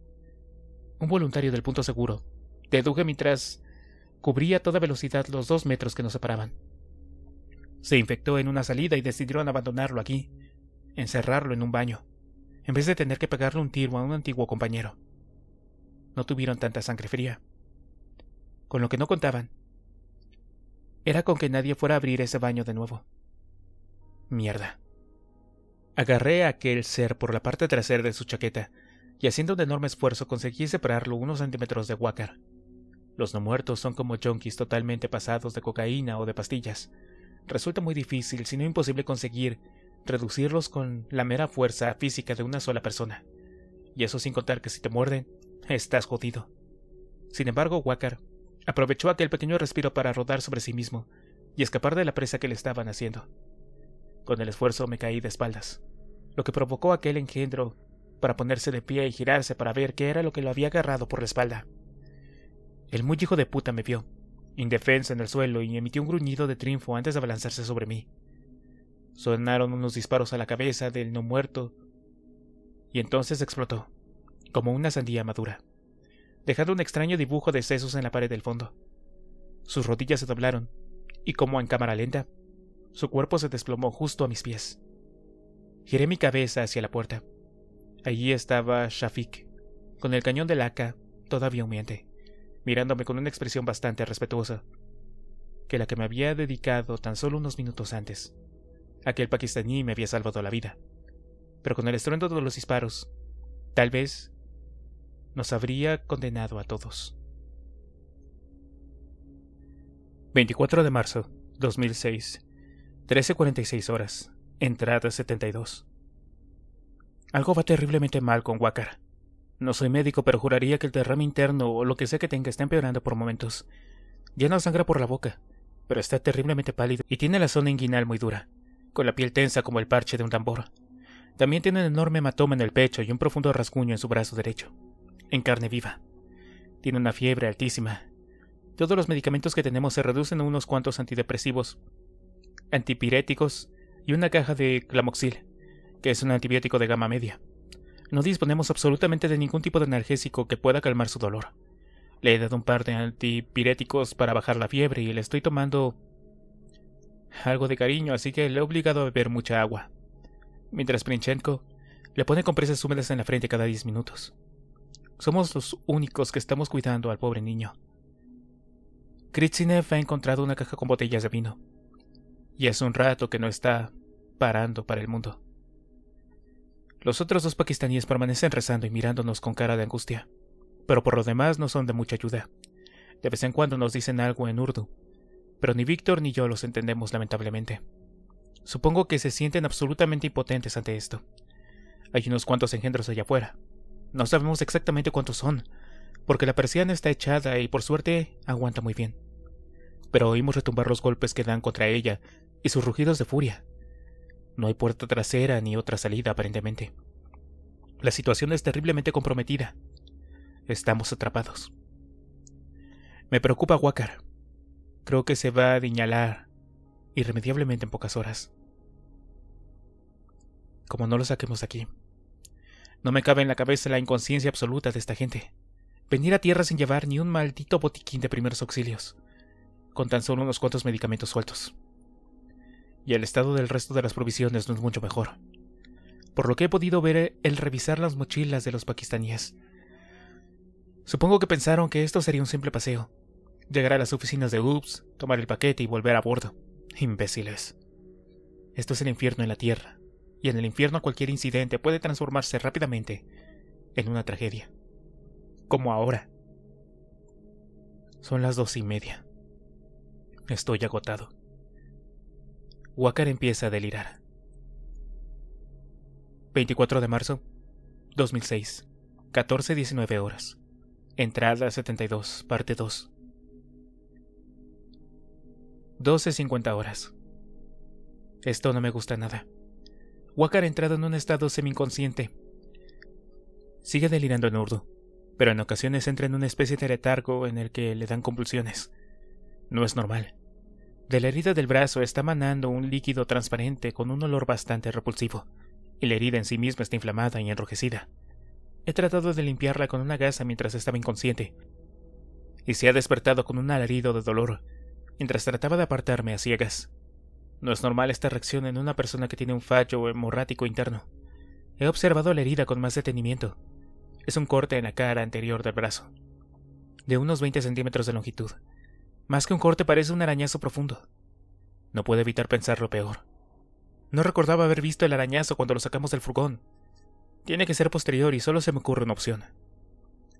Un voluntario del punto seguro. Deduje mientras cubría a toda velocidad los dos metros que nos separaban. Se infectó en una salida y decidieron abandonarlo aquí, encerrarlo en un baño, en vez de tener que pegarle un tiro a un antiguo compañero. No tuvieron tanta sangre fría. Con lo que no contaban, era con que nadie fuera a abrir ese baño de nuevo. Mierda. Agarré a aquel ser por la parte trasera de su chaqueta y haciendo un enorme esfuerzo conseguí separarlo unos centímetros de Wacker. Los no muertos son como junkies totalmente pasados de cocaína o de pastillas. Resulta muy difícil, si no imposible, conseguir reducirlos con la mera fuerza física de una sola persona. Y eso sin contar que si te muerden, estás jodido. Sin embargo, Wacker aprovechó aquel pequeño respiro para rodar sobre sí mismo y escapar de la presa que le estaban haciendo. Con el esfuerzo me caí de espaldas, lo que provocó aquel engendro para ponerse de pie y girarse para ver qué era lo que lo había agarrado por la espalda. El muy hijo de puta me vio, indefensa en el suelo, y emitió un gruñido de triunfo antes de abalanzarse sobre mí. Sonaron unos disparos a la cabeza del no muerto, y entonces explotó, como una sandía madura, dejando un extraño dibujo de sesos en la pared del fondo. Sus rodillas se doblaron, y como en cámara lenta, su cuerpo se desplomó justo a mis pies. Giré mi cabeza hacia la puerta. Allí estaba Shafik, con el cañón de laca todavía humiente, mirándome con una expresión bastante respetuosa, que la que me había dedicado tan solo unos minutos antes. Aquel pakistaní me había salvado la vida. Pero con el estruendo de los disparos, tal vez nos habría condenado a todos. 24 de marzo 2006 13.46 horas. Entrada 72. Algo va terriblemente mal con Wakar. No soy médico, pero juraría que el derrame interno o lo que sea que tenga está empeorando por momentos. Ya no sangra por la boca, pero está terriblemente pálido y tiene la zona inguinal muy dura, con la piel tensa como el parche de un tambor. También tiene un enorme hematoma en el pecho y un profundo rasguño en su brazo derecho, en carne viva. Tiene una fiebre altísima. Todos los medicamentos que tenemos se reducen a unos cuantos antidepresivos, antipiréticos y una caja de clamoxil, que es un antibiótico de gama media. No disponemos absolutamente de ningún tipo de analgésico que pueda calmar su dolor. Le he dado un par de antipiréticos para bajar la fiebre y le estoy tomando algo de cariño, así que le he obligado a beber mucha agua. Mientras Princhenko le pone compresas húmedas en la frente cada diez minutos. Somos los únicos que estamos cuidando al pobre niño. Kritzinev ha encontrado una caja con botellas de vino y hace un rato que no está parando para el mundo. Los otros dos pakistaníes permanecen rezando y mirándonos con cara de angustia, pero por lo demás no son de mucha ayuda. De vez en cuando nos dicen algo en urdu, pero ni Víctor ni yo los entendemos lamentablemente. Supongo que se sienten absolutamente impotentes ante esto. Hay unos cuantos engendros allá afuera. No sabemos exactamente cuántos son, porque la persiana está echada y por suerte aguanta muy bien. Pero oímos retumbar los golpes que dan contra ella y sus rugidos de furia. No hay puerta trasera ni otra salida aparentemente. La situación es terriblemente comprometida. Estamos atrapados. Me preocupa Wacker. Creo que se va a diñalar irremediablemente en pocas horas. Como no lo saquemos de aquí. No me cabe en la cabeza la inconsciencia absoluta de esta gente. Venir a tierra sin llevar ni un maldito botiquín de primeros auxilios. Con tan solo unos cuantos medicamentos sueltos y el estado del resto de las provisiones no es mucho mejor. Por lo que he podido ver el revisar las mochilas de los pakistaníes. Supongo que pensaron que esto sería un simple paseo. Llegar a las oficinas de UPS, tomar el paquete y volver a bordo. Imbéciles. Esto es el infierno en la Tierra, y en el infierno cualquier incidente puede transformarse rápidamente en una tragedia. Como ahora. Son las dos y media. Estoy agotado. Wakar empieza a delirar. 24 de marzo 2006, 14:19 horas. Entrada 72, parte 2. 12:50 horas. Esto no me gusta nada. Wakar ha entrado en un estado semi Sigue delirando en urdu, pero en ocasiones entra en una especie de retargo en el que le dan compulsiones. No es normal. De la herida del brazo está manando un líquido transparente con un olor bastante repulsivo, y la herida en sí misma está inflamada y enrojecida. He tratado de limpiarla con una gasa mientras estaba inconsciente, y se ha despertado con un alarido de dolor, mientras trataba de apartarme a ciegas. No es normal esta reacción en una persona que tiene un fallo hemorrático interno. He observado la herida con más detenimiento. Es un corte en la cara anterior del brazo, de unos 20 centímetros de longitud, más que un corte parece un arañazo profundo. No puedo evitar pensar lo peor. No recordaba haber visto el arañazo cuando lo sacamos del furgón. Tiene que ser posterior y solo se me ocurre una opción.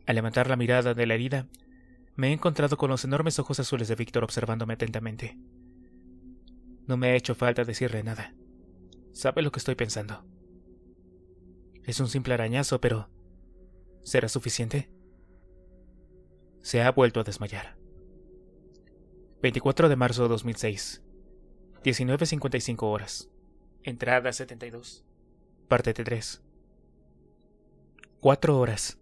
Al levantar la mirada de la herida, me he encontrado con los enormes ojos azules de Víctor observándome atentamente. No me ha hecho falta decirle nada. Sabe lo que estoy pensando. Es un simple arañazo, pero... ¿Será suficiente? Se ha vuelto a desmayar. 24 de marzo de 2006. 19.55 horas. Entrada 72. Parte 3. 4 horas.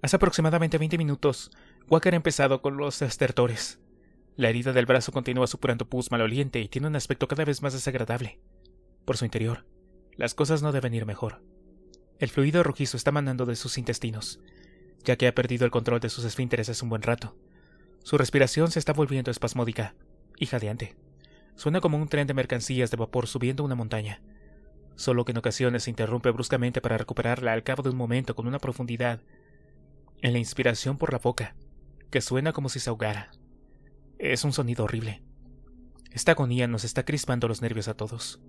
Hace aproximadamente 20 minutos, Walker ha empezado con los estertores. La herida del brazo continúa supurando pus maloliente y tiene un aspecto cada vez más desagradable. Por su interior, las cosas no deben ir mejor. El fluido rojizo está manando de sus intestinos, ya que ha perdido el control de sus esfínteres hace un buen rato su respiración se está volviendo espasmódica y jadeante. Suena como un tren de mercancías de vapor subiendo una montaña, solo que en ocasiones se interrumpe bruscamente para recuperarla al cabo de un momento con una profundidad en la inspiración por la boca, que suena como si se ahogara. Es un sonido horrible. Esta agonía nos está crispando los nervios a todos.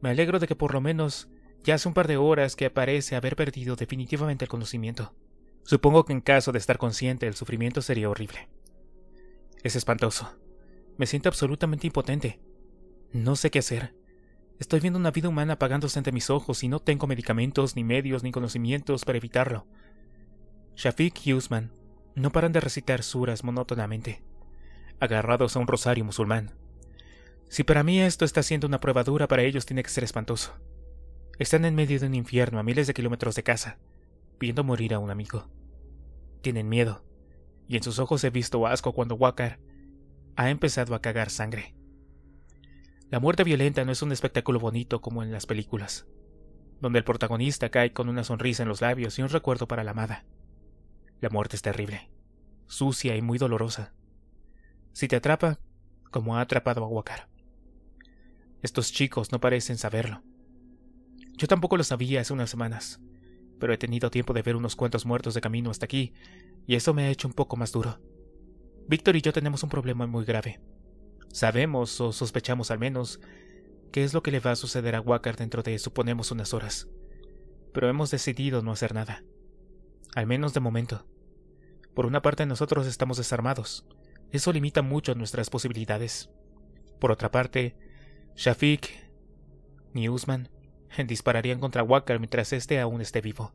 Me alegro de que por lo menos ya hace un par de horas que parece haber perdido definitivamente el conocimiento. Supongo que en caso de estar consciente el sufrimiento sería horrible. Es espantoso. Me siento absolutamente impotente. No sé qué hacer. Estoy viendo una vida humana apagándose ante mis ojos y no tengo medicamentos, ni medios, ni conocimientos para evitarlo. Shafiq y Usman no paran de recitar suras monótonamente, agarrados a un rosario musulmán. Si para mí esto está siendo una prueba dura, para ellos tiene que ser espantoso. Están en medio de un infierno a miles de kilómetros de casa, viendo morir a un amigo. Tienen miedo y en sus ojos he visto asco cuando Wacker ha empezado a cagar sangre. La muerte violenta no es un espectáculo bonito como en las películas, donde el protagonista cae con una sonrisa en los labios y un recuerdo para la amada. La muerte es terrible, sucia y muy dolorosa. Si te atrapa, como ha atrapado a Wacker, Estos chicos no parecen saberlo. Yo tampoco lo sabía hace unas semanas, pero he tenido tiempo de ver unos cuantos muertos de camino hasta aquí, y eso me ha hecho un poco más duro. Víctor y yo tenemos un problema muy grave. Sabemos, o sospechamos al menos, qué es lo que le va a suceder a Wacker dentro de, suponemos, unas horas. Pero hemos decidido no hacer nada. Al menos de momento. Por una parte, nosotros estamos desarmados. Eso limita mucho nuestras posibilidades. Por otra parte, Shafik, ni Usman, dispararían contra Walker mientras éste aún esté vivo.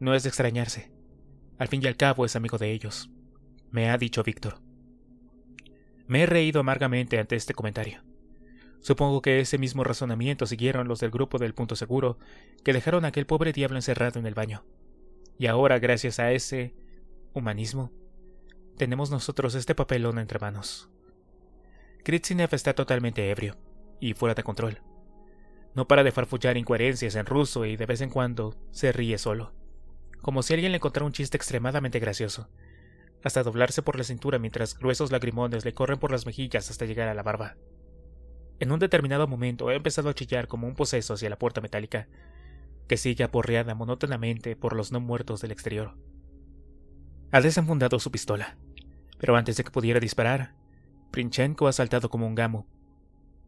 No es de extrañarse. Al fin y al cabo es amigo de ellos, me ha dicho Víctor. Me he reído amargamente ante este comentario. Supongo que ese mismo razonamiento siguieron los del grupo del punto seguro, que dejaron a aquel pobre diablo encerrado en el baño. Y ahora, gracias a ese humanismo, tenemos nosotros este papelón entre manos. Kritzinev está totalmente ebrio y fuera de control. No para de farfullar incoherencias en ruso y de vez en cuando se ríe solo, como si alguien le encontrara un chiste extremadamente gracioso, hasta doblarse por la cintura mientras gruesos lagrimones le corren por las mejillas hasta llegar a la barba. En un determinado momento he empezado a chillar como un poseso hacia la puerta metálica, que sigue aporreada monótonamente por los no muertos del exterior. Ha desenfundado su pistola, pero antes de que pudiera disparar, Princhenko ha saltado como un gamo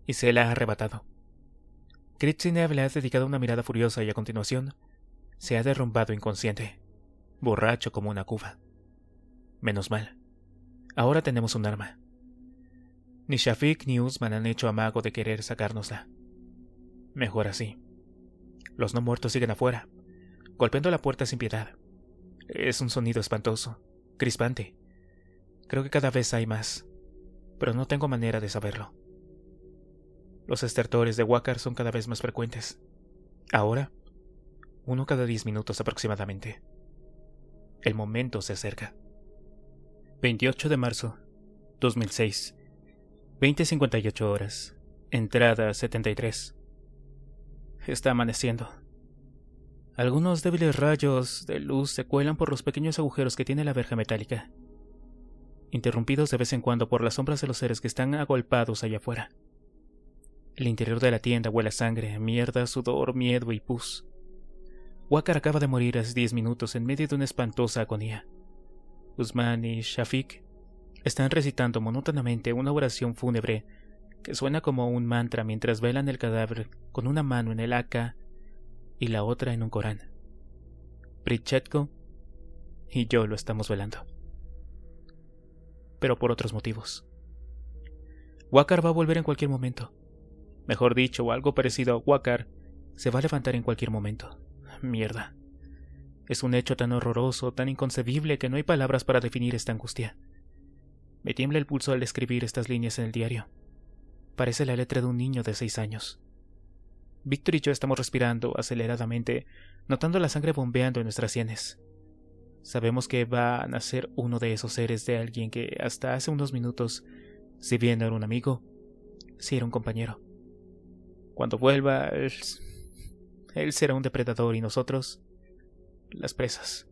y se la ha arrebatado. Kritzinev le ha dedicado una mirada furiosa y a continuación se ha derrumbado inconsciente, borracho como una cuba. Menos mal. Ahora tenemos un arma. Ni Shafik ni Usman han hecho amago de querer sacárnosla. Mejor así. Los no muertos siguen afuera, golpeando la puerta sin piedad. Es un sonido espantoso, crispante. Creo que cada vez hay más, pero no tengo manera de saberlo. Los estertores de Wacker son cada vez más frecuentes. Ahora, uno cada diez minutos aproximadamente. El momento se acerca. 28 de marzo 2006. 20:58 horas. Entrada 73. Está amaneciendo. Algunos débiles rayos de luz se cuelan por los pequeños agujeros que tiene la verja metálica, interrumpidos de vez en cuando por las sombras de los seres que están agolpados allá afuera. El interior de la tienda huele a sangre, mierda, sudor, miedo y pus. Wakar acaba de morir hace diez minutos en medio de una espantosa agonía. Usman y Shafiq están recitando monótonamente una oración fúnebre que suena como un mantra mientras velan el cadáver con una mano en el AK y la otra en un Corán. Prichetko y yo lo estamos velando. Pero por otros motivos. Wakar va a volver en cualquier momento mejor dicho, o algo parecido a Wacker, se va a levantar en cualquier momento. Mierda. Es un hecho tan horroroso, tan inconcebible, que no hay palabras para definir esta angustia. Me tiembla el pulso al escribir estas líneas en el diario. Parece la letra de un niño de seis años. Víctor y yo estamos respirando aceleradamente, notando la sangre bombeando en nuestras sienes. Sabemos que va a nacer uno de esos seres de alguien que hasta hace unos minutos, si bien era un amigo, si era un compañero. Cuando vuelva, él, será un depredador y nosotros, las presas.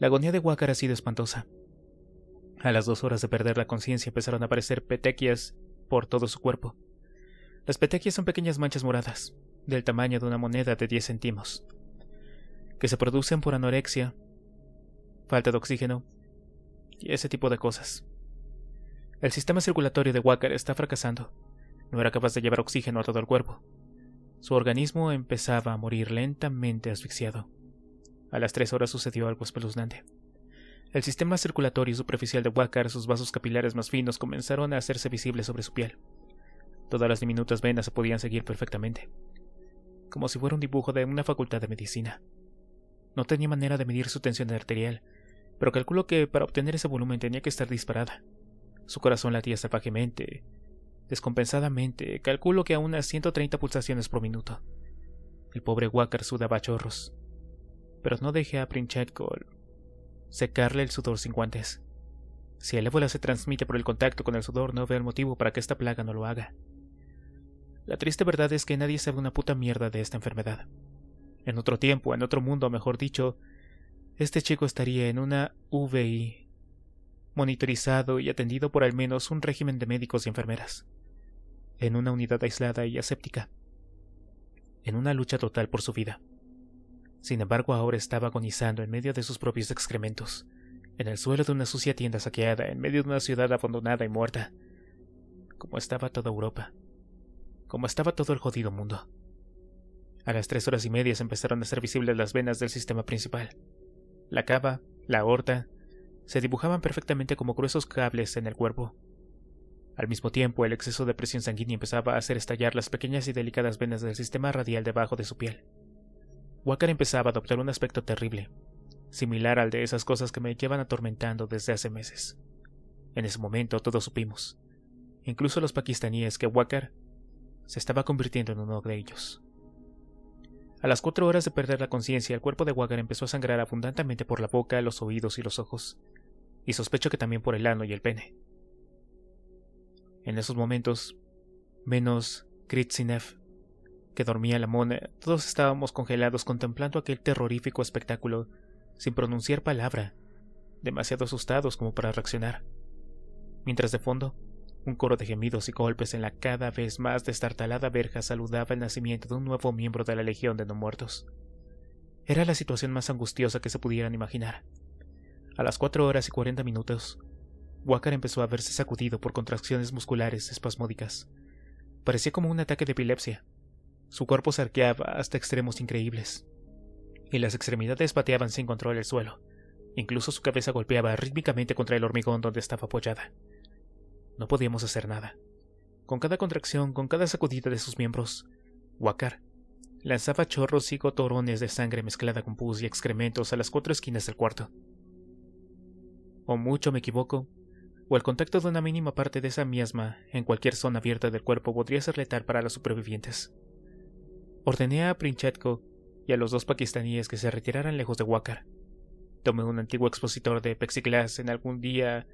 La agonía de Wacker ha sido espantosa. A las dos horas de perder la conciencia empezaron a aparecer petequias por todo su cuerpo. Las petequias son pequeñas manchas moradas, del tamaño de una moneda de 10 centimos, que se producen por anorexia, falta de oxígeno y ese tipo de cosas. El sistema circulatorio de Wacker está fracasando no era capaz de llevar oxígeno a todo el cuerpo. Su organismo empezaba a morir lentamente asfixiado. A las tres horas sucedió algo espeluznante. El sistema circulatorio superficial de Walker, sus vasos capilares más finos comenzaron a hacerse visibles sobre su piel. Todas las diminutas venas se podían seguir perfectamente, como si fuera un dibujo de una facultad de medicina. No tenía manera de medir su tensión arterial, pero calculó que para obtener ese volumen tenía que estar disparada. Su corazón latía salvajemente, descompensadamente, calculo que a unas 130 pulsaciones por minuto. El pobre Wacker sudaba chorros. Pero no dejé a Princhetko secarle el sudor sin guantes. Si el ébola se transmite por el contacto con el sudor, no veo el motivo para que esta plaga no lo haga. La triste verdad es que nadie sabe una puta mierda de esta enfermedad. En otro tiempo, en otro mundo, mejor dicho, este chico estaría en una VI, monitorizado y atendido por al menos un régimen de médicos y enfermeras en una unidad aislada y aséptica, en una lucha total por su vida. Sin embargo, ahora estaba agonizando en medio de sus propios excrementos, en el suelo de una sucia tienda saqueada, en medio de una ciudad abandonada y muerta, como estaba toda Europa, como estaba todo el jodido mundo. A las tres horas y media se empezaron a ser visibles las venas del sistema principal. La cava, la aorta, se dibujaban perfectamente como gruesos cables en el cuerpo, al mismo tiempo, el exceso de presión sanguínea empezaba a hacer estallar las pequeñas y delicadas venas del sistema radial debajo de su piel. Wacker empezaba a adoptar un aspecto terrible, similar al de esas cosas que me llevan atormentando desde hace meses. En ese momento todos supimos, incluso los pakistaníes, que Wacker se estaba convirtiendo en uno de ellos. A las cuatro horas de perder la conciencia, el cuerpo de Wacker empezó a sangrar abundantemente por la boca, los oídos y los ojos, y sospecho que también por el ano y el pene. En esos momentos, menos Kritsinev, que dormía la mona, todos estábamos congelados contemplando aquel terrorífico espectáculo, sin pronunciar palabra, demasiado asustados como para reaccionar. Mientras de fondo, un coro de gemidos y golpes en la cada vez más destartalada verja saludaba el nacimiento de un nuevo miembro de la Legión de No Muertos. Era la situación más angustiosa que se pudieran imaginar. A las cuatro horas y cuarenta minutos, Wakar empezó a verse sacudido por contracciones musculares espasmódicas. Parecía como un ataque de epilepsia. Su cuerpo se arqueaba hasta extremos increíbles. Y las extremidades pateaban sin control el suelo. Incluso su cabeza golpeaba rítmicamente contra el hormigón donde estaba apoyada. No podíamos hacer nada. Con cada contracción, con cada sacudida de sus miembros, Wakar lanzaba chorros y gotorones de sangre mezclada con pus y excrementos a las cuatro esquinas del cuarto. O mucho me equivoco, o el contacto de una mínima parte de esa miasma en cualquier zona abierta del cuerpo podría ser letal para los supervivientes. Ordené a Princhetko y a los dos pakistaníes que se retiraran lejos de Wacker. Tomé un antiguo expositor de plexiglas en algún día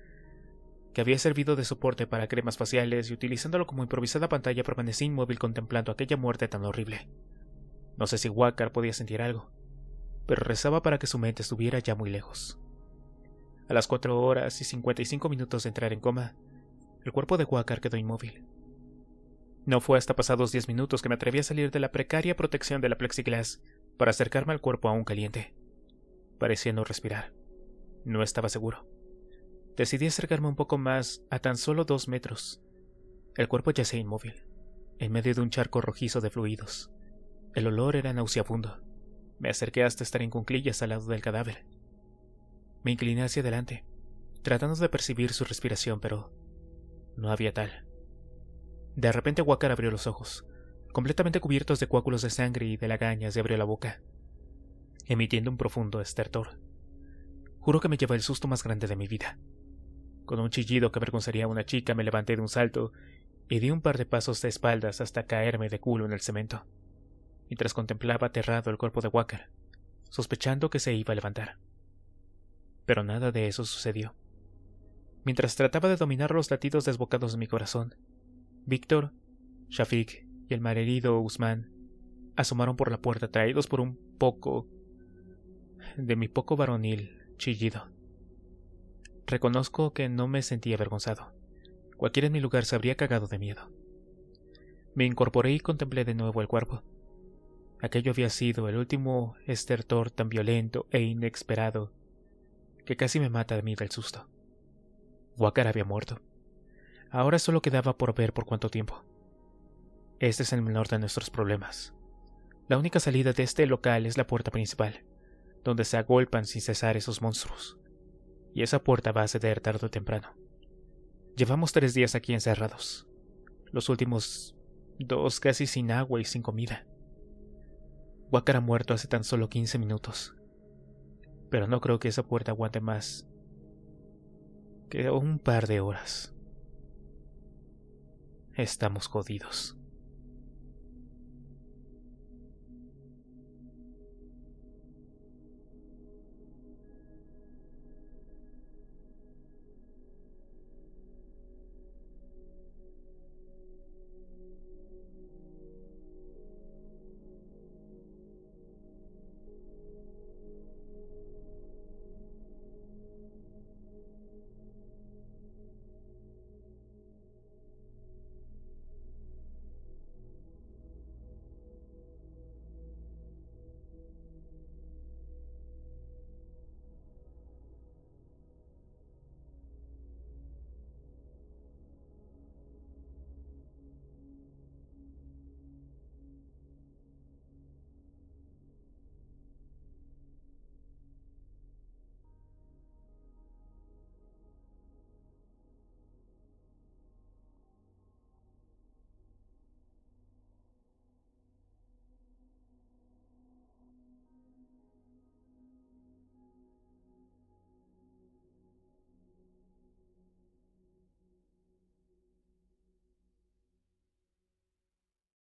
que había servido de soporte para cremas faciales y utilizándolo como improvisada pantalla permanecí inmóvil contemplando aquella muerte tan horrible. No sé si Wacker podía sentir algo, pero rezaba para que su mente estuviera ya muy lejos. A las 4 horas y 55 minutos de entrar en coma, el cuerpo de Huacar quedó inmóvil. No fue hasta pasados 10 minutos que me atreví a salir de la precaria protección de la plexiglas para acercarme al cuerpo aún caliente. Parecía no respirar. No estaba seguro. Decidí acercarme un poco más, a tan solo dos metros. El cuerpo yacía inmóvil, en medio de un charco rojizo de fluidos. El olor era nauseabundo. Me acerqué hasta estar en cunclillas al lado del cadáver. Me incliné hacia adelante, tratando de percibir su respiración, pero no había tal. De repente Walker abrió los ojos, completamente cubiertos de coágulos de sangre y de lagañas, y abrió la boca, emitiendo un profundo estertor. Juro que me llevó el susto más grande de mi vida. Con un chillido que avergonzaría a una chica, me levanté de un salto y di un par de pasos de espaldas hasta caerme de culo en el cemento, mientras contemplaba aterrado el cuerpo de Walker, sospechando que se iba a levantar pero nada de eso sucedió. Mientras trataba de dominar los latidos desbocados de mi corazón, Víctor, Shafik y el malherido Guzmán asomaron por la puerta traídos por un poco de mi poco varonil chillido. Reconozco que no me sentí avergonzado. Cualquiera en mi lugar se habría cagado de miedo. Me incorporé y contemplé de nuevo el cuerpo. Aquello había sido el último estertor tan violento e inesperado que casi me mata a mí del susto. Wakara había muerto. Ahora solo quedaba por ver por cuánto tiempo. Este es el menor de nuestros problemas. La única salida de este local es la puerta principal, donde se agolpan sin cesar esos monstruos. Y esa puerta va a ceder tarde o temprano. Llevamos tres días aquí encerrados. Los últimos dos casi sin agua y sin comida. Wakara ha muerto hace tan solo 15 minutos. Pero no creo que esa puerta aguante más que un par de horas. Estamos jodidos.